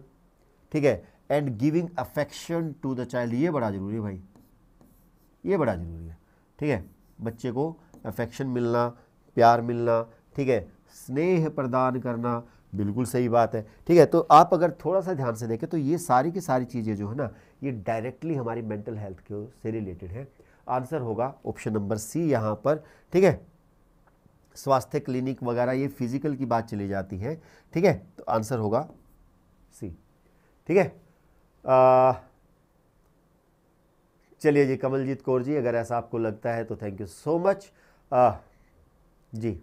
ठीक है and giving affection to the child ये बड़ा ज़रूरी है भाई ये बड़ा ज़रूरी है ठीक है बच्चे को अफेक्शन मिलना प्यार मिलना ठीक है स्नेह प्रदान करना बिल्कुल सही बात है ठीक है तो आप अगर थोड़ा सा ध्यान से देखें तो ये सारी की सारी चीज़ें जो है ना ये डायरेक्टली हमारी मेंटल हेल्थ के से रिलेटेड है आंसर होगा ऑप्शन नंबर सी यहाँ पर ठीक है स्वास्थ्य क्लिनिक वगैरह ये फिजिकल की बात चली जाती है ठीक है तो आंसर होगा सी ठीक है चलिए जी कमलजीत कौर जी अगर ऐसा आपको लगता है तो थैंक यू सो मच आ, जी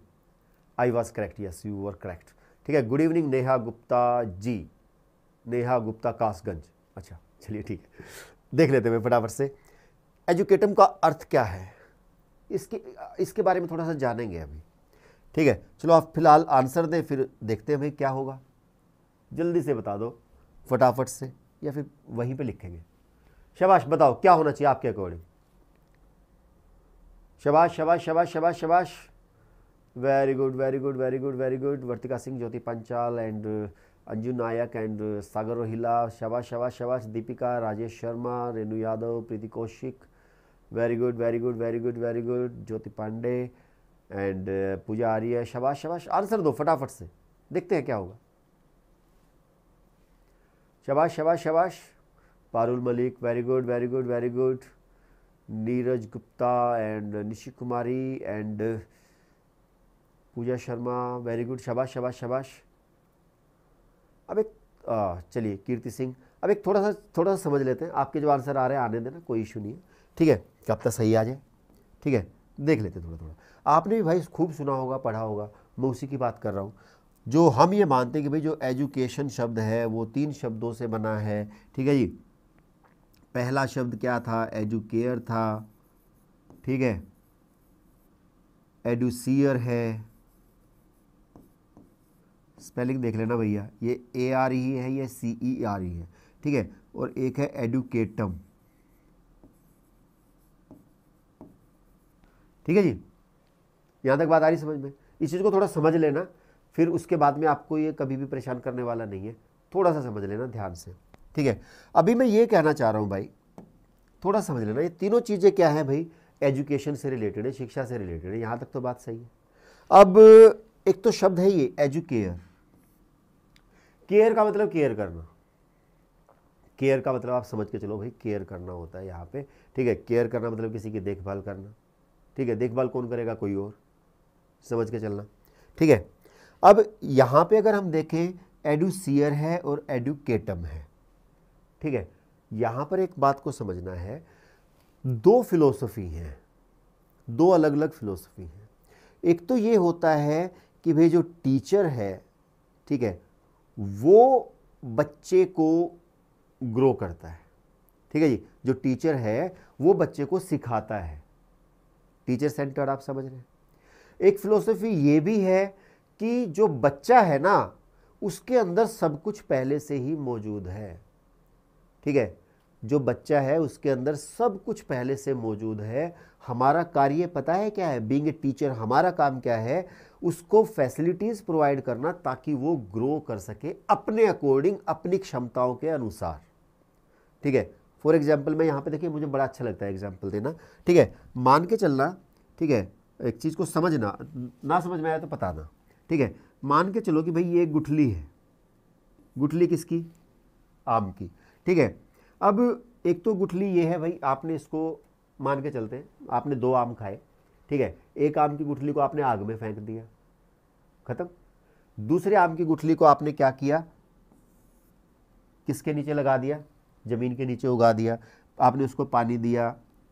I was correct yes you are correct ठीक है गुड इवनिंग नेहा गुप्ता जी नेहा गुप्ता कासगंज अच्छा चलिए ठीक है देख लेते हैं फटाफट से एजुकेटम का अर्थ क्या है इसके इसके बारे में थोड़ा सा जानेंगे अभी ठीक है चलो आप फिलहाल आंसर दें फिर देखते हैं भाई क्या होगा जल्दी से बता दो फटाफट से या फिर वहीं पे लिखेंगे शबाश बताओ क्या होना चाहिए आपके अकॉर्डिंग शबाश शबाश शबाश शबाश शबाश very good very good very good very good Vartika Singh Jyoti Panchal and Anju Nayak and Sagar Rohila शबाश शबाश शबाश Deepika Rajesh Sharma Renu Yadav Preeti Kaushik very good very good very good very good Jyoti Pandey and Pooja आ रही है शबाश शबाश आंसर दो फटाफट से देखते हैं क्या होगा शबाश शबाश शबाश Parul Malik very good very good very good Neeraj Gupta and Nishi Kumari and Pooja Sharma very good शबाश शबाश शबाश अब एक चलिए कीर्ति सिंह अब एक थोड़ा सा थोड़ा सा समझ लेते हैं आपके जो आंसर आ रहे हैं आने देना कोई इशू नहीं है ठीक है कब तक सही आ जाए ठीक है देख लेते थोड़ा थोड़ा आपने भी भाई खूब सुना होगा पढ़ा होगा मैं उसी की बात कर रहा हूँ जो हम ये मानते हैं कि भाई जो एजुकेशन शब्द है वो तीन शब्दों से बना है ठीक है जी पहला शब्द क्या था एजुकेयर था ठीक है एडुसियर है स्पेलिंग देख लेना भैया ये ए आर ही है या सी ई आर ही है ठीक है और एक है एडुकेटम ठीक है जी यहाँ तक बात आ रही समझ में इस चीज़ को थोड़ा समझ लेना फिर उसके बाद में आपको ये कभी भी परेशान करने वाला नहीं है थोड़ा सा समझ लेना ध्यान से ठीक है अभी मैं ये कहना चाह रहा हूँ भाई थोड़ा समझ लेना ये तीनों चीज़ें क्या है भाई एजुकेशन से रिलेटेड है शिक्षा से रिलेटेड है यहाँ तक तो बात सही है अब एक तो शब्द है ये एजुकेयर केयर का मतलब केयर करना केयर का मतलब आप समझ के चलो भाई केयर करना होता है यहाँ पे ठीक है केयर करना मतलब किसी की देखभाल करना ठीक है देखभाल कौन करेगा कोई और समझ के चलना ठीक है अब यहाँ पे अगर हम देखें एडुसियर है और एडुकेटम है ठीक है यहाँ पर एक बात को समझना है दो फिलोसफी हैं दो अलग अलग फिलोसफी हैं एक तो ये होता है कि भाई जो टीचर है ठीक है वो बच्चे को ग्रो करता है ठीक है जी जो टीचर है वो बच्चे को सिखाता है टीचर सेंटर आप समझ रहे हैं एक फिलोसफी ये भी है कि जो बच्चा है ना उसके अंदर सब कुछ पहले से ही मौजूद है ठीक है जो बच्चा है उसके अंदर सब कुछ पहले से मौजूद है हमारा कार्य पता है क्या है बींग ए टीचर हमारा काम क्या है उसको फैसिलिटीज़ प्रोवाइड करना ताकि वो ग्रो कर सके अपने अकॉर्डिंग अपनी क्षमताओं के अनुसार ठीक है फॉर एग्जाम्पल मैं यहाँ पे देखिए मुझे बड़ा अच्छा लगता है एग्जाम्पल देना ठीक है मान के चलना ठीक है एक चीज़ को समझना ना समझ में आया तो बताना ठीक है मान के चलो कि भाई ये गुठली है गुठली किसकी आम की ठीक है अब एक तो गुठली ये है भाई आपने इसको मान के चलते आपने दो आम खाए ठीक है एक आम की गुठली को आपने आग में फेंक दिया खत्म दूसरे आम की गुठली को आपने क्या किया किसके नीचे लगा दिया ज़मीन के नीचे उगा दिया आपने उसको पानी दिया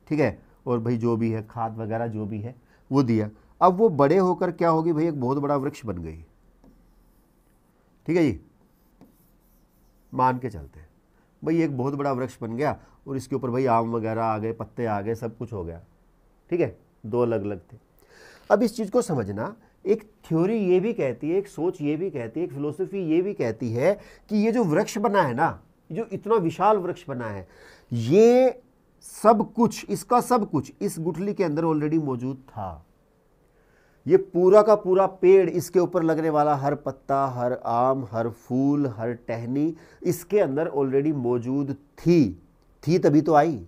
ठीक है और भाई जो भी है खाद वगैरह जो भी है वो दिया अब वो बड़े होकर क्या होगी भाई एक बहुत बड़ा वृक्ष बन गई ठीक है जी मान के चलते हैं भाई एक बहुत बड़ा वृक्ष बन गया और इसके ऊपर भाई आम वगैरह आ गए पत्ते आ गए सब कुछ हो गया ठीक है दो अलग अलग थे अब इस चीज़ को समझना एक थ्योरी ये भी कहती है एक सोच ये भी कहती है एक फिलोसफी ये भी कहती है कि ये जो वृक्ष बना है ना जो इतना विशाल वृक्ष बना है ये सब कुछ इसका सब कुछ इस गुठली के अंदर ऑलरेडी मौजूद था ये पूरा का पूरा पेड़ इसके ऊपर लगने वाला हर पत्ता हर आम हर फूल हर टहनी इसके अंदर ऑलरेडी मौजूद थी थी तभी तो आई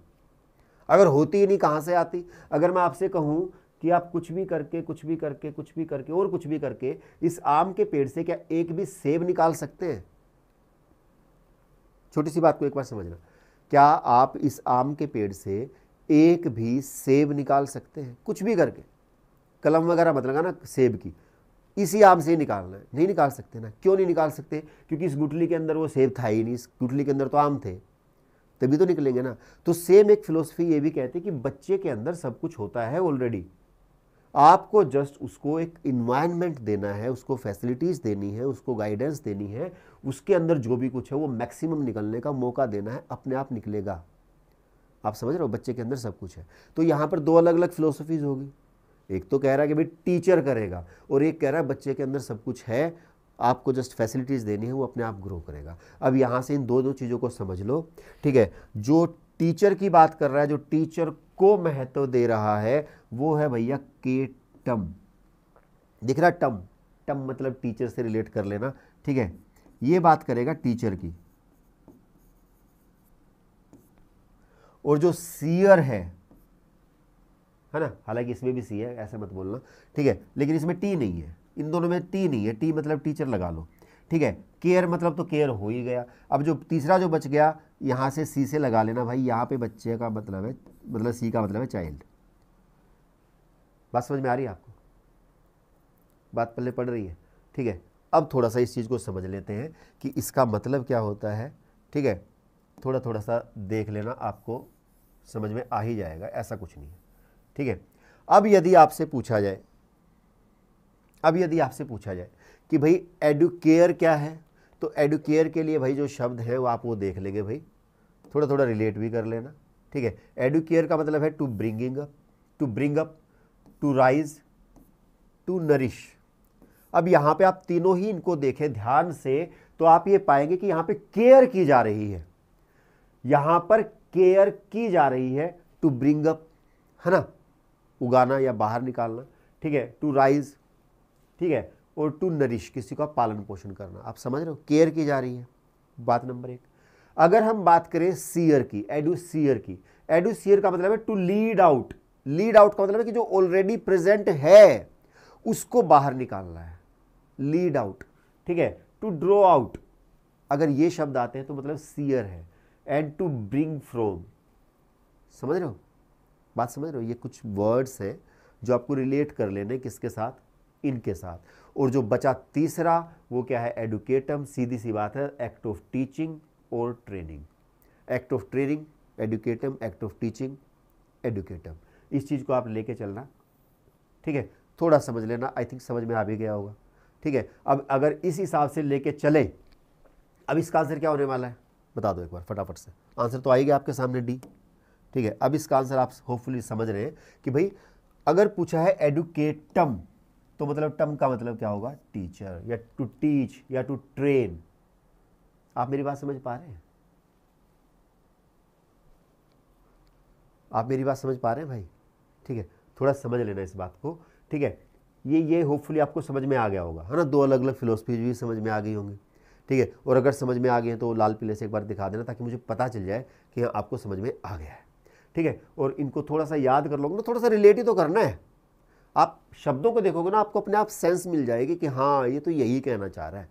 अगर होती ही नहीं कहाँ से आती अगर मैं आपसे कहूँ कि आप कुछ भी करके कुछ भी करके कुछ भी करके और कुछ भी करके इस आम के पेड़ से क्या एक भी सेब निकाल सकते हैं छोटी सी बात को एक बार समझना क्या आप इस आम के पेड़ से एक भी सेब निकाल सकते हैं कुछ भी करके कलम वगैरह मत लगाना सेब की इसी आम से ही निकालना है नहीं निकाल सकते ना क्यों नहीं निकाल सकते क्योंकि इस गुटली के अंदर वो सेब था ही नहीं इस गुटली के अंदर तो आम थे तभी तो निकलेंगे ना तो सेम एक फिलोसफी ये भी कहते हैं कि बच्चे के अंदर सब कुछ होता है ऑलरेडी आपको जस्ट उसको एक इन्वायरमेंट देना है उसको फैसिलिटीज़ देनी है उसको गाइडेंस देनी है उसके अंदर जो भी कुछ है वो मैक्सिमम निकलने का मौका देना है अपने आप निकलेगा आप समझ रहे हो बच्चे के अंदर सब कुछ है तो यहाँ पर दो अलग अलग फिलोसफीज होगी एक तो कह रहा है कि भाई टीचर करेगा और एक कह रहा है बच्चे के अंदर सब कुछ है आपको जस्ट फैसिलिटीज़ देनी है वो अपने आप ग्रो करेगा अब यहाँ से इन दो दो चीज़ों को समझ लो ठीक है जो टीचर की बात कर रहा है जो टीचर को महत्व दे रहा है वो है भैया के टम दिख रहा टम टम मतलब टीचर से रिलेट कर लेना ठीक है ये बात करेगा टीचर की और जो सीयर है है ना हालांकि इसमें भी सी है ऐसे मत बोलना ठीक है लेकिन इसमें टी नहीं है इन दोनों में टी नहीं है टी मतलब टीचर लगा लो ठीक है केयर मतलब तो केयर हो ही गया अब जो तीसरा जो बच गया यहाँ से सी से लगा लेना भाई यहां पे बच्चे का मतलब है मतलब सी का मतलब है चाइल्ड बात समझ में आ रही है आपको बात पल्ले पड़ रही है ठीक है अब थोड़ा सा इस चीज़ को समझ लेते हैं कि इसका मतलब क्या होता है ठीक है थोड़ा थोड़ा सा देख लेना आपको समझ में आ ही जाएगा ऐसा कुछ नहीं है ठीक है अब यदि आपसे पूछा जाए अब यदि आपसे पूछा जाए कि भाई एडुकेयर क्या है तो एडुकेयर के लिए भाई जो शब्द है वो आप वो देख लेंगे भाई थोड़ा थोड़ा रिलेट भी कर लेना ठीक है एडुकेयर का मतलब है to bringing up to bring up to rise to nourish अब यहां पे आप तीनों ही इनको देखें ध्यान से तो आप ये पाएंगे कि यहां पे केयर की जा रही है यहां पर केयर की जा रही है टू ब्रिंग अप है ना उगाना या बाहर निकालना ठीक है टू राइज ठीक है और टू नरिश किसी का पालन पोषण करना आप समझ रहे हो केयर की जा रही है बात नंबर एक अगर हम बात करें सीयर की एडू की एडूसियर का मतलब है to lead out lead out का मतलब है कि जो ऑलरेडी प्रेजेंट है उसको बाहर निकालना है लीड आउट ठीक है टू ड्रॉ आउट अगर ये शब्द आते हैं तो मतलब सीयर है एंड टू ब्रिंग फ्रॉम समझ रहे हो बात समझ रहे हो ये कुछ वर्ड्स हैं जो आपको रिलेट कर लेने किसके साथ इनके साथ और जो बचा तीसरा वो क्या है एडुकेटम सीधी सी बात है एक्ट ऑफ टीचिंग और training act of training educatum act of teaching educatum इस चीज़ को आप लेके चलना ठीक है थोड़ा समझ लेना आई थिंक समझ में आ भी गया होगा ठीक है अब अगर इस हिसाब से लेके चले अब इसका आंसर क्या होने वाला है बता दो एक बार फटाफट से आंसर तो आएगा आपके सामने डी ठीक है अब इसका आंसर आप होपफुली समझ रहे हैं कि भाई अगर पूछा है एडुकेट टम तो मतलब टम का मतलब क्या होगा टीचर या टू टीच या टू ट्रेन आप मेरी बात समझ पा रहे हैं आप मेरी बात समझ पा रहे हैं भाई ठीक है थोड़ा समझ लेना इस बात को ठीक है ये ये होपफुली आपको समझ में आ गया होगा है ना दो अलग अलग फिलोसफीज भी समझ में आ गई होंगी ठीक है और अगर समझ में आ गए हैं तो लाल पीले से एक बार दिखा देना ताकि मुझे पता चल जाए कि हाँ आपको समझ में आ गया है ठीक है और इनको थोड़ा सा याद कर लोगे ना थोड़ा सा रिलेट ही तो करना है आप शब्दों को देखोगे ना आपको अपने आप सेंस मिल जाएगी कि हाँ ये तो यही कहना चाह रहा है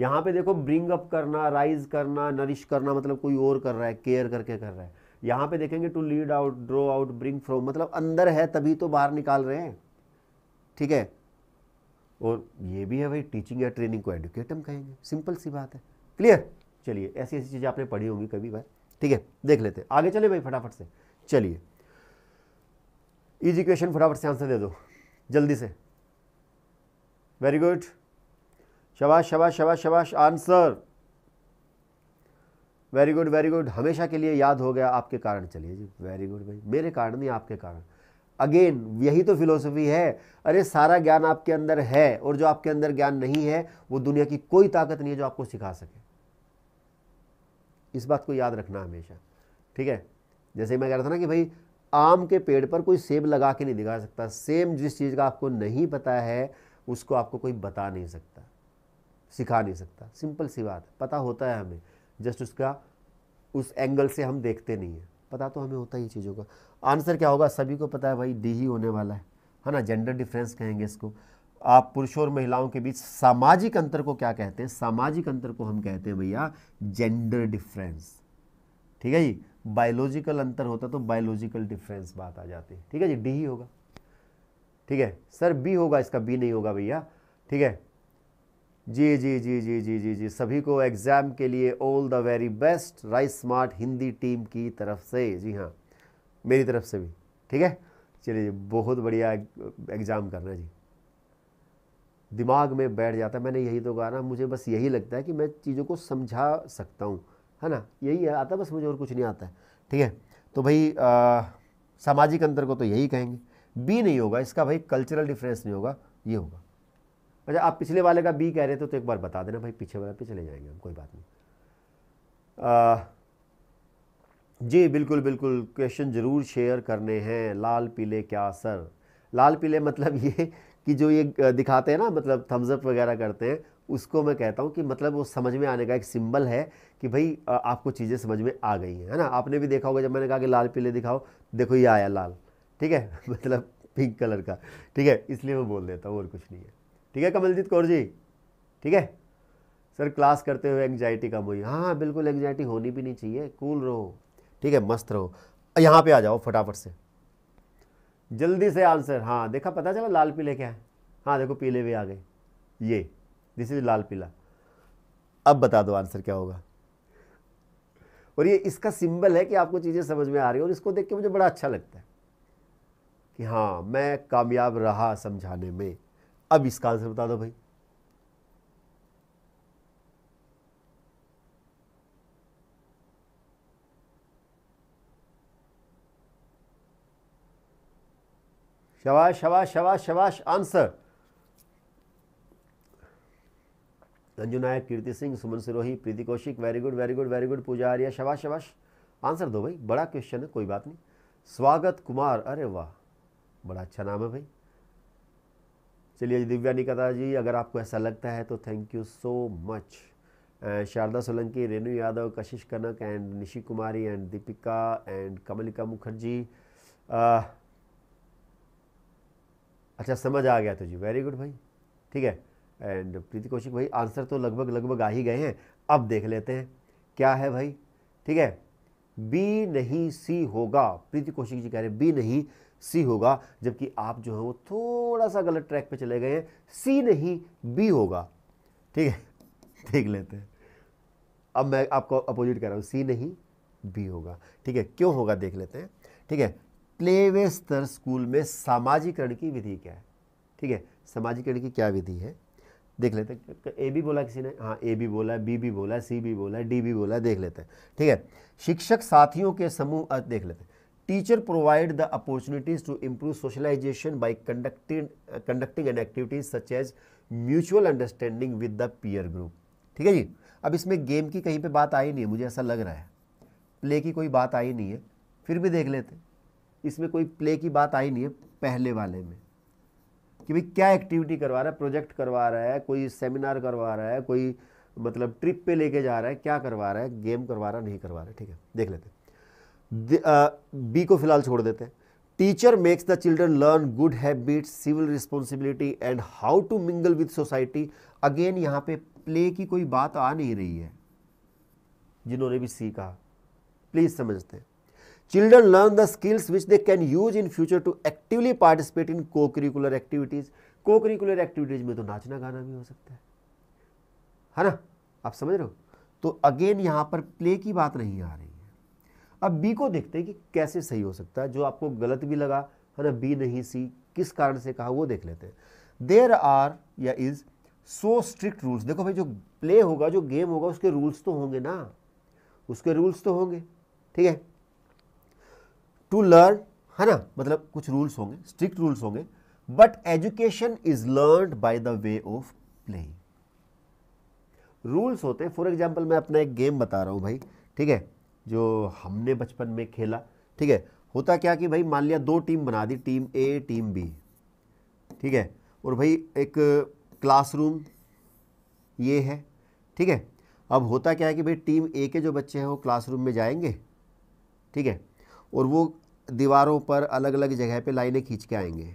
यहाँ पे देखो ब्रिंग अप करना राइज करना नरिश करना मतलब कोई और कर रहा है केयर करके कर रहा है यहाँ पे देखेंगे to lead out draw out bring from मतलब अंदर है तभी तो बाहर निकाल रहे हैं ठीक है और ये भी है भाई टीचिंग या ट्रेनिंग को एडुकेट हम कहेंगे सिंपल सी बात है क्लियर चलिए ऐसी ऐसी चीज़ें आपने पढ़ी होंगी कभी बार ठीक है देख लेते आगे चले भाई फटाफट से चलिए इजी क्वेश्चन फटाफट से आंसर दे दो जल्दी से वेरी गुड शबाश शबाश शबाश शबाश answer very good very good हमेशा के लिए याद हो गया आपके कारण चलिए जी वेरी गुड भाई मेरे कारण नहीं आपके कारण अगेन यही तो फिलोसफी है अरे सारा ज्ञान आपके अंदर है और जो आपके अंदर ज्ञान नहीं है वो दुनिया की कोई ताकत नहीं है जो आपको सिखा सके इस बात को याद रखना हमेशा ठीक है जैसे मैं कह रहा था ना कि भाई आम के पेड़ पर कोई सेब लगा के नहीं दिखा सकता सेम जिस चीज़ का आपको नहीं पता है उसको आपको कोई बता नहीं सकता सिखा नहीं सकता सिंपल सी बात पता होता है हमें जस्ट उसका उस एंगल से हम देखते नहीं हैं पता तो हमें होता ही चीज़ों का आंसर क्या होगा सभी को पता है भाई डी ही होने वाला है है ना जेंडर डिफरेंस कहेंगे इसको आप पुरुषों और महिलाओं के बीच सामाजिक अंतर को क्या कहते हैं सामाजिक अंतर को हम कहते हैं भैया जेंडर डिफरेंस ठीक है जी बायोलॉजिकल अंतर होता तो बायोलॉजिकल डिफरेंस बात आ जाती है ठीक है जी डी ही होगा ठीक है सर बी होगा इसका बी नहीं होगा भैया ठीक है जी जी जी जी जी जी जी सभी को एग्ज़ाम के लिए all the very best RICE smart Hindi team की तरफ से जी हाँ मेरी तरफ से भी ठीक है चलिए जी बहुत बढ़िया एग्ज़ाम करना जी दिमाग में बैठ जाता है मैंने यही तो कहा ना मुझे बस यही लगता है कि मैं चीज़ों को समझा सकता हूँ है ना यही है आता बस मुझे और कुछ नहीं आता है ठीक है तो भाई सामाजिक अंतर को तो यही कहेंगे बी नहीं होगा इसका भाई कल्चरल डिफरेंस नहीं होगा ये होगा अच्छा आप पिछले वाले का बी कह रहे थे तो एक बार बता देना भाई पीछे वाला पे चले जाएंगे हम कोई बात नहीं आ, जी बिल्कुल बिल्कुल क्वेश्चन ज़रूर शेयर करने हैं लाल पीले क्या सर लाल पीले मतलब [laughs] ये कि जो ये दिखाते हैं ना मतलब थम्सअप वगैरह करते हैं उसको मैं कहता हूँ कि मतलब वो समझ में आने का एक सिंबल है कि भाई आपको चीज़ें समझ में आ गई हैं है ना आपने भी देखा होगा जब मैंने कहा कि लाल पीले दिखाओ देखो ये आया लाल ठीक है [laughs] मतलब पिंक कलर का ठीक है इसलिए मैं बोल देता हूँ और कुछ नहीं है ठीक है कमलजीत कौर जी ठीक है सर क्लास करते हुए एंग्जाइटी कम हुई हाँ बिल्कुल एंग्जाइटी होनी भी नहीं चाहिए कूल रहो ठीक है मस्त रहो यहाँ पे आ जाओ फटाफट से जल्दी से आंसर हाँ देखा पता चला लाल पीले क्या है हाँ देखो पीले भी आ गए ये दिस इज लाल पीला अब बता दो आंसर क्या होगा और ये इसका सिंबल है कि आपको चीज़ें समझ में आ रही है और इसको देख के मुझे बड़ा अच्छा लगता है कि हाँ मैं कामयाब रहा समझाने में अब इसका आंसर बता दो भाई शबाश शबाश शबाश शबाश answer Ranju Nayak Kirti Singh Suman Sirohi Preeti Kaushik very good very good very good Pooja Arya शबाश शबाश आंसर दो भाई बड़ा क्वेश्चन है कोई बात नहीं स्वागत कुमार अरे वाह बड़ा अच्छा नाम है भाई चलिए दिव्या निकता जी अगर आपको ऐसा लगता है तो thank you so much Sharda Solanki Renu Yadav Kashish Kanak and Nishi Kumari and Deepika and Kamalika Mukherjee अच्छा समझ आ गया तो जी वेरी गुड भाई ठीक है एंड प्रीति कौशिक भाई आंसर तो लगभग लगभग आ ही गए हैं अब देख लेते हैं क्या है भाई ठीक है बी नहीं सी होगा प्रीति कौशिक जी कह रहे हैं बी नहीं सी होगा जबकि आप जो है वो थोड़ा सा गलत ट्रैक पे चले गए हैं सी नहीं बी होगा ठीक है [laughs] देख लेते हैं अब मैं आपको अपोजिट कर रहा हूँ सी नहीं बी होगा ठीक है क्यों होगा देख लेते हैं ठीक है प्ले वे स्तर स्कूल में सामाजिकरण की विधि क्या है ठीक है सामाजिकरण की क्या विधि है देख लेते हैं ए बी बोला किसी ने हाँ ए बी बोला बी बी बोला सी बी बोला डी बी बोला देख लेते हैं ठीक है शिक्षक साथियों के समूह देख लेते हैं teacher provide the opportunities to improve socialisation by conducting conducting an activities such as mutual understanding with the peer group ठीक है जी अब इसमें गेम की कहीं पे बात आई नहीं है मुझे ऐसा लग रहा है प्ले की कोई बात आई नहीं है फिर भी देख लेते इसमें कोई प्ले की बात आई नहीं है पहले वाले में कि भाई क्या एक्टिविटी करवा रहा है प्रोजेक्ट करवा रहा है कोई सेमिनार करवा रहा है कोई मतलब ट्रिप पे लेके जा रहा है क्या करवा रहा है गेम करवा रहा है नहीं करवा रहा है ठीक है देख लेते बी को फिलहाल छोड़ देते हैं teacher makes the children learn good habits civil responsibility and how to mingle with society again यहाँ पे प्ले की कोई बात आ नहीं रही है जिन्होंने भी सी कहा प्लीज समझते children learn the skills which they can use in future to actively participate in co curricular activities co curricular activities में तो नाचना गाना भी हो सकता है है ना आप समझ रहे हो तो अगेन यहां पर प्ले की बात नहीं आ रही अब बी को देखते हैं कि कैसे सही हो सकता है जो आपको गलत भी लगा है ना बी नहीं सी किस कारण से कहा वो देख लेते हैं देर आर या इज सो स्ट्रिक्ट रूल्स देखो भाई जो प्ले होगा जो गेम होगा उसके रूल्स तो होंगे ना उसके रूल्स तो होंगे ठीक है टू लर्न है ना मतलब कुछ रूल्स होंगे स्ट्रिक्ट रूल्स होंगे but education is learn by the way of playing rules होते हैं फॉर एग्जाम्पल मैं अपना एक गेम बता रहा हूं भाई ठीक है जो हमने बचपन में खेला ठीक है होता क्या कि भाई मान लिया दो टीम बना दी टीम ए टीम बी ठीक है और भाई एक क्लासरूम ये है ठीक है अब होता क्या है कि भाई टीम ए के जो बच्चे हैं वो क्लासरूम में जाएंगे ठीक है और वो दीवारों पर अलग अलग जगह पे लाइनें खींच के आएंगे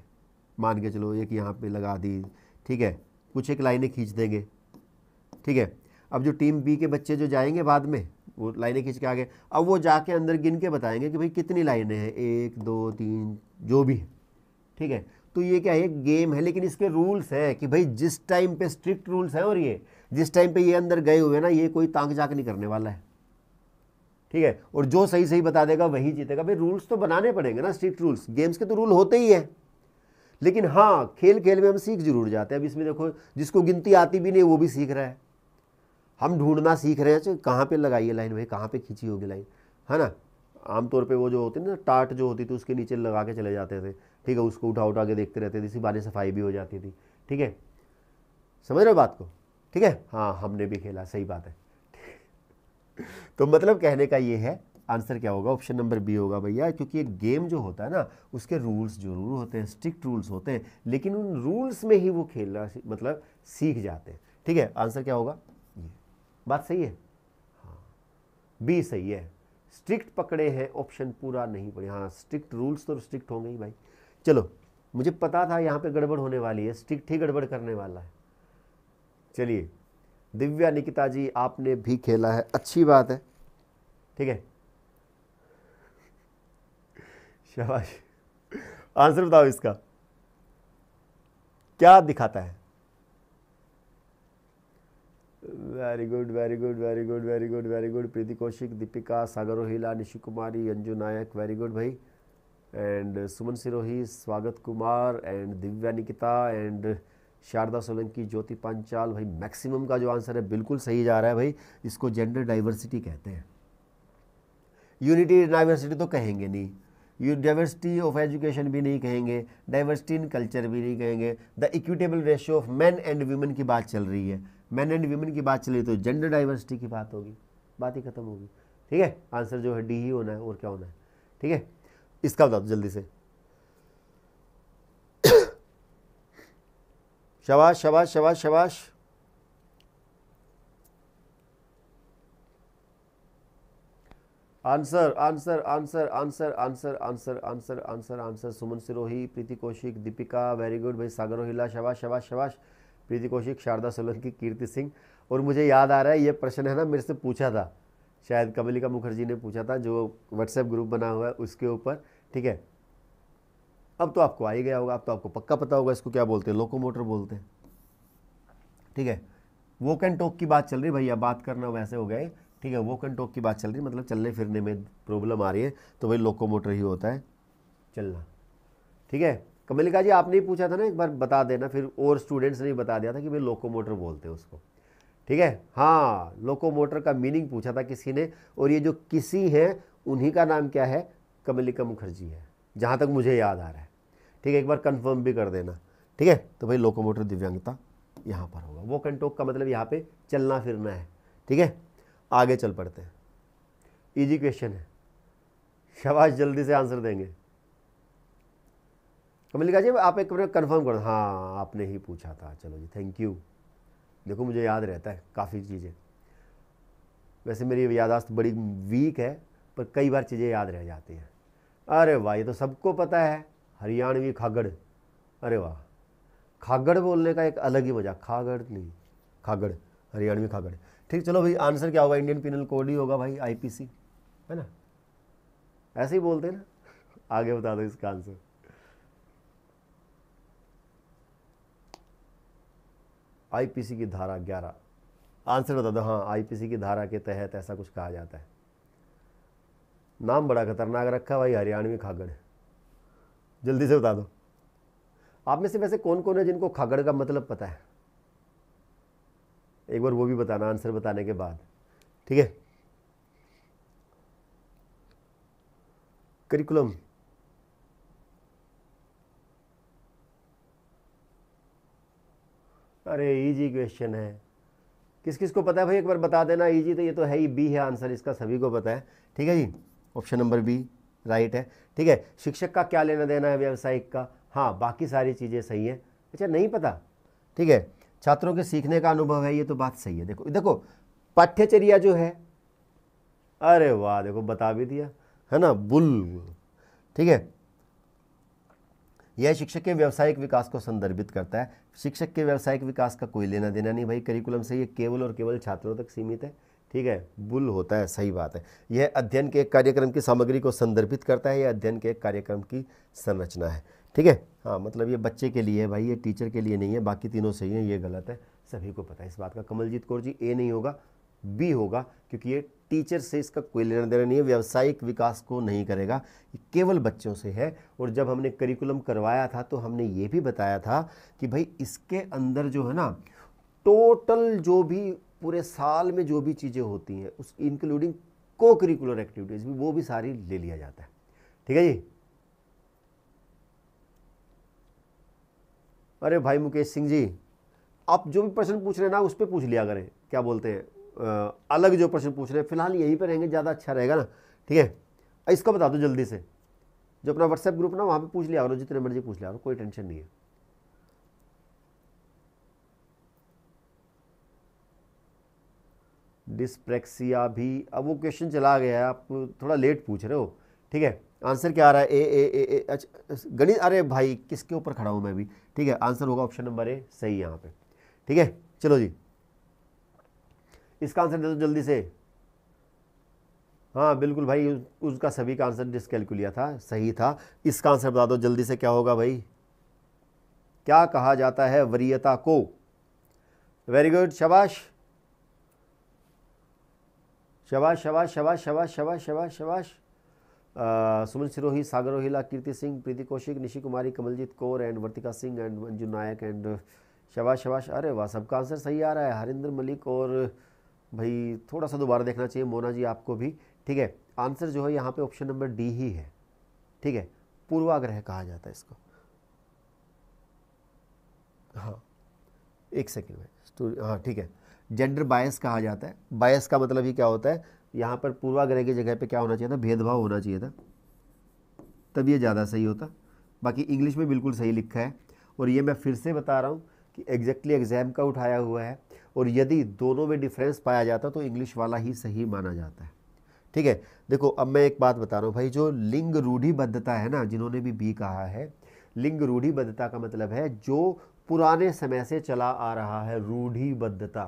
मान के चलो एक यहाँ पे लगा दी ठीक है कुछ एक लाइनें खींच देंगे ठीक है अब जो टीम बी के बच्चे जो जाएंगे बाद में वो लाइनें खींच के आ गए अब वो जाके अंदर गिन के बताएंगे कि भाई कितनी लाइनें हैं एक दो तीन जो भी है ठीक है तो ये क्या है गेम है लेकिन इसके रूल्स हैं कि भाई जिस टाइम पे स्ट्रिक्ट रूल्स हैं और ये जिस टाइम पे ये अंदर गए हुए ना ये कोई तांक जाक नहीं करने वाला है ठीक है और जो सही सही बता देगा वही जीतेगा भाई रूल्स तो बनाने पड़ेंगे ना स्ट्रिक्ट रूल्स गेम्स के तो रूल होते ही हैं लेकिन हाँ खेल खेल में हम सीख जरूर जाते हैं अब इसमें देखो जिसको गिनती आती भी नहीं वो भी सीख रहा है हम ढूंढना सीख रहे हैं अच्छा, कहाँ पे लगाई है लाइन भाई कहाँ पे खींची होगी लाइन है ना आमतौर पे वो जो होती है ना टाट जो होती थी उसके नीचे लगा के चले जाते थे ठीक है उसको उठा उठा के देखते रहते थे इसी बारे सफाई भी हो जाती थी ठीक है समझ रहे हो बात को ठीक है हाँ हमने भी खेला सही बात है [laughs] तो मतलब कहने का ये है आंसर क्या होगा ऑप्शन नंबर बी होगा भैया क्योंकि एक गेम जो होता है ना उसके रूल्स जरूर होते हैं स्ट्रिक्ट रूल्स होते हैं लेकिन उन रूल्स में ही वो खेलना मतलब सीख जाते हैं ठीक है आंसर क्या होगा बात सही है हाँ बी सही है स्ट्रिक्ट पकड़े हैं ऑप्शन पूरा नहीं पड़े हाँ स्ट्रिक्ट रूल्स तो स्ट्रिक्ट होंगे ही भाई चलो मुझे पता था यहाँ पे गड़बड़ होने वाली है स्ट्रिक्ट ही गड़बड़ करने वाला है चलिए दिव्या निकिता जी आपने भी खेला है अच्छी बात है ठीक है शाबाश आंसर बताओ इसका क्या दिखाता है very good very good very good very good very good Preeti Kaushik Deepika Sagar Rohila Nishu Kumari Anju Nayak very good भाई and Suman Sirohi Swagat Kumar and Divya Nikita and Sharda Solanki Jyoti Panchal भाई मैक्सिमम का जो आंसर है बिल्कुल सही जा रहा है भाई इसको जेंडर डाइवर्सिटी कहते हैं यूनिटी डाइवर्सिटी तो कहेंगे नहीं यू डाइवर्सिटी ऑफ एजुकेशन भी नहीं कहेंगे डाइवर्सिटी इन कल्चर भी नहीं कहेंगे the equitable ratio of man and women की बात चल रही है मैन एंड वीमेन की बात चली तो जेंडर डाइवर्सिटी की बात होगी बात ही खत्म होगी ठीक है आंसर जो है डी ही होना है और क्या होना है ठीक है इसका बता दो जल्दी से [coughs] शबाश शबाश शबाश शबाश answer answer answer answer answer answer answer answer answer Suman Sirohi Preeti Kaushik Deepika very good भाई सागर रोहिला शबाश शबाश शबाश प्रीति कौशिक शारदा सोलंकी कीर्ति सिंह और मुझे याद आ रहा है ये प्रश्न है ना मेरे से पूछा था शायद कमलिका मुखर्जी ने पूछा था जो व्हाट्सएप ग्रुप बना हुआ है उसके ऊपर ठीक है अब तो आपको आ ही गया होगा अब तो आपको पक्का पता होगा इसको क्या बोलते हैं लोकोमोटर बोलते हैं ठीक है वो एंड टोक की बात चल रही भैया बात करना वैसे हो गए ठीक है वो एंड टोक की बात चल रही मतलब चलने फिरने में प्रॉब्लम आ रही है तो भाई लोकोमोटर ही होता है चलना ठीक है कमलिका जी आपने ही पूछा था ना एक बार बता देना फिर और स्टूडेंट्स ने भी बता दिया था कि भाई लोकोमोटर बोलते हैं उसको ठीक है हाँ लोकोमोटर का मीनिंग पूछा था किसी ने और ये जो किसी हैं उन्हीं का नाम क्या है कमलिका मुखर्जी है जहाँ तक मुझे याद आ रहा है ठीक है एक बार कन्फर्म भी कर देना ठीक है तो भाई लोकोमोटर दिव्यांगता यहाँ पर होगा वो कंटोक का मतलब यहाँ पर चलना फिरना है ठीक है आगे चल पड़ते हैं ईजी क्वेश्चन है शबाश जल्दी से आंसर देंगे तो लिखा जी आप एक बार कन्फर्म करो हाँ आपने ही पूछा था चलो जी थैंक यू देखो मुझे याद रहता है काफ़ी चीज़ें वैसे मेरी यादाश्त बड़ी वीक है पर कई बार चीज़ें याद रह जाती हैं अरे वाह ये तो सबको पता है हरियाणवी खागड़ अरे वाह खागड़ बोलने का एक अलग ही मजा खागड़ नहीं खागड़ हरियाणवी खागड़ ठीक चलो भाई आंसर क्या होगा इंडियन पिनल कोड ही होगा भाई आईपीसी है ना ऐसे ही बोलते हैं ना आगे बता दो इसका आंसर आईपीसी की धारा ग्यारह आंसर बता दो हाँ आईपीसी की धारा के तहत ऐसा कुछ कहा जाता है नाम बड़ा खतरनाक रखा भाई हरियाणवी खागड़ जल्दी से बता दो आप में से वैसे कौन कौन है जिनको खागड़ का मतलब पता है एक बार वो भी बताना आंसर बताने के बाद ठीक है करिकुलम अरे इजी क्वेश्चन है किस किस को पता है भाई एक बार बता देना इजी तो ये तो है ही बी है आंसर इसका सभी को पता है ठीक है जी ऑप्शन नंबर बी राइट है ठीक है शिक्षक का क्या लेना देना है व्यावसायिक का हाँ बाकी सारी चीज़ें सही हैं अच्छा नहीं पता ठीक है छात्रों के सीखने का अनुभव है ये तो बात सही है देखो देखो पाठ्यचर्या जो है अरे वाह देखो बता भी दिया है ना बुल ठीक है यह शिक्षक के व्यावसायिक विकास को संदर्भित करता है शिक्षक के व्यावसायिक विकास का कोई लेना देना नहीं भाई करिकुलम से ये केवल और केवल छात्रों तक सीमित है ठीक है बुल होता है सही बात है यह अध्ययन के कार्यक्रम की सामग्री को संदर्भित करता है यह अध्ययन के कार्यक्रम की संरचना है ठीक है हाँ मतलब ये बच्चे के लिए है भाई ये टीचर के लिए नहीं है बाकी तीनों सही है ये गलत है सभी को पता है इस बात का कमलजीत कौर जी ए नहीं होगा बी होगा क्योंकि ये टीचर से इसका कोई लेना देना नहीं है व्यावसायिक विकास को नहीं करेगा ये केवल बच्चों से है और जब हमने करिकुलम करवाया था तो हमने ये भी बताया था कि भाई इसके अंदर जो है ना टोटल जो भी पूरे साल में जो भी चीज़ें होती हैं उस इंक्लूडिंग को करिकुलर एक्टिविटीज़ भी वो भी सारी ले लिया जाता है ठीक है जी अरे भाई मुकेश सिंह जी आप जो भी प्रश्न पूछ रहे हैं ना उस पर पूछ लिया करें क्या बोलते हैं अलग जो प्रश्न पूछ रहे हैं फिलहाल यहीं पर रहेंगे ज़्यादा अच्छा रहेगा ना ठीक है इसको बता दो जल्दी से जो अपना व्हाट्सएप ग्रुप ना वहाँ पे पूछ लिया करो जितने मर्जी पूछ लिया करो कोई टेंशन नहीं है डिस्प्रेक्सिया भी अब वो क्वेश्चन चला गया है आप थोड़ा लेट पूछ रहे हो ठीक है आंसर क्या आ रहा है ए ए ए अच्छा गणित अरे भाई किसके ऊपर खड़ा हूँ मैं भी ठीक है आंसर होगा ऑप्शन नंबर ए सही यहाँ पे ठीक है चलो जी इसका आंसर दे दो जल्दी से हाँ बिल्कुल भाई उस, उसका सभी का आंसर डिस्कैलकुलिया था सही था इसका आंसर बता दो जल्दी से क्या होगा भाई क्या कहा जाता है वरीयता को वेरी गुड शबाश शबाश शबाश शबाश शबाश शबाश शबाश शबाश Suman Sirohi Sagar Rohila Kirti Singh Preeti Kaushik Nishi Kumari Kamaljeet Kaur and Vartika Singh and Manju Nayak and शबाश शबाश अरे वाह सबका आंसर सही आ रहा है हरिंद्र मलिक और uh, भाई थोड़ा सा दोबारा देखना चाहिए मोना जी आपको भी ठीक है आंसर जो है यहाँ पे ऑप्शन नंबर डी ही है ठीक है पूर्वाग्रह कहा जाता है इसको हाँ एक सेकेंड में स्टोरी हाँ ठीक है जेंडर बायस कहा जाता है बायस का मतलब ही क्या होता है यहाँ पर पूर्वाग्रह की जगह पे क्या होना चाहिए था भेदभाव होना चाहिए था तब ये ज़्यादा सही होता बाकी इंग्लिश में बिल्कुल सही लिखा है और ये मैं फिर से बता रहा हूँ कि एग्जैक्टली एग्ज़ाम का उठाया हुआ है और यदि दोनों में डिफरेंस पाया जाता तो इंग्लिश वाला ही सही माना जाता है ठीक है देखो अब मैं एक बात बता रहा हूँ भाई जो लिंग रूढ़िबद्धता है ना जिन्होंने भी बी कहा है लिंग रूढ़िबद्धता का मतलब है जो पुराने समय से चला आ रहा है रूढ़िबद्धता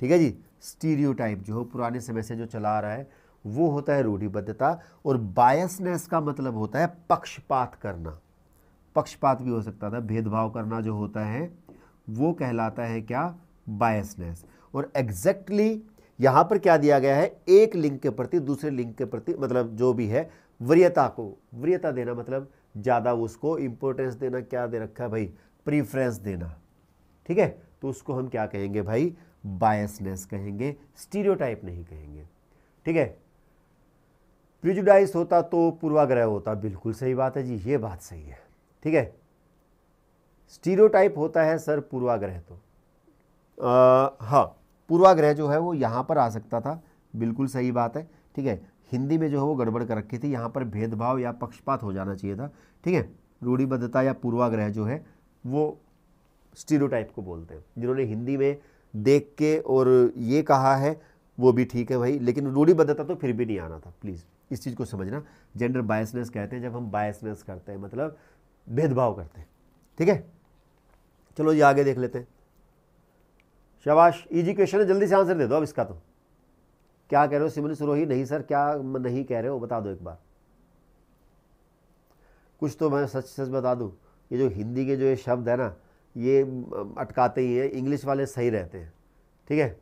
ठीक है जी स्टीरियोटाइप जो पुराने समय से जो चला आ रहा है वो होता है रूढ़िबद्धता और बायसनेस का मतलब होता है पक्षपात करना पक्षपात भी हो सकता था भेदभाव करना जो होता है वो कहलाता है क्या बायसनेस और एग्जैक्टली exactly यहाँ पर क्या दिया गया है एक लिंक के प्रति दूसरे लिंक के प्रति मतलब जो भी है वरीयता को वरीयता देना मतलब ज़्यादा उसको इम्पोर्टेंस देना क्या दे रखा है भाई प्रीफ्रेंस देना ठीक है तो उसको हम क्या कहेंगे भाई बायसनेस कहेंगे स्टीरियोटाइप नहीं कहेंगे ठीक है प्रिजुडाइज होता तो पूर्वाग्रह होता बिल्कुल सही बात है जी ये बात सही है ठीक है स्टीरियोटाइप होता है सर पूर्वाग्रह तो हाँ पूर्वाग्रह जो है वो यहाँ पर आ सकता था बिल्कुल सही बात है ठीक है हिंदी में जो है वो गड़बड़ कर रखी थी यहाँ पर भेदभाव या पक्षपात हो जाना चाहिए था ठीक है रूढ़िबद्धता या पूर्वाग्रह जो है वो स्टीरियोटाइप को बोलते हैं जिन्होंने हिंदी में देख के और ये कहा है वो भी ठीक है भाई लेकिन रूढ़िबद्धता तो फिर भी नहीं आना था प्लीज़ इस चीज़ को समझना जेंडर बायसनेस कहते हैं जब हम बायसनेस करते हैं मतलब भेदभाव करते हैं ठीक है चलो ये आगे देख लेते हैं शबाश ईजी क्वेश्चन है जल्दी से आंसर दे दो अब इसका तो क्या कह रहे हो सिमन सुरोही नहीं सर क्या नहीं कह रहे हो बता दो एक बार कुछ तो मैं सच सच बता दूँ ये जो हिंदी के जो ये शब्द है ना ये अटकाते ही हैं इंग्लिश वाले सही रहते हैं ठीक है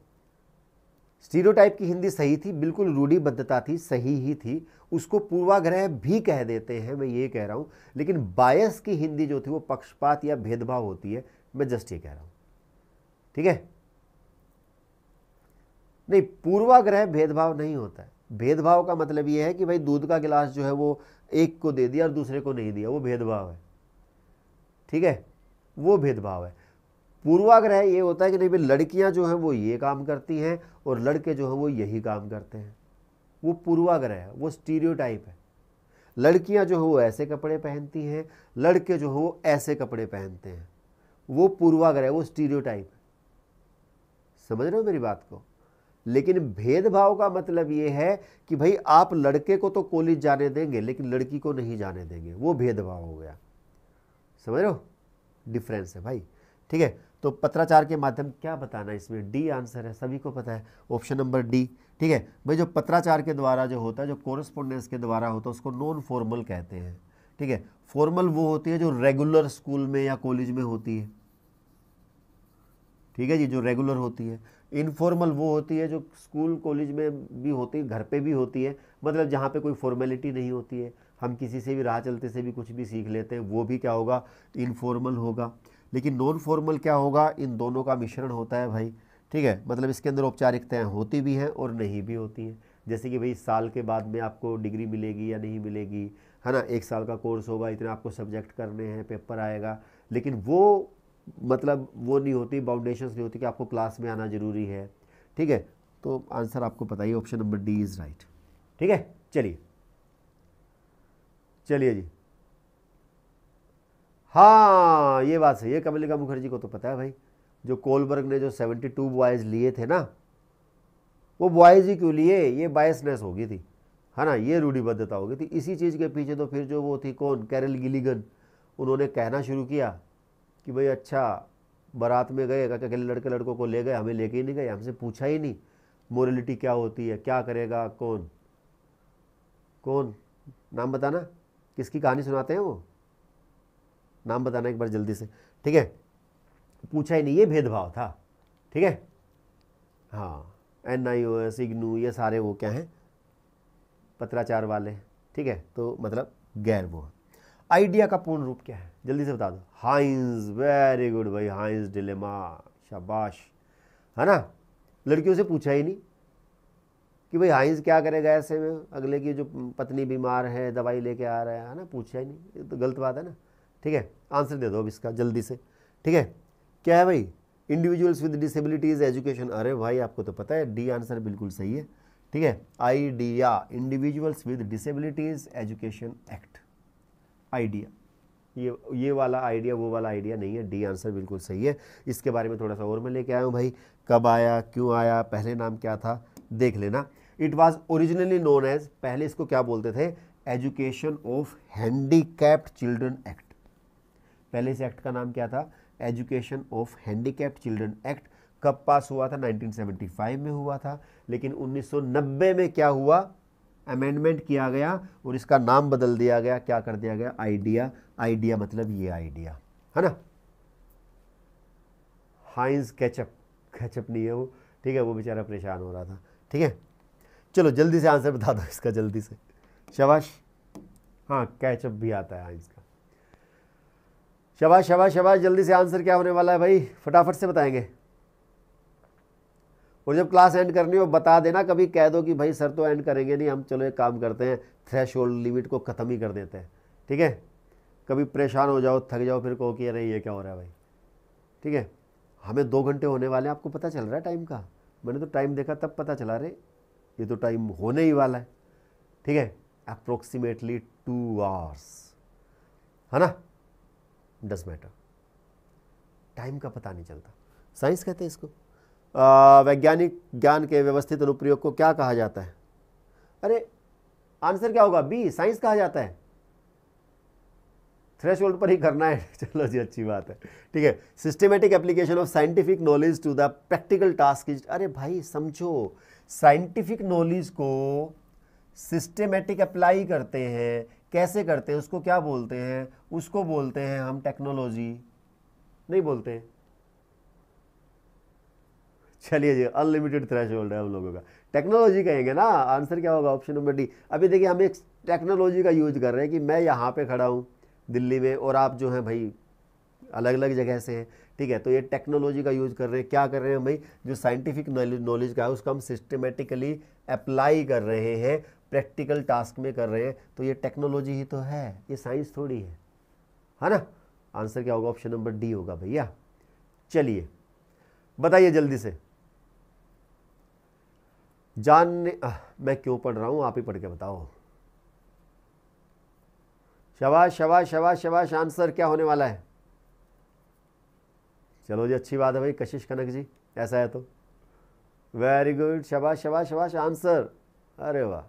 स्टीरियोटाइप की हिंदी सही थी बिल्कुल रूढ़ीबद्धता थी सही ही थी उसको पूर्वाग्रह भी कह देते हैं मैं ये कह रहा हूँ लेकिन बायस की हिंदी जो थी वो पक्षपात या भेदभाव होती है मैं जस्ट ये कह रहा हूँ ठीक है नहीं पूर्वाग्रह भेदभाव नहीं होता है भेदभाव का मतलब यह है कि भाई दूध का गिलास जो है वो एक को दे दिया और दूसरे को नहीं दिया वो भेदभाव है ठीक है वो भेदभाव है पूर्वाग्रह ये होता है कि नहीं भाई लड़कियां जो हैं वो ये काम करती हैं और लड़के जो हैं वो यही काम करते हैं वो पूर्वाग्रह है वो स्टीरियोटाइप है लड़कियां जो है वो ऐसे कपड़े पहनती हैं लड़के जो है वो ऐसे कपड़े पहनते हैं वो पूर्वाग्रह वो स्टीरियोटाइप है समझ रहे हो मेरी बात को लेकिन भेदभाव का मतलब ये है कि भाई आप लड़के को तो कॉलेज जाने देंगे लेकिन लड़की को नहीं जाने देंगे वो भेदभाव हो गया समझ रहे हो डिफरेंस है भाई ठीक है तो पत्राचार के माध्यम क्या बताना है इसमें डी आंसर है सभी को पता है ऑप्शन नंबर डी ठीक है भाई जो पत्राचार के द्वारा जो होता है जो कॉरेस्पोंडेंस के द्वारा होता है उसको नॉन फॉर्मल कहते हैं ठीक है फॉर्मल वो होती है जो रेगुलर स्कूल में या कॉलेज में होती है ठीक है जी जो रेगुलर होती है इनफॉर्मल वो होती है जो स्कूल कॉलेज में भी होती है घर पे भी होती है मतलब जहाँ पे कोई फॉर्मेलिटी नहीं होती है हम किसी से भी राह चलते से भी कुछ भी सीख लेते हैं वो भी क्या होगा इनफॉर्मल होगा लेकिन नॉन फॉर्मल क्या होगा इन दोनों का मिश्रण होता है भाई ठीक है मतलब इसके अंदर औपचारिकताएँ होती भी हैं और नहीं भी होती हैं जैसे कि भाई साल के बाद में आपको डिग्री मिलेगी या नहीं मिलेगी है ना एक साल का कोर्स होगा इतना आपको सब्जेक्ट करने हैं पेपर आएगा लेकिन वो मतलब वो नहीं होती बाउंडेशन नहीं होती कि आपको क्लास में आना ज़रूरी है ठीक है तो आंसर आपको पता ही option number D is right ठीक है चलिए चलिए जी हाँ ये बात सही है कमलिका मुखर्जी को तो पता है भाई जो कोलबर्ग ने जो सेवेंटी टू बॉयज़ लिए थे ना वो बॉयज़ ही क्यों लिए ये बायसनेस होगी थी है ना ये रूढ़ीबद्धता होगी थी इसी चीज़ के पीछे तो फिर जो वो थी कौन कैरल गिलीगन उन्होंने कहना शुरू किया कि भाई अच्छा बारात में गए अकेले लड़के लड़कों को ले गए हमें लेके ही नहीं गए हमसे पूछा ही नहीं मोरलिटी क्या होती है क्या करेगा कौन कौन नाम बताना किसकी कहानी सुनाते हैं वो नाम बताना एक बार जल्दी से ठीक है पूछा ही नहीं ये भेदभाव था ठीक है हाँ N I O S IGNOU ये सारे वो क्या हैं पत्राचार वाले ठीक है तो मतलब गैर वो आइडिया का पूर्ण रूप क्या है जल्दी से बता दो हाइंस वेरी गुड भाई हाइंस डिलेमा शाबाश है ना लड़कियों से पूछा ही नहीं कि भाई हाइंस क्या करेगा ऐसे में अगले की जो पत्नी बीमार है दवाई लेके आ रहा है है ना पूछा ही नहीं ये तो गलत बात है ना ठीक है आंसर दे दो अब इसका जल्दी से ठीक है क्या है भाई इंडिविजुअल्स विद डिसेबिलिटीज़ एजुकेशन अरे भाई आपको तो पता है डी आंसर बिल्कुल सही है ठीक है IDEA individuals with disabilities education act IDEA ये ये वाला आइडिया वो वाला आइडिया नहीं है डी आंसर बिल्कुल सही है इसके बारे में थोड़ा सा और मैं लेके आया हूँ भाई कब आया क्यों आया पहले नाम क्या था देख लेना it was originally known as पहले इसको क्या बोलते थे education of handicapped children act पहले इस एक्ट का नाम क्या था education of handicapped children act कब पास हुआ था 1975 में हुआ था लेकिन 1990 में क्या हुआ अमेंडमेंट किया गया और इसका नाम बदल दिया गया क्या कर दिया गया आइडिया आइडिया मतलब ये आइडिया है ना हाइंस कैचअप कैचअप नहीं है वो ठीक है वो बेचारा परेशान हो रहा था ठीक है चलो जल्दी से आंसर बता दो इसका जल्दी से शबाश हाँ कैचअप भी आता है हाइंस का शबाश शबाश शबाश जल्दी से आंसर क्या होने वाला है भाई फटाफट से बताएंगे और जब क्लास एंड करनी हो बता देना कभी कह दो कि भाई सर तो एंड करेंगे नहीं हम चलो एक काम करते हैं थ्रेश लिमिट को ख़त्म ही कर देते हैं ठीक है कभी परेशान हो जाओ थक जाओ फिर कहो कि अरे ये क्या हो रहा है भाई ठीक है हमें दो घंटे होने वाले हैं आपको पता चल रहा है टाइम का मैंने तो टाइम देखा तब पता चला अरे ये तो टाइम होने ही वाला है ठीक है अप्रोक्सीमेटली टू आवर्स है ना डज मैटर टाइम का पता नहीं चलता साइंस कहते हैं इसको वैज्ञानिक ज्ञान के व्यवस्थित अनुप्रयोग को क्या कहा जाता है अरे आंसर क्या होगा बी साइंस कहा जाता है थ्रेश पर ही करना है [laughs] चलो जी अच्छी बात है ठीक है systematic application of scientific knowledge to the practical task is अरे भाई समझो साइंटिफिक नॉलेज को सिस्टमेटिक अप्लाई करते हैं कैसे करते हैं उसको क्या बोलते हैं उसको बोलते हैं हम टेक्नोलॉजी नहीं बोलते चलिए जी अनलिमिटेड थ्रेश होल्ड है हम लोगों का टेक्नोलॉजी कहेंगे ना आंसर क्या होगा ऑप्शन नंबर डी अभी देखिए हम एक टेक्नोलॉजी का यूज कर रहे हैं कि मैं यहाँ पे खड़ा हूँ दिल्ली में और आप जो हैं भाई अलग अलग जगह से हैं ठीक है तो ये टेक्नोलॉजी का यूज़ कर रहे हैं क्या कर रहे हैं भाई जो साइंटिफिक नॉलेज का है उसको हम सिस्टमेटिकली अप्लाई कर रहे हैं प्रैक्टिकल टास्क में कर रहे हैं तो ये टेक्नोलॉजी ही तो है ये साइंस थोड़ी है है ना आंसर क्या होगा ऑप्शन नंबर डी होगा भैया चलिए बताइए जल्दी से जानने आ, मैं क्यों पढ़ रहा हूँ आप ही पढ़ के बताओ शबाश शबाश शबाश शबाश आंसर क्या होने वाला है चलो जी अच्छी बात है भाई कशिश कनक जी ऐसा है तो वेरी गुड शबाश शबाश शबाश आंसर अरे वाह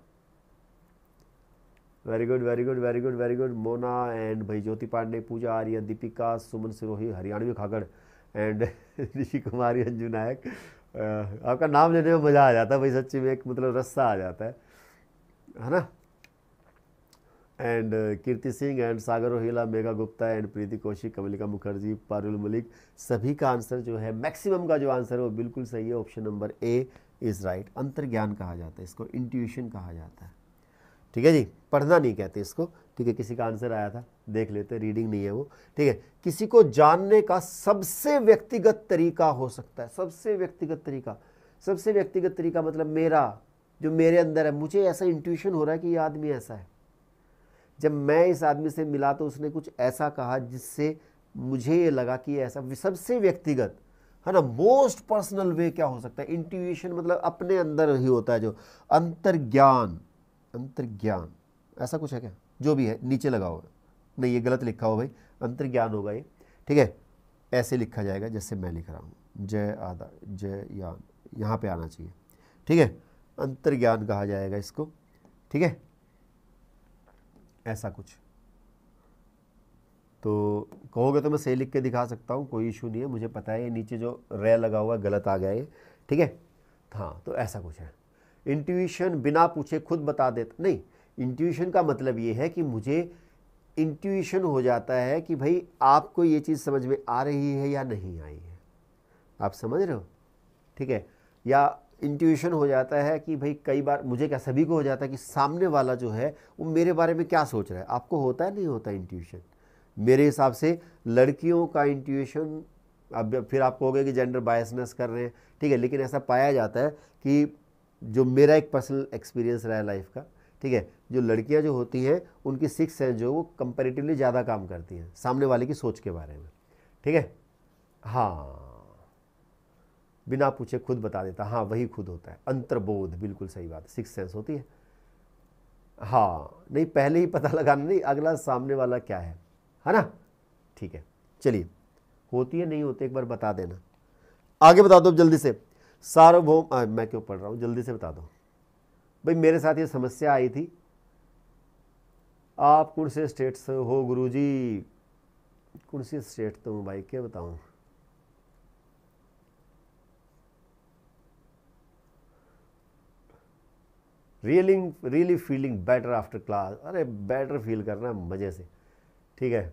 very good very good very good very good Mona and भाई ज्योति पांडे पूजा आर्य दीपिका सुमन सिरोही हरियाणवी खागड़ एंड [laughs] ऋषि कुमारी अंजू नायक आपका नाम लेने में मज़ा आ जाता है भाई सच्ची में एक मतलब रस्सा आ जाता है है ना and Kirti Singh and Sagar Rohila Megha Gupta and Preeti Kaushik Kamalika Mukherjee Parul Malik सभी का आंसर जो है मैक्सिमम का जो आंसर है वो बिल्कुल सही है option number A is right अंतर्ज्ञान कहा जाता है इसको इंट्यूशन कहा जाता है ठीक है जी पढ़ना नहीं कहते इसको ठीक है किसी का आंसर आया था देख लेते रीडिंग नहीं है वो ठीक है किसी को जानने का सबसे व्यक्तिगत तरीका हो सकता है सबसे व्यक्तिगत तरीका सबसे व्यक्तिगत तरीका मतलब मेरा जो मेरे अंदर है मुझे ऐसा इंट्यूशन हो रहा है कि ये आदमी ऐसा है जब मैं इस आदमी से मिला तो उसने कुछ ऐसा कहा जिससे मुझे ये लगा कि ऐसा सबसे व्यक्तिगत है ना मोस्ट पर्सनल वे क्या हो सकता है इंट्यूशन मतलब अपने अंदर ही होता है जो अंतर्ज्ञान अंतर्ज्ञान ऐसा कुछ है क्या जो भी है नीचे लगा होगा नहीं ये गलत लिखा हो भाई अंतर्ज्ञान होगा ये ठीक है ऐसे लिखा जाएगा जैसे मैं लिख रहा हूँ जय आदा जय यान यहाँ पे आना चाहिए ठीक है अंतर्ज्ञान कहा जाएगा इसको ठीक है ऐसा कुछ तो कहोगे तो मैं सही लिख के दिखा सकता हूँ कोई इशू नहीं है मुझे पता है ये नीचे जो रे लगा हुआ है गलत आ गया ये ठीक है हाँ तो ऐसा कुछ है इंट्यूशन बिना पूछे खुद बता देता नहीं इंट्यूशन का मतलब ये है कि मुझे इंट्यूशन हो जाता है कि भाई आपको ये चीज़ समझ में आ रही है या नहीं आई है आप समझ रहे हो ठीक है या इंट्यूशन हो जाता है कि भाई कई बार मुझे क्या सभी को हो जाता है कि सामने वाला जो है वो मेरे बारे में क्या सोच रहा है आपको होता है नहीं होता इंट्यूशन मेरे हिसाब से लड़कियों का इंट्यूशन अब फिर आप कहोगे कि जेंडर बायसनेस कर रहे हैं ठीक है लेकिन ऐसा पाया जाता है कि जो मेरा एक पर्सनल एक्सपीरियंस रहा है लाइफ का ठीक है जो लड़कियां जो होती हैं उनकी सिक्स सेंस जो वो कंपेरेटिवली ज़्यादा काम करती हैं सामने वाले की सोच के बारे में ठीक है हाँ बिना पूछे खुद बता देता हाँ वही खुद होता है अंतर्बोध बिल्कुल सही बात सिक्स सेंस होती है हाँ नहीं पहले ही पता लगाना नहीं अगला सामने वाला क्या है है ना ठीक है चलिए होती है नहीं होती एक बार बता देना आगे बता दो जल्दी से सार्वभौम मैं क्यों पढ़ रहा हूँ जल्दी से बता दो भाई मेरे साथ ये समस्या आई थी आप कौन से स्टेट से हो गुरुजी कौन से स्टेट तो हूँ भाई क्या बताऊँ रियलिंग really feeling better after class अरे बेटर फील करना मज़े से ठीक है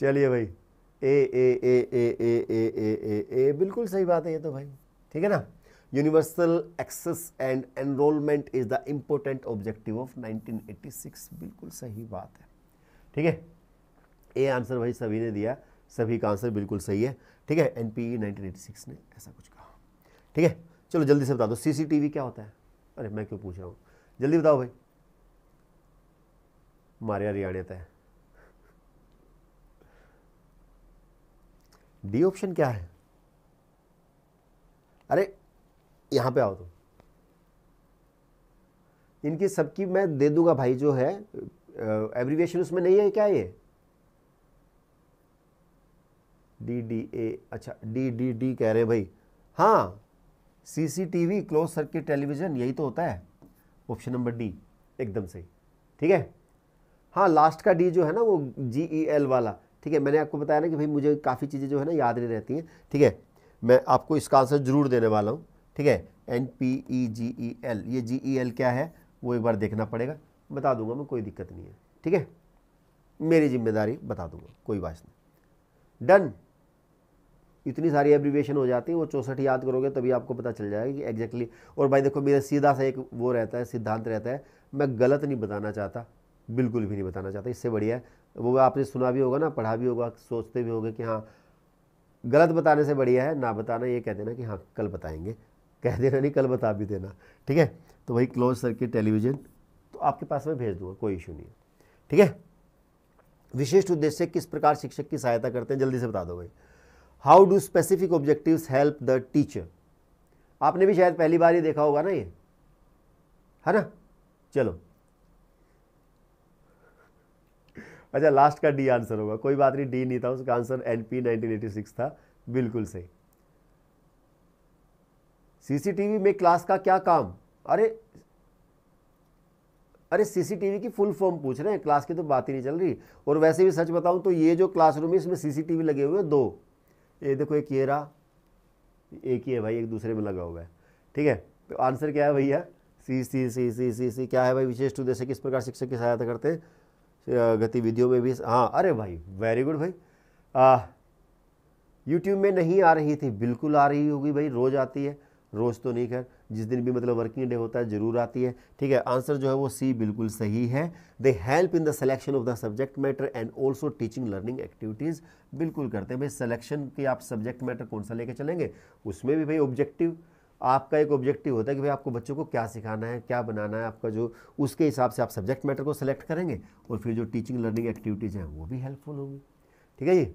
चलिए भाई ए ए ए ए ए ए ए ए ए बिल्कुल सही बात है ये तो भाई ठीक है ना universal access and enrolment is the important objective of 1986 बिल्कुल सही बात है ठीक है ए आंसर भाई सभी ने दिया सभी का आंसर बिल्कुल सही है ठीक है N P e nineteen eighty six ने ऐसा कुछ कहा ठीक है चलो जल्दी से बता दो सीसीटीवी क्या होता है अरे मैं क्यों पूछ रहा हूँ जल्दी बताओ भाई मारे रियाणता है डी ऑप्शन क्या है अरे यहाँ पे आओ तुम इनकी सबकी मैं दे दूंगा भाई जो है एब्रीविएशन उसमें नहीं है क्या ये डी डी ए अच्छा डी डी डी कह रहे भाई हाँ सीसीटीवी क्लोज सर्किट टेलीविज़न यही तो होता है ऑप्शन नंबर डी एकदम सही ठीक है हाँ लास्ट का डी जो है ना वो जी ई एल वाला ठीक है मैंने आपको बताया ना कि भाई मुझे काफ़ी चीज़ें जो है ना याद नहीं रहती हैं ठीक है मैं आपको इसका आंसर ज़रूर देने वाला हूँ ठीक है N P E G E L ये जी ई एल क्या है वो एक बार देखना पड़ेगा बता दूंगा मैं कोई दिक्कत नहीं है ठीक है मेरी जिम्मेदारी बता दूंगा कोई बात नहीं डन इतनी सारी एब्रीविएशन हो जाती है वो चौंसठ याद करोगे तभी आपको पता चल जाएगा कि एग्जैक्टली और भाई देखो मेरा सीधा सा एक वो रहता है सिद्धांत रहता है मैं गलत नहीं बताना चाहता बिल्कुल भी नहीं बताना चाहता इससे बढ़िया है वो आपने सुना भी होगा ना पढ़ा भी होगा सोचते भी होगे कि हाँ गलत बताने से बढ़िया है ना बताना ये कह देना कि हाँ कल बताएंगे कह देना नहीं कल बता भी देना ठीक है तो वही क्लोज सर्किट टेलीविज़न तो आपके पास मैं भेज दूँगा कोई इशू नहीं है ठीक है विशिष्ट उद्देश्य किस प्रकार शिक्षक की सहायता करते हैं जल्दी से बता दो भाई how do specific objective help the teacher आपने भी शायद पहली बार ही देखा होगा ना ये है ना चलो अच्छा लास्ट का डी आंसर होगा कोई बात नहीं डी नहीं था उसका आंसर एन पी नाइनटीन था बिल्कुल सही सीसीटीवी में क्लास का क्या काम अरे अरे सीसीटीवी की फुल फॉर्म पूछ रहे हैं क्लास की तो बात ही नहीं चल रही और वैसे भी सच बताऊं तो ये जो क्लासरूम है इसमें सीसीटीवी लगे हुए हैं दो ये देखो एक ये रहा एक ही है भाई एक दूसरे में लगा हुआ है ठीक है तो आंसर क्या है भैया सी C C C C C क्या है भाई विशेष टू जैसे किस प्रकार शिक्षक की सहायता करते हैं गतिविधियों में भी हाँ अरे भाई वेरी गुड भाई यूट्यूब में नहीं आ रही थी बिल्कुल आ रही होगी भाई रोज़ आती है रोज़ तो नहीं खैर जिस दिन भी मतलब वर्किंग डे होता है जरूर आती है ठीक है आंसर जो है वो सी बिल्कुल सही है they help in the selection of the subject matter and also teaching learning activities बिल्कुल करते हैं भाई सिलेक्शन की आप सब्जेक्ट मैटर कौन सा लेके चलेंगे उसमें भी भाई ऑब्जेक्टिव आपका एक ऑब्जेक्टिव होता है कि भाई आपको बच्चों को क्या सिखाना है क्या बनाना है आपका जो उसके हिसाब से आप सब्जेक्ट मैटर को सिलेक्ट करेंगे और फिर जो टीचिंग लर्निंग एक्टिविटीज़ हैं वो भी हेल्पफुल होंगी ठीक है जी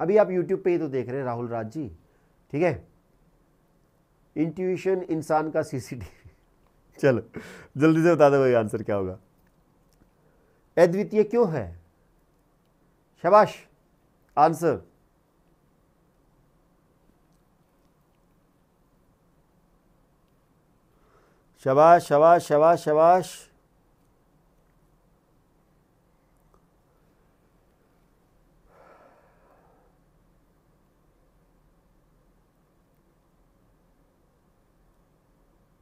अभी आप यूट्यूब पे ही तो देख रहे हैं राहुल राज जी ठीक है इंट्यूशन इंसान का सीसीटीवी चलो जल्दी से बता दो भाई आंसर क्या होगा अद्वितीय क्यों है शबाश आंसर शबाश शबाश शबाश शबाश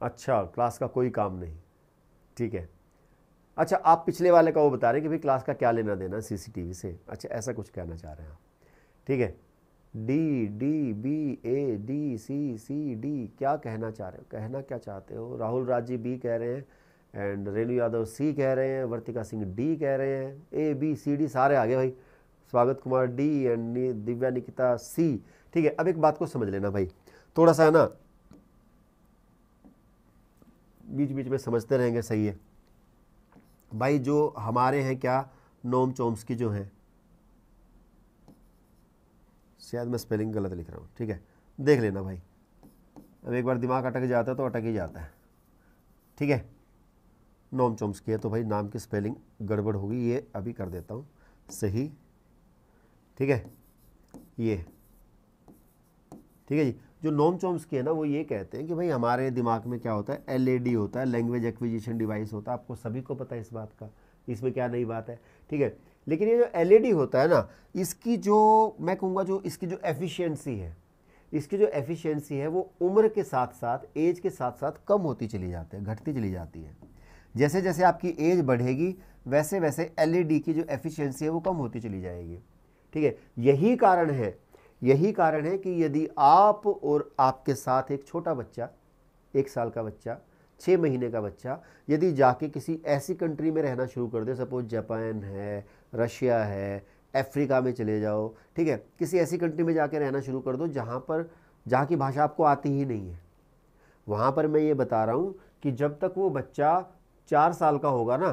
अच्छा क्लास का कोई काम नहीं ठीक है अच्छा आप पिछले वाले का वो बता रहे हैं कि भाई क्लास का क्या लेना देना सीसीटीवी से अच्छा ऐसा कुछ कहना चाह रहे हैं आप ठीक है D D B A D C C D क्या कहना चाह रहे हो कहना क्या चाहते हो राहुल राजी बी कह रहे हैं एंड रेणु यादव सी कह रहे हैं वर्तिका सिंह डी कह रहे हैं ए बी सी डी सारे आ गए भाई Swagat Kumar D and Divya Nikita C ठीक है अब एक बात को समझ लेना भाई थोड़ा सा है ना बीच बीच में समझते रहेंगे सही है भाई जो हमारे हैं क्या नोम चोम्स की जो हैं शायद मैं स्पेलिंग गलत लिख रहा हूँ ठीक है देख लेना भाई अब एक बार दिमाग अटक जाता है तो अटक ही जाता है ठीक है नोम चोम्स की है तो भाई नाम की स्पेलिंग गड़बड़ होगी ये अभी कर देता हूँ सही ठीक है ये ठीक है जी जो नॉम चॉम्स्की है ना वो ये कहते हैं कि भाई हमारे दिमाग में क्या होता है एल होता है लैंग्वेज एक्विजिशन डिवाइस होता है आपको सभी को पता है इस बात का इसमें क्या नई बात है ठीक है लेकिन ये जो एल होता है ना इसकी जो मैं कहूँगा जो इसकी जो एफिशियंसी है इसकी जो एफिशियंसी है वो उम्र के साथ साथ एज के साथ साथ कम होती चली जाती है घटती चली जाती है जैसे जैसे आपकी एज बढ़ेगी वैसे वैसे एल की जो एफिशियंसी है वो कम होती चली जाएगी ठीक है यही कारण है यही कारण है कि यदि आप और आपके साथ एक छोटा बच्चा एक साल का बच्चा छः महीने का बच्चा यदि जाके किसी ऐसी कंट्री में रहना शुरू कर दे सपोज जापान है रशिया है अफ्रीका में चले जाओ ठीक है किसी ऐसी कंट्री में जाके रहना शुरू कर दो जहाँ पर जहाँ की भाषा आपको आती ही नहीं है वहाँ पर मैं ये बता रहा हूँ कि जब तक वो बच्चा चार साल का होगा ना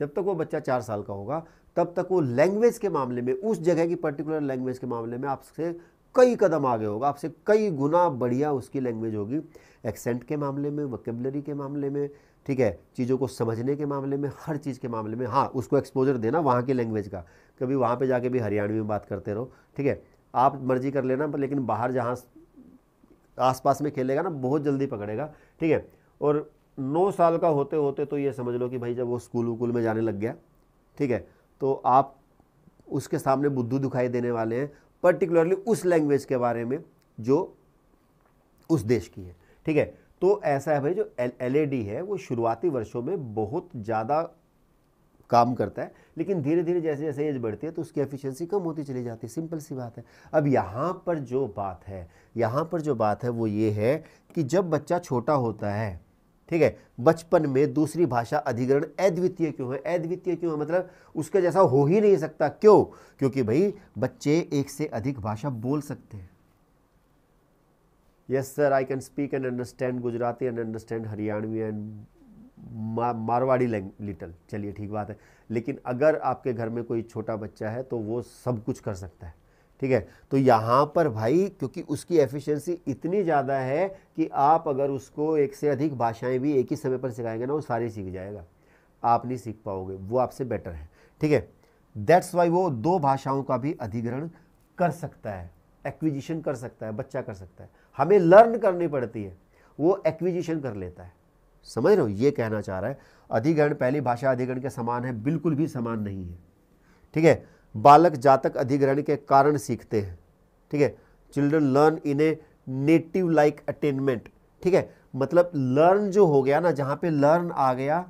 जब तक वो बच्चा चार साल का होगा तब तक वो लैंग्वेज के मामले में उस जगह की पर्टिकुलर लैंग्वेज के मामले में आपसे कई कदम आगे होगा आपसे कई गुना बढ़िया उसकी लैंग्वेज होगी एक्सेंट के मामले में वकेबलरी के मामले में ठीक है चीज़ों को समझने के मामले में हर चीज़ के मामले में हाँ उसको एक्सपोजर देना वहाँ की लैंग्वेज का कभी वहाँ पे जाके भी हरियाणवी में बात करते रहो ठीक है आप मर्जी कर लेना पर लेकिन बाहर जहाँ आसपास में खेलेगा ना बहुत जल्दी पकड़ेगा ठीक है और नौ साल का होते होते तो ये समझ लो कि भाई जब वो स्कूल वकूल में जाने लग गया ठीक है तो आप उसके सामने बुद्धू दिखाई देने वाले हैं पर्टिकुलरली उस लैंग्वेज के बारे में जो उस देश की है ठीक है तो ऐसा है भाई जो एल है वो शुरुआती वर्षों में बहुत ज़्यादा काम करता है लेकिन धीरे धीरे जैसे जैसे एज बढ़ती है तो उसकी एफिशिएंसी कम होती चली जाती है सिंपल सी बात है अब यहाँ पर जो बात है यहाँ पर जो बात है वो ये है कि जब बच्चा छोटा होता है ठीक है बचपन में दूसरी भाषा अधिग्रहण अद्वितीय क्यों है अद्वितीय क्यों है मतलब उसके जैसा हो ही नहीं सकता क्यों क्योंकि भाई बच्चे एक से अधिक भाषा बोल सकते हैं yes sir I can speak and understand Gujarati and understand Haryanvi and Marwari little चलिए ठीक बात है लेकिन अगर आपके घर में कोई छोटा बच्चा है तो वो सब कुछ कर सकता है ठीक है तो यहाँ पर भाई क्योंकि उसकी एफिशिएंसी इतनी ज़्यादा है कि आप अगर उसको एक से अधिक भाषाएं भी एक ही समय पर सिखाएंगे ना वो सारी सीख जाएगा आप नहीं सीख पाओगे वो आपसे बेटर है ठीक है दैट्स वाई वो दो भाषाओं का भी अधिग्रहण कर सकता है एक्विजिशन कर सकता है बच्चा कर सकता है हमें लर्न करनी पड़ती है वो एक्विजिशन कर लेता है समझ रहे हो ये कहना चाह रहा है अधिग्रहण पहली भाषा अधिग्रहण के समान है बिल्कुल भी समान नहीं है ठीक है बालक जातक अधिग्रहण के कारण सीखते हैं ठीक है children learn in a native like attainment ठीक है मतलब लर्न जो हो गया ना जहां पे लर्न आ गया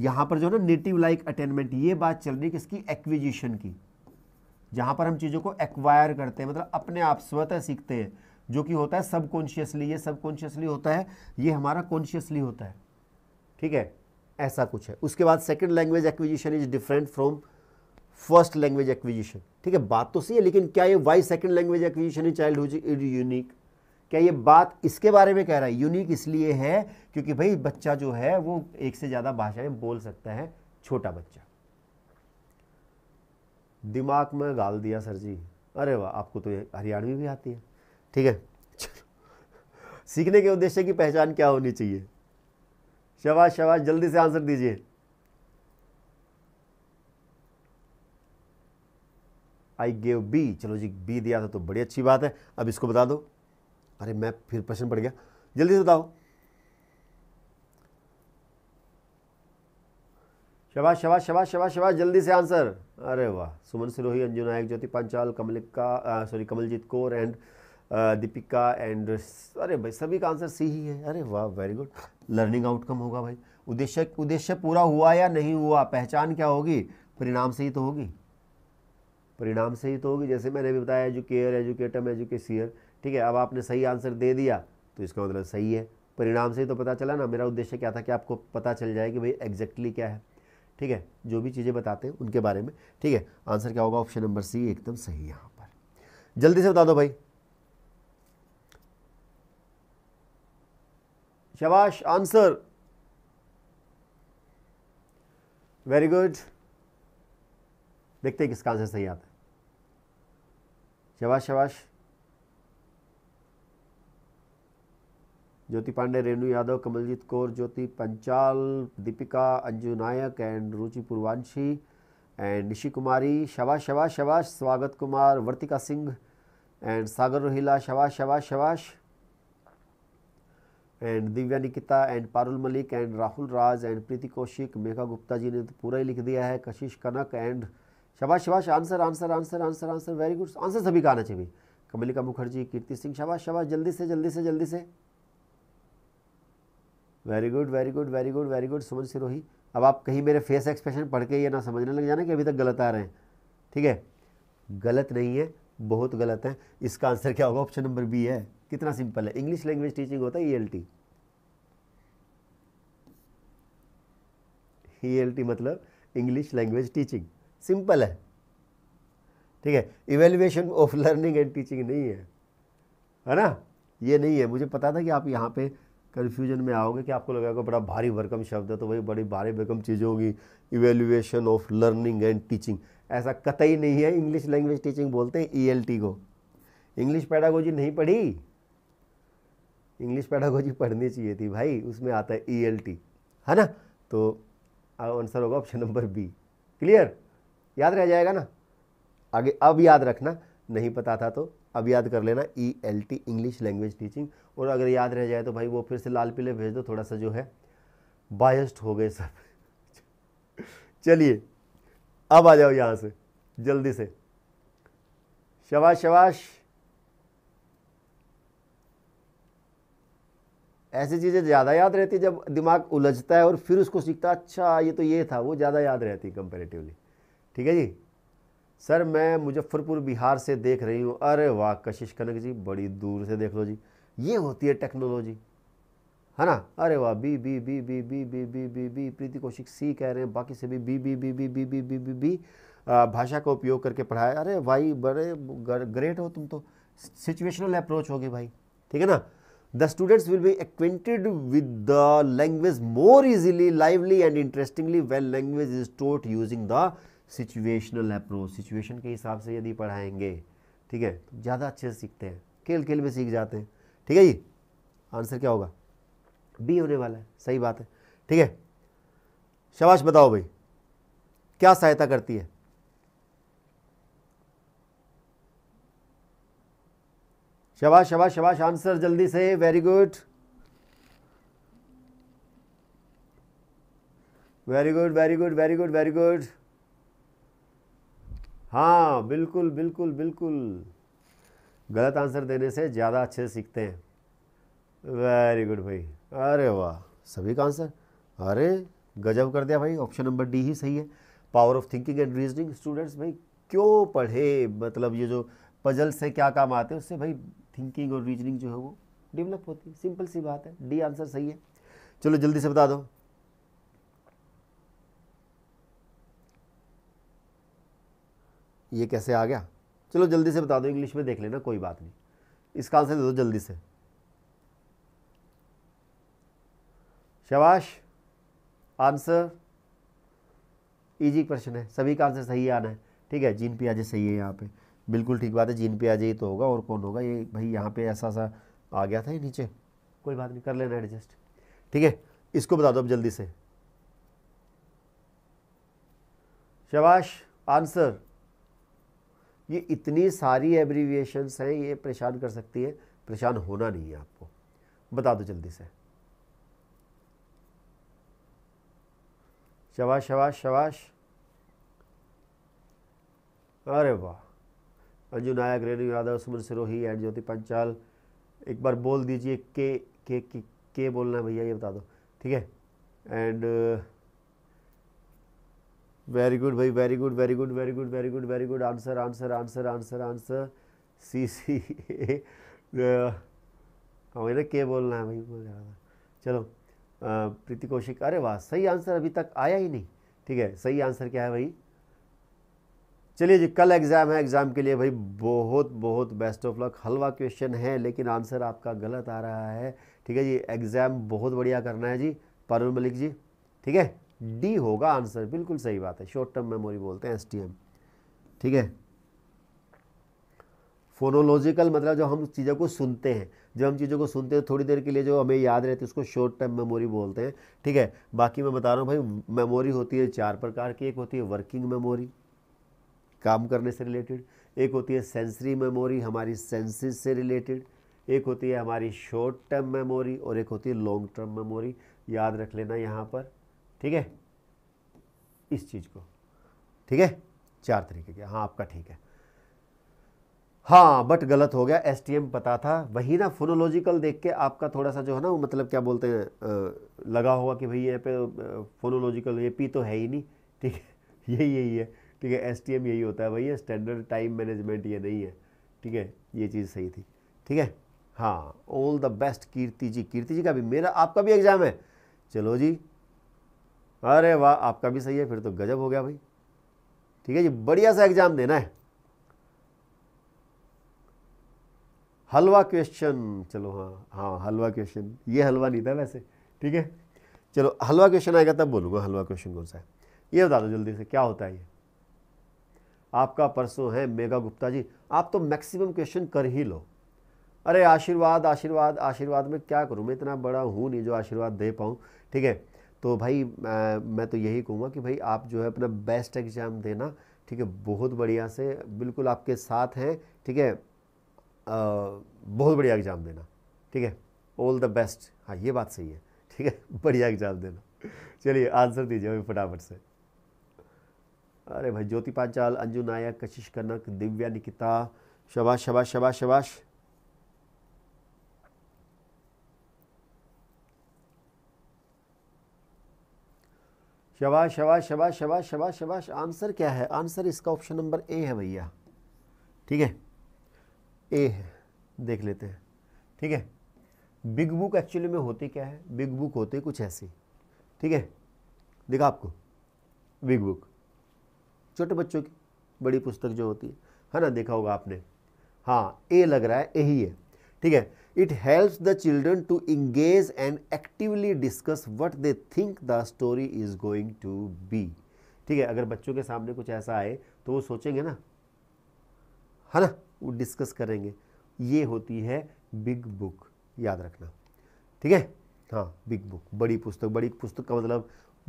यहाँ पर जो है ना नेटिव लाइक अटेनमेंट ये बात चल रही है किसकी एक्विजिशन की जहाँ पर हम चीज़ों को एक्वायर करते हैं मतलब अपने आप स्वतः सीखते हैं जो कि होता है सबकॉन्शियसली ये सबकॉन्शियसली होता है ये हमारा कॉन्शियसली होता है ठीक है ऐसा कुछ है उसके बाद second language acquisition is different from first language acquisition ठीक है बात तो सही है लेकिन क्या ये why second language acquisition in child is unique क्या ये बात इसके बारे में कह रहा है यूनिक इसलिए है क्योंकि भाई बच्चा जो है वो एक से ज़्यादा भाषाएं बोल सकता है छोटा बच्चा दिमाग में गाल दिया सर जी अरे वाह आपको तो हरियाणवी भी आती है ठीक है सीखने के उद्देश्य की पहचान क्या होनी चाहिए शबाश शबाश जल्दी से आंसर दीजिए आई गेव बी चलो जी बी दिया था तो बड़ी अच्छी बात है अब इसको बता दो अरे मैं फिर प्रश्न पड़ गया जल्दी से बताओ शबाश शबाश शबाश शबाश शबाश जल्दी से आंसर अरे वाह Suman Sirohi Anju Nayak Jyoti Panchal Kamalika sorry Kamaljeet Kaur and Deepika and अरे भाई सभी का आंसर सी ही है अरे वाह वेरी गुड लर्निंग आउटकम होगा भाई उद्देश्य उद्देश्य पूरा हुआ या नहीं हुआ पहचान क्या होगी परिणाम से ही तो होगी परिणाम सही तो होगी जैसे मैंने भी बताया एजुकेयर एजुकेटम एजुकेशियर ठीक है अब आपने सही आंसर दे दिया तो इसका मतलब सही है परिणाम से ही तो पता चला ना मेरा उद्देश्य क्या था कि आपको पता चल जाए कि भाई एग्जैक्टली क्या है ठीक है जो भी चीज़ें बताते हैं उनके बारे में ठीक है आंसर क्या होगा ऑप्शन नंबर सी एकदम सही यहाँ पर जल्दी से बता दो भाई शबाश आंसर वेरी गुड देखते हैं किसका आंसर सही आता है शबाश शबाश ज्योति पांडे रेणु यादव कमलजीत कौर ज्योति पंचाल दीपिका अंजू नायक एंड रुचि पूर्वांशी एंड निशी कुमारी शबाश शबाश शबाश स्वागत कुमार वर्तिका सिंह एंड सागर रोहिला शबाश शबाश शबाश and Divya Nikita and Parul Malik and Rahul Raj and Preeti Kaushik Megha Gupta ji ने तो पूरा ही लिख दिया है कशिश कनक एंड शबाश शबाश answer answer answer answer answer very good answer सभी का आना चाहिए कमलिका मुखर्जी कीर्ति सिंह शबाश शबाश जल्दी से जल्दी से जल्दी से very good very good very good very good Suman Sirohi अब आप कहीं मेरे फेस एक्सप्रेशन पढ़ के ये ना समझने लग जाना कि अभी तक गलत आ रहे हैं ठीक है गलत नहीं है बहुत गलत है इसका आंसर क्या होगा ऑप्शन नंबर बी है कितना सिंपल है इंग्लिश लैंग्वेज टीचिंग होता है E L T L T मतलब इंग्लिश लैंग्वेज टीचिंग सिंपल है ठीक है evaluation of learning and teaching नहीं है है ना ये नहीं है मुझे पता था कि आप यहाँ पे कन्फ्यूजन में आओगे कि आपको लगेगा बड़ा भारी भरकम शब्द है तो वही बड़ी भारी भरकम चीज़ें होगी evaluation of learning and teaching ऐसा कतई नहीं है इंग्लिश लैंग्वेज टीचिंग बोलते हैं ई e को इंग्लिश पैडागोजी नहीं पढ़ी इंग्लिश पैडागोजी पढ़नी चाहिए थी भाई उसमें आता है ई e है ना तो आंसर होगा ऑप्शन नंबर बी क्लियर याद रह जाएगा ना आगे अब याद रखना नहीं पता था तो अब याद कर लेना E L T English language teaching और अगर याद रह जाए तो भाई वो फिर से लाल पीले भेज दो थोड़ा सा जो है बायस्ड हो गए सब चलिए अब आ जाओ यहाँ से जल्दी से शबाश शबाश ऐसी चीज़ें ज़्यादा याद रहती जब दिमाग उलझता है और फिर उसको सीखता अच्छा ये तो ये था वो ज़्यादा याद रहती कंपेरेटिवली ठीक है जी सर मैं मुजफ्फरपुर बिहार से देख रही हूँ अरे वाह कशिश कनक जी बड़ी दूर से देख लो जी ये होती है टेक्नोलॉजी है ना अरे वाह B B B B B B B B B Preeti Kaushik C कह रहे हैं बाकी से भी B B B B B B B B B भाषा का उपयोग करके पढ़ाया अरे भाई बड़े ग्रेट हो तुम तो सिचुएशनल अप्रोच होगी भाई ठीक है ना the students will be acquainted with the language more easily lively and interestingly well language is taught using the situational approach situation के हिसाब से यदि पढ़ाएंगे ठीक है तो ज़्यादा अच्छे से सीखते हैं खेल खेल में सीख जाते हैं ठीक है जी आंसर क्या होगा बी होने वाला है सही बात है ठीक है शबाश बताओ भाई क्या सहायता करती है शबाश शबाश शबाश आंसर जल्दी से very good very good very good very good very good हाँ बिल्कुल बिल्कुल बिल्कुल गलत आंसर देने से ज़्यादा अच्छे से सीखते हैं वेरी गुड भाई अरे वाह सभी का आंसर अरे गजब कर दिया भाई ऑप्शन नंबर डी ही सही है power of thinking and reasoning students भाई क्यों पढ़े मतलब ये जो पजल से क्या काम आते हैं उससे भाई थिंकिंग और रीजनिंग जो है वो डेवलप होती है सिंपल सी बात है डी आंसर सही है चलो जल्दी से बता दो ये कैसे आ गया चलो जल्दी से बता दो इंग्लिश में देख लेना कोई बात नहीं इसका आंसर दे दो जल्दी से शबाश आंसर इजी क्वेश्चन है सभी का आंसर सही आना है ठीक है जीन पियाजे सही है यहाँ पे बिल्कुल ठीक बात है जीन पियाजे ही तो होगा और कौन होगा ये भाई यहाँ पे ऐसा सा आ गया था ये नीचे कोई बात नहीं कर लेना एडजस्ट ठीक है इसको बता दो अब जल्दी से शबाश आंसर ये इतनी सारी एब्रीविएशंस हैं ये परेशान कर सकती हैं परेशान होना नहीं है आपको बता दो जल्दी से शबाश शबाश शबाश अरे वाह अंजू नायक रेणु यादव सुमन सिरोही एंड ज्योति पंचाल एक बार बोल दीजिए के के के, के बोलना है भैया ये बता दो ठीक है एंड वेरी गुड भाई very good very good very good very good very good answer answer answer answer answer C C हमें ना के बोलना है भाई चलो प्रीति कौशिक अरे वाह सही आंसर अभी तक आया ही नहीं ठीक है सही आंसर क्या है भाई चलिए जी कल एग्ज़ाम है एग्ज़ाम के लिए भाई बहुत बहुत बेस्ट ऑफ लक हलवा क्वेश्चन है लेकिन आंसर आपका गलत आ रहा है ठीक है जी एग्ज़ाम बहुत बढ़िया करना है जी पारुल मलिक जी ठीक है डी होगा आंसर बिल्कुल सही बात है शॉर्ट टर्म मेमोरी बोलते हैं एस ठीक है फोनोलॉजिकल मतलब जो हम चीज़ों को सुनते हैं जब हम चीज़ों को सुनते हैं तो थोड़ी देर के लिए जो हमें याद रहती है उसको शॉर्ट टर्म मेमोरी बोलते हैं ठीक है बाकी मैं बता रहा हूँ भाई मेमोरी होती है चार प्रकार की एक होती है वर्किंग मेमोरी काम करने से रिलेटेड एक होती है सेंसरी मेमोरी हमारी सेंसेस से रिलेटेड एक होती है हमारी शॉर्ट टर्म मेमोरी और एक होती है लॉन्ग टर्म मेमोरी याद रख लेना यहाँ पर ठीक है इस चीज़ को ठीक है चार तरीके के हाँ आपका ठीक है हाँ बट गलत हो गया एस पता था वही ना फोनोलॉजिकल देख के आपका थोड़ा सा जो है ना वो मतलब क्या बोलते हैं लगा होगा कि भाई ये पे फोनोलॉजिकल ये पी तो है ही नहीं ठीक है [laughs] यही यही है ठीक है एस यही होता है भैया स्टैंडर्ड टाइम मैनेजमेंट ये नहीं है ठीक है ये चीज़ सही थी ठीक है हाँ all the best Kirti ji Kirti ji का भी मेरा आपका भी एग्ज़ाम है चलो जी अरे वाह आपका भी सही है फिर तो गजब हो गया भाई ठीक है जी बढ़िया सा एग्जाम देना है हलवा क्वेश्चन चलो हाँ हाँ हलवा क्वेश्चन ये हलवा नहीं था वैसे ठीक है चलो हलवा क्वेश्चन आएगा तब बोलूँगा हलवा क्वेश्चन कौन सा है ये बता दो जल्दी से क्या होता है ये आपका परसों है मेगा गुप्ता जी आप तो मैक्सिमम क्वेश्चन कर ही लो अरे आशीर्वाद आशीर्वाद आशीर्वाद में क्या करूँ मैं इतना बड़ा हूँ नहीं जो आशीर्वाद दे पाऊँ ठीक है तो भाई आ, मैं तो यही कहूँगा कि भाई आप जो है अपना बेस्ट एग्ज़ाम देना ठीक है बहुत बढ़िया से बिल्कुल आपके साथ हैं ठीक है बहुत बढ़िया एग्ज़ाम देना ठीक है ऑल द बेस्ट हाँ ये बात सही है ठीक है बढ़िया एग्ज़ाम देना चलिए आंसर दीजिए अभी फटाफट से अरे भाई ज्योति पांचाल अंजू नायक कशिश कनक दिव्या निकिता शबाश शबाश शबाश शबाश शबा शबा शबा शबा शबा शबा आंसर क्या है आंसर इसका ऑप्शन नंबर ए है भैया ठीक है ए है देख लेते हैं ठीक है बिग बुक एक्चुअली में होती क्या है बिग बुक होती कुछ ऐसी ठीक है देखा आपको बिग बुक छोटे बच्चों की बड़ी पुस्तक जो होती है है ना देखा होगा आपने हाँ ए लग रहा है ए ही है ठीक है It helps the children to engage and actively discuss what they think the story is going to be. ठीक है अगर बच्चों के सामने कुछ ऐसा आए तो वो सोचेंगे ना है ना वो डिस्कस करेंगे ये होती है बिग बुक याद रखना ठीक है हाँ बिग बुक बड़ी पुस्तक बड़ी पुस्तक का मतलब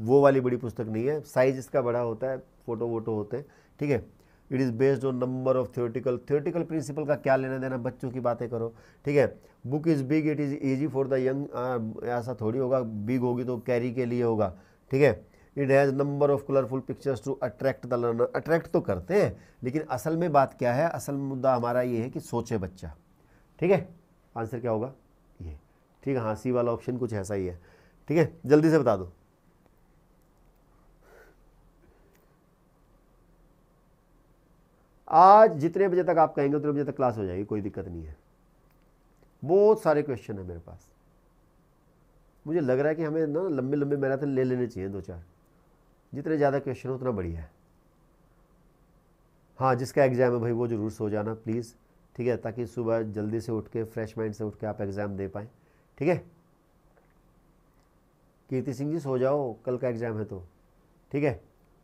वो वाली बड़ी पुस्तक नहीं है साइज इसका बड़ा होता है फ़ोटो वोटो होते हैं ठीक है it is based on number of theoretical theoretical principle का क्या लेना देना बच्चों की बातें करो ठीक है book is big it is easy for the young ऐसा थोड़ी होगा बिग होगी तो कैरी के लिए होगा ठीक है it has number of colourful pictures to attract the learner attract तो करते हैं लेकिन असल में बात क्या है असल मुद्दा हमारा ये है कि सोचे बच्चा ठीक है आंसर क्या होगा ये ठीक है हाँ सी वाला ऑप्शन कुछ ऐसा ही है ठीक है जल्दी से बता दो आज जितने बजे तक आप कहेंगे उतने बजे तक क्लास हो जाएगी कोई दिक्कत नहीं है बहुत सारे क्वेश्चन है मेरे पास मुझे लग रहा है कि हमें ना लंबे लंबे मैराथन ले लेने चाहिए दो चार जितने ज़्यादा क्वेश्चन हो उतना बढ़िया है हाँ जिसका एग्ज़ाम है भाई वो ज़रूर सो जाना प्लीज़ ठीक है ताकि सुबह जल्दी से उठ के फ्रेश माइंड से उठ के आप एग्ज़ाम दे पाएँ ठीक है कीर्ति सिंह जी सो जाओ कल का एग्ज़ाम है तो ठीक है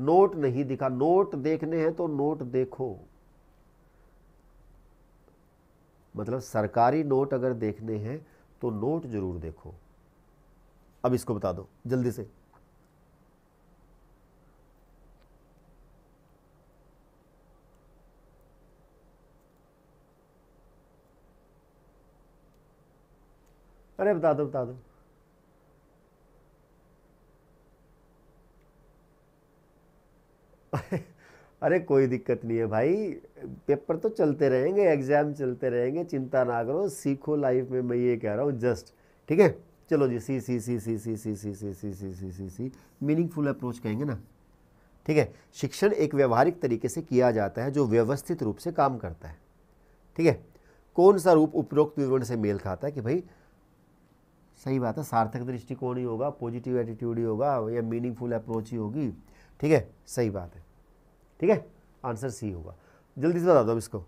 नोट नहीं दिखा नोट देखने हैं तो नोट देखो मतलब सरकारी नोट अगर देखने हैं तो नोट जरूर देखो अब इसको बता दो जल्दी से अरे बता दो बता दो अरे कोई दिक्कत नहीं है भाई पेपर तो चलते रहेंगे एग्ज़ाम चलते रहेंगे चिंता ना करो सीखो लाइफ में मैं ये कह रहा हूँ जस्ट ठीक है चलो जी सी C C C C C C C C C C C सी मीनिंगफुल अप्रोच कहेंगे ना ठीक है शिक्षण एक व्यवहारिक तरीके से किया जाता है जो व्यवस्थित रूप से काम करता है ठीक है कौन सा रूप उपरोक्त विवरण से मेल खाता है कि भाई सही बात है सार्थक दृष्टिकोण ही होगा पॉजिटिव एटीट्यूड ही होगा या मीनिंगफुल अप्रोच ही होगी ठीक है सही बात है ठीक है आंसर सी होगा जल्दी से बता दो इसको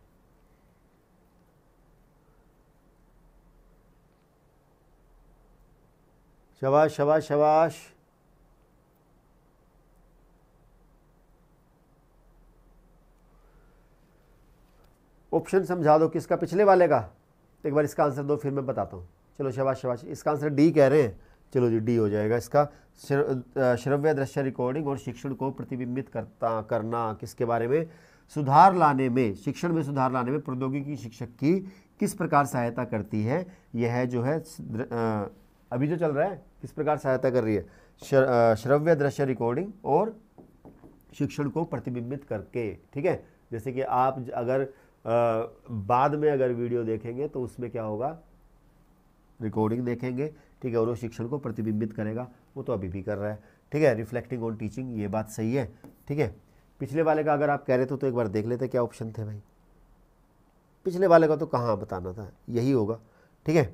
शबाश शबाश शबाश ऑप्शन समझा दो किसका पिछले वाले का एक बार इसका आंसर दो फिर मैं बताता हूँ चलो शबाश शबाश इसका आंसर डी कह रहे हैं चलो जी डी हो जाएगा इसका श्रव्य दृश्य रिकॉर्डिंग और शिक्षण को प्रतिबिंबित करता करना किसके बारे में सुधार लाने में शिक्षण में सुधार लाने में प्रौद्योगिकी शिक्षक की किस प्रकार सहायता करती है यह जो है अभी जो चल रहा है किस प्रकार सहायता कर रही है श्रव्य दृश्य रिकॉर्डिंग और शिक्षण को प्रतिबिंबित करके ठीक है जैसे कि आप अगर आ, बाद में अगर वीडियो देखेंगे तो उसमें क्या होगा रिकॉर्डिंग देखेंगे ठीक है और वो शिक्षण को प्रतिबिंबित करेगा वो तो अभी भी कर रहा है ठीक है रिफ्लेक्टिंग ऑन टीचिंग ये बात सही है ठीक है पिछले वाले का अगर आप कह रहे थे तो एक बार देख लेते क्या ऑप्शन थे भाई पिछले वाले का तो कहाँ बताना था यही होगा ठीक है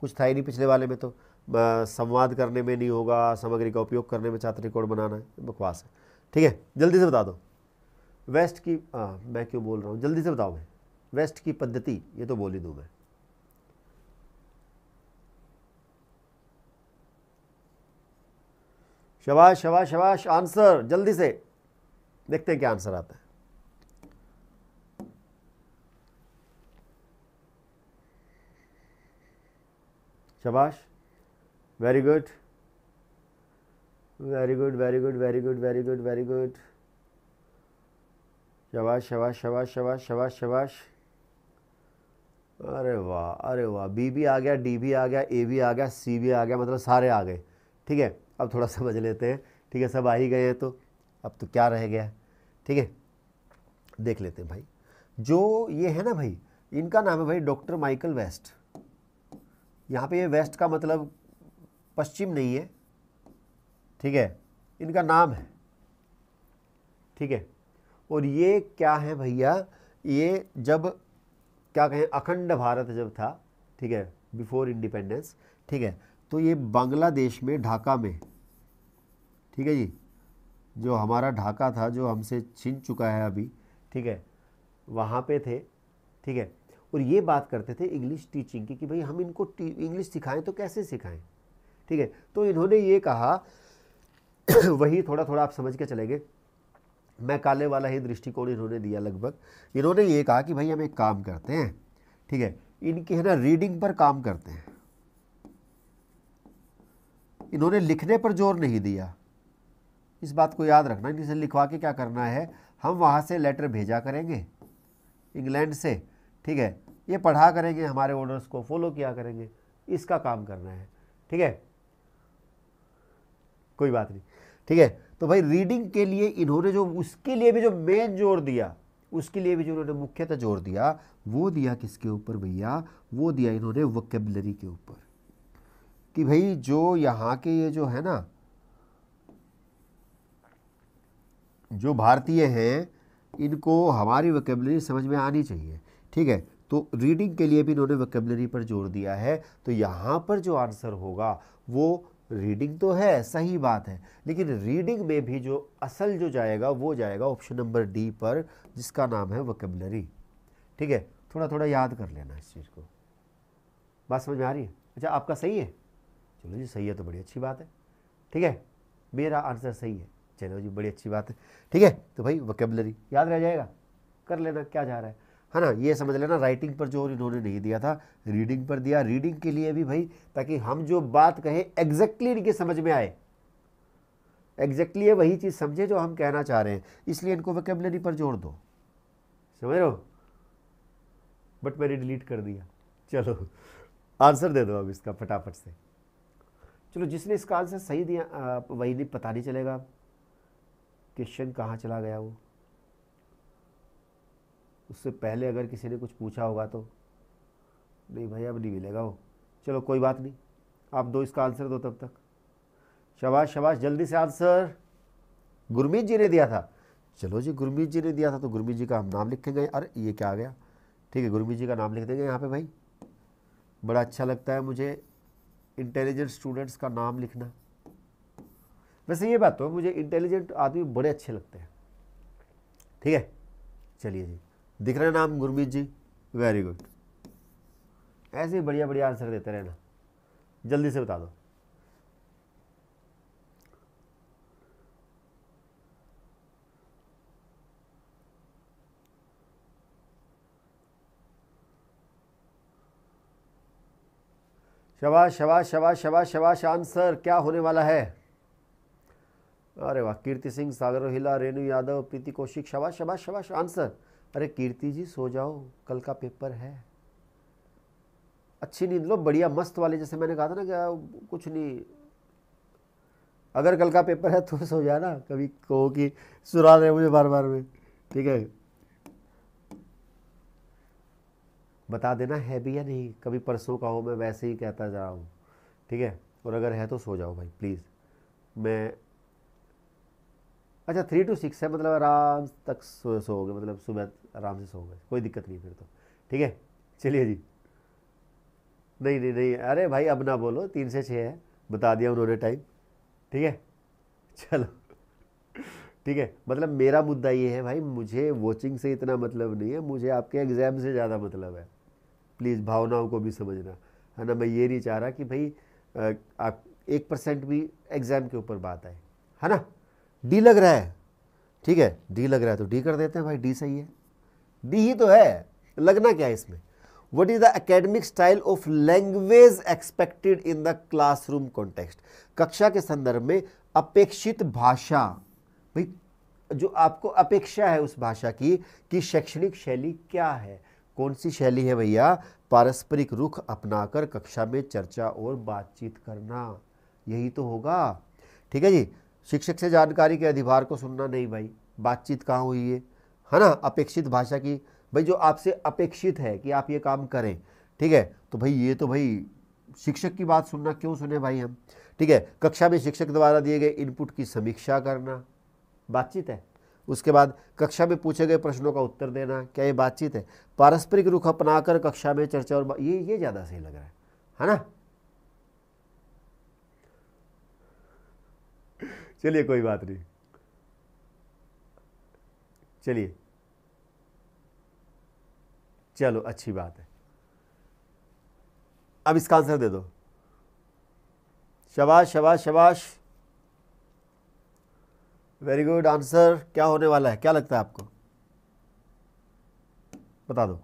कुछ था ही नहीं पिछले वाले में तो संवाद करने में नहीं होगा सामग्री का उपयोग करने में छात्र रिकॉर्ड बनाना है बकवास है ठीक है जल्दी से बता दो वेस्ट की आ, मैं क्यों बोल रहा हूँ जल्दी से बताओ मैं वेस्ट की पद्धति ये तो बोल ही दूँ मैं शबाश शबाश शबाश आंसर जल्दी से देखते हैं क्या आंसर आता है शबाश very good very good very good very good very good very good शबाश शबाश शबाश शबाश शबाश शबाश अरे वाह अरे वाह बी भी आ गया डी भी आ गया ए भी आ गया सी भी आ गया मतलब सारे आ गए ठीक है अब थोड़ा समझ लेते हैं ठीक है सब आ ही गए हैं तो अब तो क्या रह गया ठीक है देख लेते हैं भाई जो ये है ना भाई इनका नाम है भाई डॉक्टर माइकल वेस्ट यहाँ पे ये वेस्ट का मतलब पश्चिम नहीं है ठीक है इनका नाम है ठीक है और ये क्या है भैया ये जब क्या कहें अखंड भारत जब था ठीक है बिफोर इंडिपेंडेंस ठीक है तो ये बांग्लादेश में ढाका में ठीक है जी जो हमारा ढाका था जो हमसे छीन चुका है अभी ठीक है वहाँ पे थे ठीक है और ये बात करते थे इंग्लिश टीचिंग की कि भाई हम इनको इंग्लिश सिखाएं तो कैसे सिखाएं ठीक है तो इन्होंने ये कहा [coughs] वही थोड़ा थोड़ा आप समझ के चले गए मैं काले वाला ही दृष्टिकोण इन्होंने दिया लगभग इन्होंने ये कहा कि भाई हम एक काम करते हैं ठीक है इनकी है ना रीडिंग पर काम करते हैं इन्होंने लिखने पर जोर नहीं दिया इस बात को याद रखना इनसे लिखवा के क्या करना है हम वहाँ से लेटर भेजा करेंगे इंग्लैंड से ठीक है ये पढ़ा करेंगे हमारे ऑर्डर्स को फॉलो किया करेंगे इसका काम करना है ठीक है कोई बात नहीं ठीक है तो भाई रीडिंग के लिए इन्होंने जो उसके लिए भी जो मेन जोर दिया उसके लिए भी जो इन्होंने मुख्यतः जोर दिया वो दिया किसके ऊपर भैया वो दिया इन्होंने वोकेबलरी के ऊपर कि भाई जो यहाँ के ये जो है ना जो भारतीय हैं इनको हमारी वकेबलरी समझ में आनी चाहिए ठीक है तो रीडिंग के लिए भी इन्होंने वकेबलरी पर जोर दिया है तो यहाँ पर जो आंसर होगा वो रीडिंग तो है सही बात है लेकिन रीडिंग में भी जो असल जो जाएगा वो जाएगा ऑप्शन नंबर डी पर जिसका नाम है वकेबलरी ठीक है थोड़ा थोड़ा याद कर लेना इस चीज़ को बात समझ में आ रही है अच्छा आपका सही है चलो जी सही है तो बड़ी अच्छी बात है ठीक है मेरा आंसर सही है चलो जी बड़ी अच्छी बात है ठीक है तो भाई वकेबलरी याद रह जाएगा कर लेना क्या जा रहा है है ना ये समझ लेना राइटिंग पर जो इन्होंने नहीं दिया था रीडिंग पर दिया रीडिंग के लिए भी भाई ताकि हम जो बात कहें एग्जैक्टली इनके समझ में आए एग्जैक्टली exactly वही चीज़ समझे जो हम कहना चाह रहे हैं इसलिए इनको वकेबलरी पर जोड़ दो समझ रहे हो बट मैंने डिलीट कर दिया चलो आंसर दे दो अब इसका फटाफट से चलो जिसने इसका आंसर सही दिया वही नहीं पता नहीं चलेगा क्वेश्चन कहाँ चला गया वो उससे पहले अगर किसी ने कुछ पूछा होगा तो नहीं भाई अब नहीं मिलेगा वो चलो कोई बात नहीं आप दो इसका आंसर दो तब तक शबाश शबाश जल्दी से आंसर गुरमीत जी ने दिया था चलो जी गुरमीत जी ने दिया था तो गुरमीत जी का हम नाम लिखेंगे अरे ये क्या आ गया ठीक है गुरमीत जी का नाम लिख देंगे यहाँ पे भाई बड़ा अच्छा लगता है मुझे इंटेलिजेंट स्टूडेंट्स का नाम लिखना वैसे ये बात तो मुझे इंटेलिजेंट आदमी बड़े अच्छे लगते हैं ठीक है चलिए जी दिख रहा नाम गुरमीत जी वेरी गुड ऐसे ही बढ़िया बढ़िया आंसर देते रहना जल्दी से बता दो शबाश शबाश शबाश शबाश शबाश आंसर क्या होने वाला है अरे वाह कीर्ति सिंह सागर हिला रेणु यादव प्रीति कौशिक शबाश शबाश शबाश आंसर अरे कीर्ति जी सो जाओ कल का पेपर है अच्छी नींद लो बढ़िया मस्त वाले जैसे मैंने कहा था ना क्या कुछ नहीं अगर कल का पेपर है तो सो जाना कभी कहो कि सुना रहे मुझे बार बार में ठीक है बता देना है भी या नहीं कभी परसों का हो मैं वैसे ही कहता जा रहा हूँ ठीक है और अगर है तो सो जाओ भाई प्लीज़ मैं अच्छा थ्री टू सिक्स है मतलब आराम तक सो सो गए मतलब सुबह आराम से सो गए कोई दिक्कत नहीं फिर तो ठीक है चलिए जी नहीं नहीं नहीं अरे भाई अब ना बोलो तीन से छः है बता दिया उन्होंने टाइम ठीक है चलो ठीक है मतलब मेरा मुद्दा ये है भाई मुझे वॉचिंग से इतना मतलब नहीं है मुझे आपके एग्ज़ाम से ज़्यादा मतलब है प्लीज़ भावनाओं को भी समझना है ना मैं ये नहीं चाह रहा कि भाई आप एक परसेंट भी एग्ज़ाम के ऊपर बात आए है ना डी लग रहा है ठीक है डी लग रहा है तो डी कर देते हैं भाई डी सही है डी ही तो है लगना क्या है इसमें what is the academic style of language expected in the classroom context कक्षा के संदर्भ में अपेक्षित भाषा भाई जो आपको अपेक्षा है उस भाषा की कि शैक्षणिक शैली क्या है कौन सी शैली है भैया पारस्परिक रुख अपनाकर कक्षा में चर्चा और बातचीत करना यही तो होगा ठीक है जी शिक्षक से जानकारी के अधिभार को सुनना नहीं भाई बातचीत कहाँ हुई है है ना अपेक्षित भाषा की भाई जो आपसे अपेक्षित है कि आप ये काम करें ठीक है तो भाई ये तो भाई शिक्षक की बात सुनना क्यों सुने भाई हम ठीक है कक्षा में शिक्षक द्वारा दिए गए इनपुट की समीक्षा करना बातचीत है उसके बाद कक्षा में पूछे गए प्रश्नों का उत्तर देना क्या ये बातचीत है पारस्परिक रुख अपनाकर कक्षा में चर्चा और ये ये ज़्यादा सही लग रहा है है ना चलिए कोई बात नहीं चलिए चलो अच्छी बात है अब इसका आंसर दे दो शबाश शबाश शबाश वेरी गुड आंसर क्या होने वाला है क्या लगता है आपको बता दो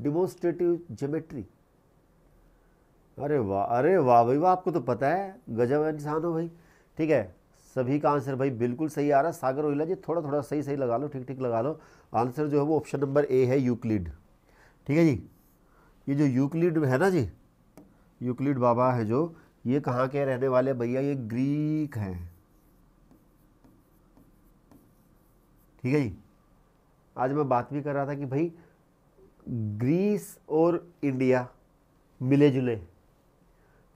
डिमोस्ट्रेटिव ज्योमेट्री अरे वाह अरे वाह भाई वाह आपको तो पता है गजब इंसान हो भाई ठीक है सभी का आंसर भाई बिल्कुल सही आ रहा है सागर ओहिला जी थोड़ा थोड़ा सही सही लगा लो ठीक ठीक लगा लो आंसर जो है वो ऑप्शन नंबर ए है यूक्लिड ठीक है जी ये जो यूक्लिड है ना जी यूक्लिड बाबा है जो ये कहाँ के रहने वाले भैया ये ग्रीक हैं ठीक है जी आज मैं बात भी कर रहा था कि भाई ग्रीस और इंडिया मिले जुले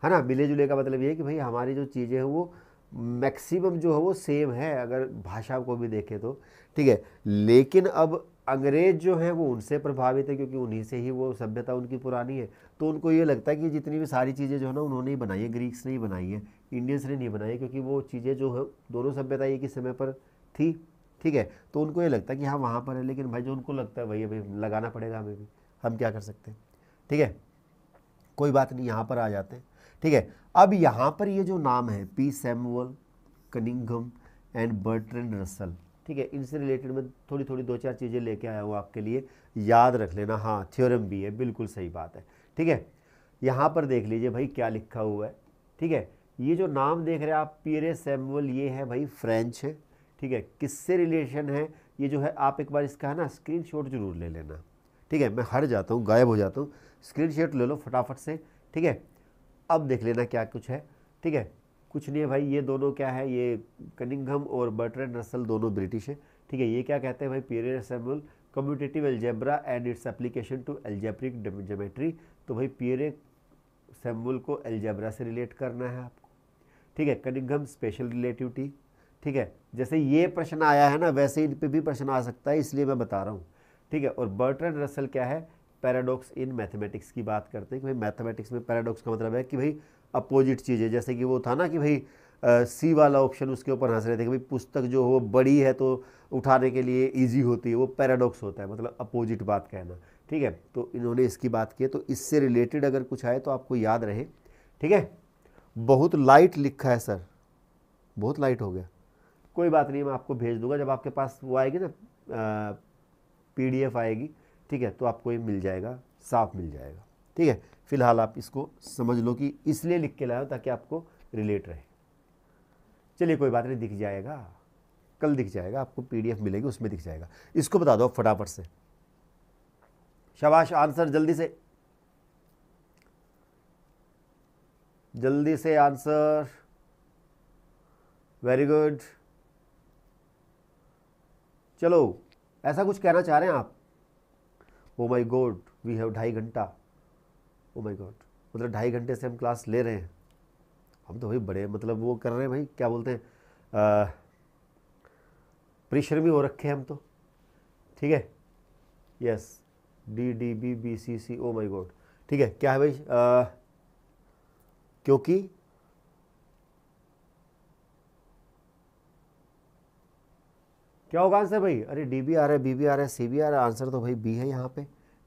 है ना मिले जुले का मतलब ये है कि भाई हमारी जो चीज़ें हैं वो मैक्सिमम जो है वो सेम है अगर भाषा को भी देखें तो ठीक है लेकिन अब अंग्रेज जो हैं वो उनसे प्रभावित है क्योंकि उन्हीं से ही वो सभ्यता उनकी पुरानी है तो उनको ये लगता है कि जितनी भी सारी चीज़ें जो है ना उन्होंने ही बनाई है ग्रीक्स ने ही बनाई है इंडियंस ने नहीं बनाई क्योंकि वो चीज़ें जो है दोनों सभ्यता एक ही समय पर थी ठीक है तो उनको ये लगता है कि हाँ वहाँ पर है लेकिन भाई जो उनको लगता है भाई भाई लगाना पड़ेगा हमें भी हम क्या कर सकते हैं ठीक है कोई बात नहीं यहाँ पर आ जाते हैं ठीक है अब यहाँ पर ये जो नाम है P Samuel Cunningham and Bertrand Russell ठीक है इनसे रिलेटेड में थोड़ी थोड़ी दो चार चीज़ें लेके आया हूँ आपके लिए याद रख लेना हाँ थ्योरम भी है बिल्कुल सही बात है ठीक है यहाँ पर देख लीजिए भाई क्या लिखा हुआ है ठीक है ये जो नाम देख रहे हैं आप पियरे सैमुअल ये है भाई फ्रेंच है ठीक है किससे रिलेशन है ये जो है आप एक बार इसका है ना स्क्रीन जरूर ले लेना ठीक है मैं हट जाता हूँ गायब हो जाता हूँ स्क्रीन ले लो फटाफट से ठीक है अब देख लेना क्या कुछ है ठीक है कुछ नहीं है भाई ये दोनों क्या है ये कनिंगम और बर्ट्रेंड रसल दोनों ब्रिटिश हैं ठीक है ये क्या कहते हैं भाई Pierre Samuel commutative algebra and its application to algebraic geometry तो भाई पीरे सेम्बुल को एल्जेब्रा से रिलेट करना है आपको ठीक है कनिंगम स्पेशल रिलेटिविटी ठीक है जैसे ये प्रश्न आया है ना वैसे इन पर भी प्रश्न आ सकता है इसलिए मैं बता रहा हूँ ठीक है और बर्ट्रेंड रसल क्या है पैराडॉक्स इन मैथमेटिक्स की बात करते हैं कि भाई मैथमेटिक्स में पैराडॉक्स का मतलब है कि भाई अपोजिट चीज़ है जैसे कि वो था ना कि भाई सी वाला ऑप्शन उसके ऊपर हंस रहे थे कि भाई पुस्तक जो वो बड़ी है तो उठाने के लिए ईजी होती है वो पैराडॉक्स होता है मतलब अपोजिट बात कहना ठीक है तो इन्होंने इसकी बात की है तो इससे रिलेटेड अगर कुछ आए तो आपको याद रहे ठीक है बहुत लाइट लिखा है सर बहुत लाइट हो गया कोई बात नहीं मैं आपको भेज दूंगा जब आपके पास वो आएगी ना पीडीएफ आएगी ठीक है तो आपको ये मिल जाएगा साफ मिल जाएगा ठीक है फिलहाल आप इसको समझ लो कि इसलिए लिख के लाया ताकि आपको रिलेट रहे चलिए कोई बात नहीं दिख जाएगा कल दिख जाएगा आपको पीडीएफ मिलेगी उसमें दिख जाएगा इसको बता दो फटाफट से शाबाश आंसर जल्दी से जल्दी से आंसर वेरी गुड चलो ऐसा कुछ कहना चाह रहे हैं आप oh my god we have ढाई घंटा ओ माई गॉड मतलब ढाई घंटे से हम क्लास ले रहे हैं हम तो भाई बड़े मतलब वो कर रहे हैं भाई क्या बोलते हैं प्रेशर भी हो रखे हैं हम तो ठीक है yes D D B B C C oh my god ठीक है क्या है भाई आ, क्योंकि क्या होगा आंसर भाई अरे डी बी आ रहा है बी बी आ रहा है सी बी आ रहा है आंसर तो भाई बी है यहाँ पे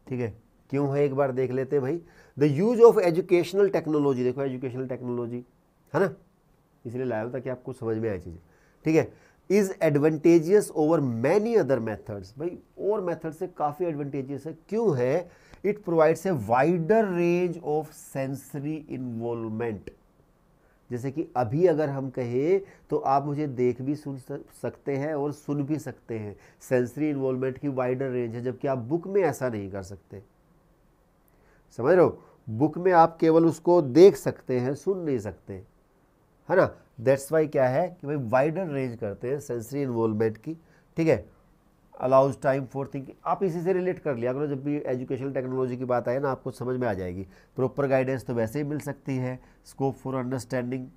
ठीक है क्यों है एक बार देख लेते हैं भाई the use of educational technology देखो एजुकेशनल टेक्नोलॉजी है ना इसलिए लाया कि आपको समझ में आए चीज़ें ठीक है is advantageous over many other methods भाई और मैथड से काफ़ी एडवांटेजियस है क्यों है it provides a wider range of sensory involvement जैसे कि अभी अगर हम कहें तो आप मुझे देख भी सुन सकते हैं और सुन भी सकते हैं सेंसरी इन्वॉल्वमेंट की वाइडर रेंज है जबकि आप बुक में ऐसा नहीं कर सकते समझ रहे हो बुक में आप केवल उसको देख सकते हैं सुन नहीं सकते है ना दैट्स वाई क्या है कि भाई वाइडर रेंज करते हैं सेंसरी इन्वॉल्वमेंट की ठीक है अलाउज टाइम फॉर थिंकिंग आप इसी से रिलेट कर लिया करो जब भी एजुकेशनल टेक्नोलॉजी की बात आए ना आपको समझ में आ जाएगी प्रॉपर गाइडेंस तो वैसे ही मिल सकती है स्कोप फॉर अंडरस्टैंडिंग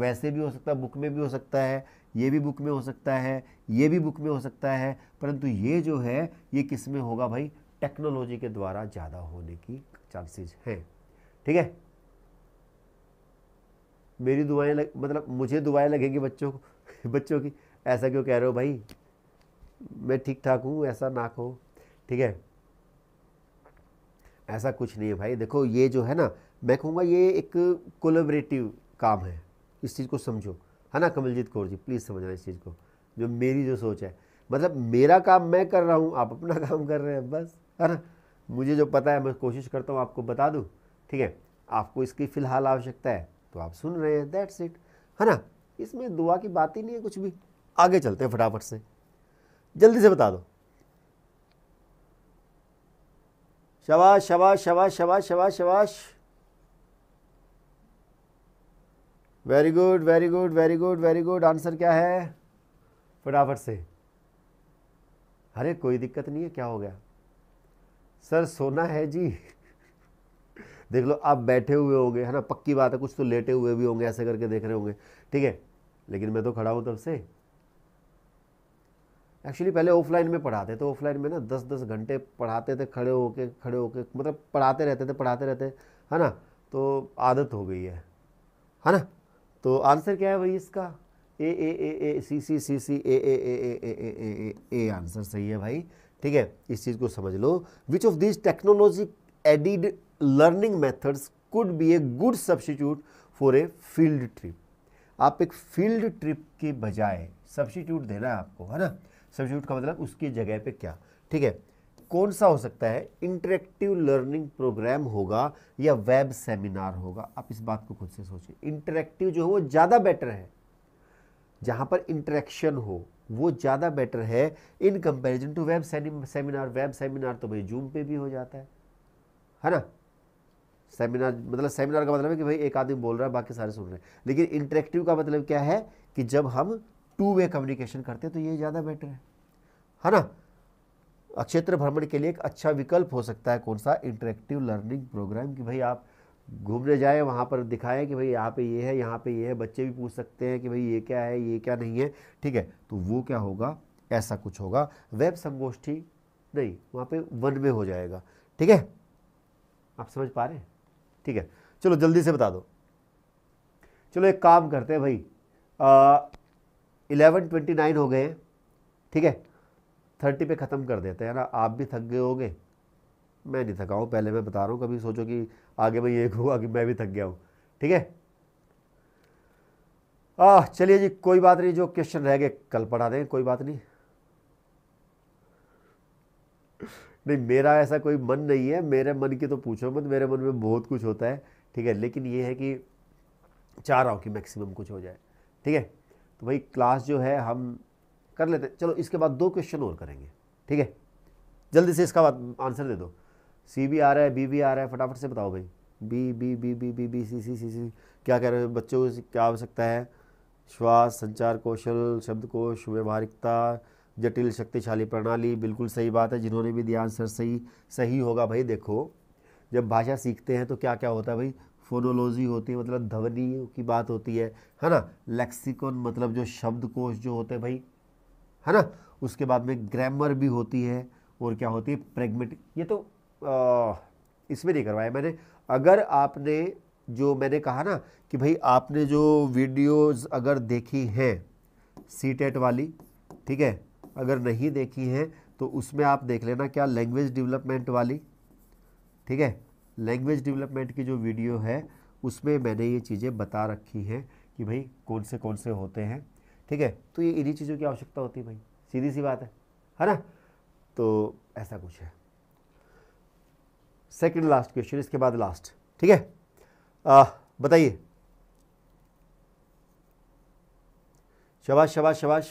वैसे भी हो सकता है बुक में भी हो सकता है ये भी बुक में हो सकता है ये भी बुक में हो सकता है परंतु ये जो है ये किस में होगा भाई टेक्नोलॉजी के द्वारा ज़्यादा होने की चांसेज हैं ठीक है मेरी दुआएं लग मतलब मुझे दुआएं लगेंगी बच्चों को [laughs] बच्चों की ऐसा क्यों कह रहे हो भाई मैं ठीक ठाक हूँ ऐसा ना कहो ठीक है ऐसा कुछ नहीं है भाई देखो ये जो है ना मैं कहूँगा ये एक कोलेबरेटिव काम है इस चीज़ को समझो है ना कमलजीत कौर जी प्लीज़ समझना इस चीज़ को जो मेरी जो सोच है मतलब मेरा काम मैं कर रहा हूँ आप अपना [laughs] काम कर रहे हैं बस है ना मुझे जो पता है मैं कोशिश करता हूँ आपको बता दूँ ठीक है आपको इसकी फ़िलहाल आवश्यकता है तो आप सुन रहे हैं दैट्स इट है ना इसमें दुआ की बात ही नहीं है कुछ भी आगे चलते हैं फटाफट से जल्दी से बता दो शबाश शबाश शबाश शबाश शबाश शबाश very good very good very good very good answer क्या है फटाफट से अरे कोई दिक्कत नहीं है क्या हो गया सर सोना है जी देख लो आप बैठे हुए होंगे है ना पक्की बात है कुछ तो लेटे हुए भी होंगे ऐसे करके देख रहे होंगे ठीक है लेकिन मैं तो खड़ा हूँ तब से एक्चुअली पहले ऑफलाइन में पढ़ाते थे ऑफलाइन में ना दस दस घंटे पढ़ाते थे खड़े होके खड़े होके मतलब पढ़ाते रहते थे पढ़ाते रहते है ना तो आदत हो गई है है ना तो आंसर क्या है भाई इसका ए ए ए ए सी सी सी सी ए ए ए ए ए ए ए ए आंसर सही है भाई ठीक है इस चीज़ को समझ लो which of this technology aided learning methods could be a good substitute for a field trip आप एक फील्ड ट्रिप के बजाय सब्सटीट्यूट देना है आपको है ना सब्सिट्यूट का मतलब उसकी जगह पे क्या ठीक है कौन सा हो सकता है इंटरेक्टिव लर्निंग प्रोग्राम होगा या वेब सेमिनार होगा आप इस बात को खुद से सोचिए इंटरेक्टिव जो है वो ज़्यादा बेटर है जहाँ पर इंटरेक्शन हो वो ज़्यादा बेटर है in comparison to web seminar web seminar तो भाई जूम पे भी हो जाता है है ना सेमिनार मतलब सेमिनार का मतलब है कि भाई एक आदमी बोल रहा है बाकी सारे सुन रहे हैं लेकिन इंटरेक्टिव का मतलब क्या है कि जब हम टू वे कम्युनिकेशन करते तो ये ज़्यादा बेटर है है ना अक्षेत्र भ्रमण के लिए एक अच्छा विकल्प हो सकता है कौन सा इंटरेक्टिव लर्निंग प्रोग्राम कि भाई आप घूमने जाए वहाँ पर दिखाएं कि भाई यहाँ पे ये है यहाँ पे ये है बच्चे भी पूछ सकते हैं कि भाई ये क्या है ये क्या नहीं है ठीक है तो वो क्या होगा ऐसा कुछ होगा वेब संगोष्ठी नहीं वहाँ पे वन में हो जाएगा ठीक है आप समझ पा रहे हैं ठीक है चलो जल्दी से बता दो चलो एक काम करते हैं भाई आ, इलेवन ट्वेंटी नाइन हो गए हैं ठीक है थर्टी पे ख़त्म कर देते हैं ना आप भी थक गए होंगे मैं नहीं थका हूँ पहले मैं बता रहा हूँ कभी सोचो कि आगे मैं ये कहूँ कि मैं भी थक गया हूँ ठीक है आ चलिए जी कोई बात नहीं जो क्वेश्चन रह गए कल पढ़ा दें कोई बात नहीं नहीं मेरा ऐसा कोई मन नहीं है मेरे मन की तो पूछो मत मेरे मन में बहुत कुछ होता है ठीक है लेकिन ये है कि चाह रहा हूँ कि मैक्सिमम कुछ हो जाए ठीक है तो भाई क्लास जो है हम कर लेते चलो इसके बाद दो क्वेश्चन और करेंगे ठीक है जल्दी से इसका आंसर दे दो सी भी आ रहा है बी भी आ रहा है फटाफट से बताओ भाई B B B B B B C C C C क्या कह रहे हैं बच्चों को क्या आवश्यकता है श्वास संचार कौशल शब्दकोश व्यवहारिकता जटिल शक्तिशाली प्रणाली बिल्कुल सही बात है जिन्होंने भी दिया आंसर सही सही होगा भाई देखो जब भाषा सीखते हैं तो क्या क्या होता है भाई फोनोलॉजी होती है मतलब ध्वनि की बात होती है है ना लेक्सिकॉन मतलब जो शब्दकोश जो होते हैं भाई है ना उसके बाद में ग्रामर भी होती है और क्या होती है प्रेगमेटिक ये तो इसमें नहीं करवाया मैंने अगर आपने जो मैंने कहा ना कि भाई आपने जो वीडियोस अगर देखी हैं सी टेट e वाली ठीक है अगर नहीं देखी हैं तो उसमें आप देख लेना क्या लैंग्वेज डेवलपमेंट वाली ठीक है लैंग्वेज डेवलपमेंट की जो वीडियो है उसमें मैंने ये चीज़ें बता रखी हैं कि भाई कौन से कौन से होते हैं ठीक है तो ये इन्हीं चीज़ों की आवश्यकता होती है भाई सीधी सी बात है है ना तो ऐसा कुछ है सेकंड लास्ट क्वेश्चन इसके बाद लास्ट ठीक है बताइए शबाश शबाश शबाश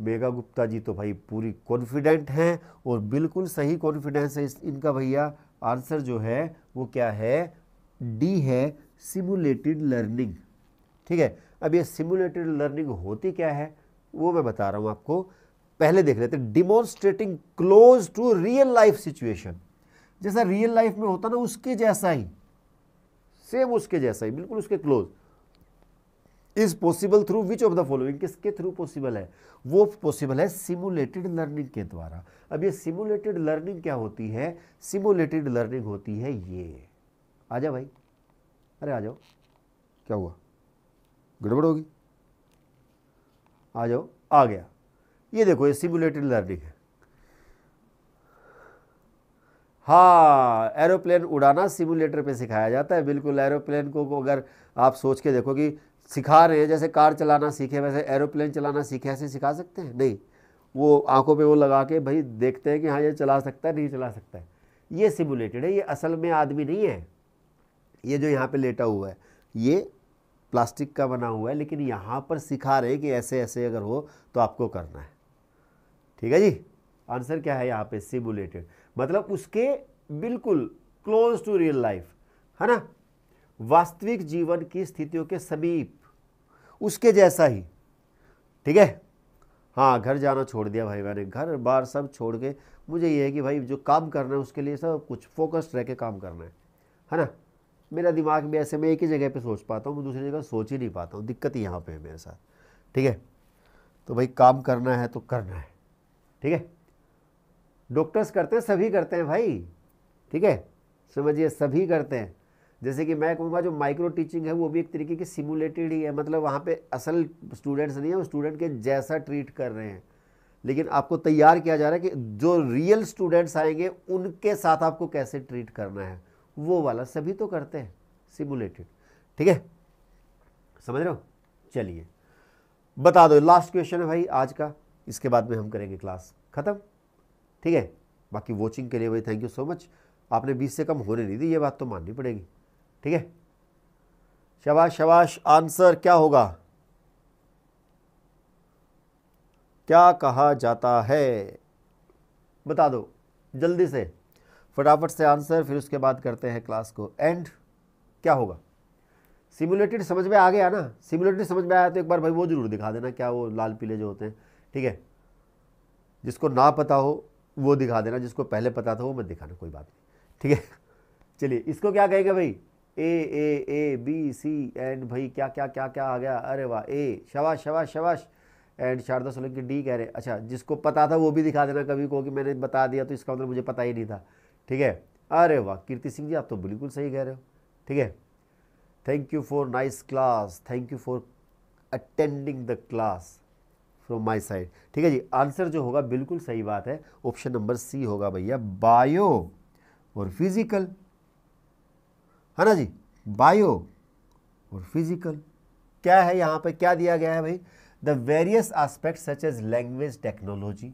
मेगा गुप्ता जी तो भाई पूरी कॉन्फिडेंट हैं और बिल्कुल सही कॉन्फिडेंस है इनका भैया आंसर जो है वो क्या है डी है सिमुलेटेड लर्निंग ठीक है अब ये सिमुलेटेड लर्निंग होती क्या है वो मैं बता रहा हूँ आपको पहले देख लेते हैं demonstrating close to real life situation जैसा रियल लाइफ में होता ना उसके जैसा ही सेम उसके जैसा ही बिल्कुल उसके close is possible through which of the following किसके थ्रू पॉसिबल है वो पॉसिबल है सिमुलेटेड लर्निंग के द्वारा अब ये सिमुलेटेड लर्निंग क्या होती है सिमुलेटेड लर्निंग होती है ये आ जाओ भाई अरे आ जाओ क्या हुआ गड़बड़ होगी आ जाओ आ गया ये देखो ये सिमुलेटेड लर्निंग है हाँ एरोप्लेन उड़ाना सिमुलेटर पे सिखाया जाता है बिल्कुल एरोप्लेन को अगर आप सोच के देखो कि सिखा रहे हैं जैसे कार चलाना सीखे वैसे एरोप्लेन चलाना सीखे ऐसे सिखा सकते हैं नहीं वो आंखों पे वो लगा के भाई देखते हैं कि हाँ ये चला सकता है नहीं चला सकता है ये सिमुलेटेड है ये असल में आदमी नहीं है ये जो यहाँ पे लेटा हुआ है ये प्लास्टिक का बना हुआ है लेकिन यहाँ पर सिखा रहे कि ऐसे ऐसे अगर हो तो आपको करना है ठीक है जी आंसर क्या है यहाँ पे सिमुलेटेड मतलब उसके बिल्कुल क्लोज टू रियल लाइफ है ना वास्तविक जीवन की स्थितियों के समीप उसके जैसा ही ठीक है हाँ घर जाना छोड़ दिया भाई मैंने घर बार सब छोड़ के मुझे ये है कि भाई जो काम करना है उसके लिए सब कुछ फोकस्ड रह के काम करना है है ना मेरा दिमाग भी ऐसे मैं एक ही जगह पे सोच पाता हूँ मैं दूसरी जगह सोच ही नहीं पाता हूँ दिक्कत ही यहाँ पे है मेरे साथ ठीक है तो भाई काम करना है तो करना है ठीक है डॉक्टर्स करते हैं सभी करते हैं भाई ठीक है समझिए सभी करते हैं जैसे कि मैं कहूँगा जो माइक्रो टीचिंग है वो भी एक तरीके की सिमुलेटेड ही है मतलब वहाँ पे असल स्टूडेंट्स नहीं है वो स्टूडेंट के जैसा ट्रीट कर रहे हैं लेकिन आपको तैयार किया जा रहा है कि जो रियल स्टूडेंट्स आएंगे उनके साथ आपको कैसे ट्रीट करना है वो वाला सभी तो करते हैं सिमुलेटेड ठीक है समझ रहे हो चलिए बता दो लास्ट क्वेश्चन है भाई आज का इसके बाद में हम करेंगे क्लास ख़त्म ठीक है बाकी वॉचिंग के लिए भाई थैंक यू सो मच आपने 20 से कम होने नहीं दी ये बात तो माननी पड़ेगी ठीक है शबाश शबाश आंसर क्या होगा क्या कहा जाता है बता दो जल्दी से फटाफट से आंसर फिर उसके बाद करते हैं क्लास को एंड क्या होगा सिमुलेटेड समझ में आ गया ना सिमुलेटेड समझ में आया तो एक बार भाई वो ज़रूर दिखा देना क्या वो लाल पीले जो होते हैं ठीक है जिसको ना पता हो वो दिखा देना जिसको पहले पता था वो मत दिखाना कोई बात नहीं ठीक है चलिए इसको क्या कहेंगे भाई ए ए ए बी सी एंड भाई क्या क्या क्या क्या आ गया अरे वाह ए शवा शवा शवा एंड शारदा सोलंकी डी कह रहे अच्छा जिसको पता था वो भी दिखा देना कभी को कि मैंने बता दिया तो इसका मतलब मुझे पता ही नहीं था ठीक है अरे वाह कीर्ति सिंह जी आप तो बिल्कुल सही कह रहे हो ठीक है thank you for nice class thank you for attending the class from my side ठीक है जी आंसर जो होगा बिल्कुल सही बात है ऑप्शन नंबर सी होगा भैया बायो और फिजिकल है ना जी बायो और फिजिकल क्या है यहाँ पे क्या दिया गया है भाई the various aspect such as language technology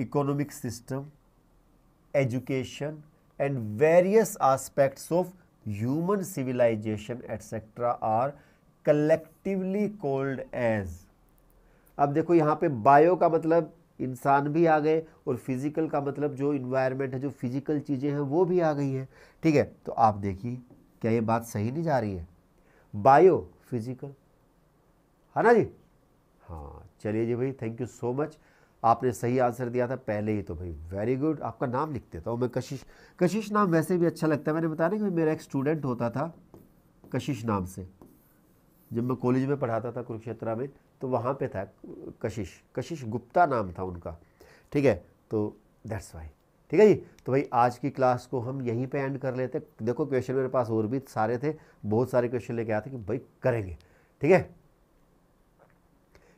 economic system education and various aspects of human civilization etcetera are collectively called as अब देखो यहाँ पे बायो का मतलब इंसान भी आ गए और फिज़िकल का मतलब जो इन्वायरमेंट है जो फिज़िकल चीज़ें हैं वो भी आ गई हैं ठीक है तो आप देखिए क्या ये बात सही नहीं जा रही है बायो फिज़िकल है ना जी हाँ चलिए जी भाई थैंक यू सो मच आपने सही आंसर दिया था पहले ही तो भाई वेरी गुड आपका नाम लिख देता हूँ मैं कशिश कशिश नाम वैसे भी अच्छा लगता है मैंने बताया ना कि मेरा एक स्टूडेंट होता था कशिश नाम से जब मैं कॉलेज में पढ़ाता था कुरुक्षेत्रा में तो वहाँ पे था कशिश कशिश गुप्ता नाम था उनका ठीक है तो दैट्स वाई ठीक है जी तो भाई आज की क्लास को हम यहीं पे एंड कर लेते देखो क्वेश्चन मेरे पास और भी सारे थे बहुत सारे क्वेश्चन लेके आए थे कि भाई करेंगे ठीक है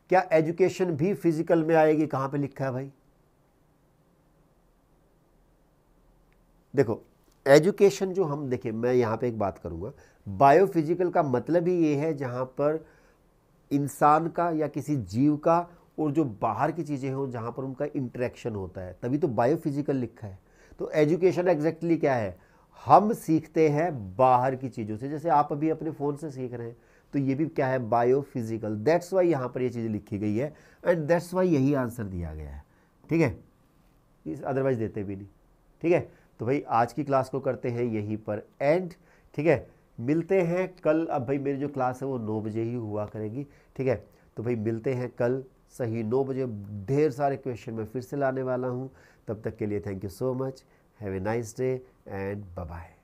क्या एजुकेशन भी फिजिकल में आएगी कहाँ पे लिखा है भाई देखो एजुकेशन जो हम देखें मैं यहाँ पे एक बात करूँगा बायोफिजिकल का मतलब ही ये है जहाँ पर इंसान का या किसी जीव का और जो बाहर की चीज़ें हों जहाँ पर उनका इंट्रैक्शन होता है तभी तो बायोफिजिकल लिखा है तो एजुकेशन एग्जैक्टली क्या है हम सीखते हैं बाहर की चीज़ों से जैसे आप अभी अपने फ़ोन से सीख रहे हैं तो ये भी क्या है बायोफिजिकल दैट्स वाई यहाँ पर ये चीज़ लिखी गई है एंड दैट्स वाई यही आंसर दिया गया है ठीक है अदरवाइज देते भी नहीं ठीक है तो भाई आज की क्लास को करते हैं यहीं पर एंड ठीक है मिलते हैं कल अब भाई मेरी जो क्लास है वो नौ बजे ही हुआ करेगी ठीक है तो भाई मिलते हैं कल सही नौ बजे ढेर सारे क्वेश्चन मैं फिर से लाने वाला हूँ तब तक के लिए thank you so much have a nice day and bye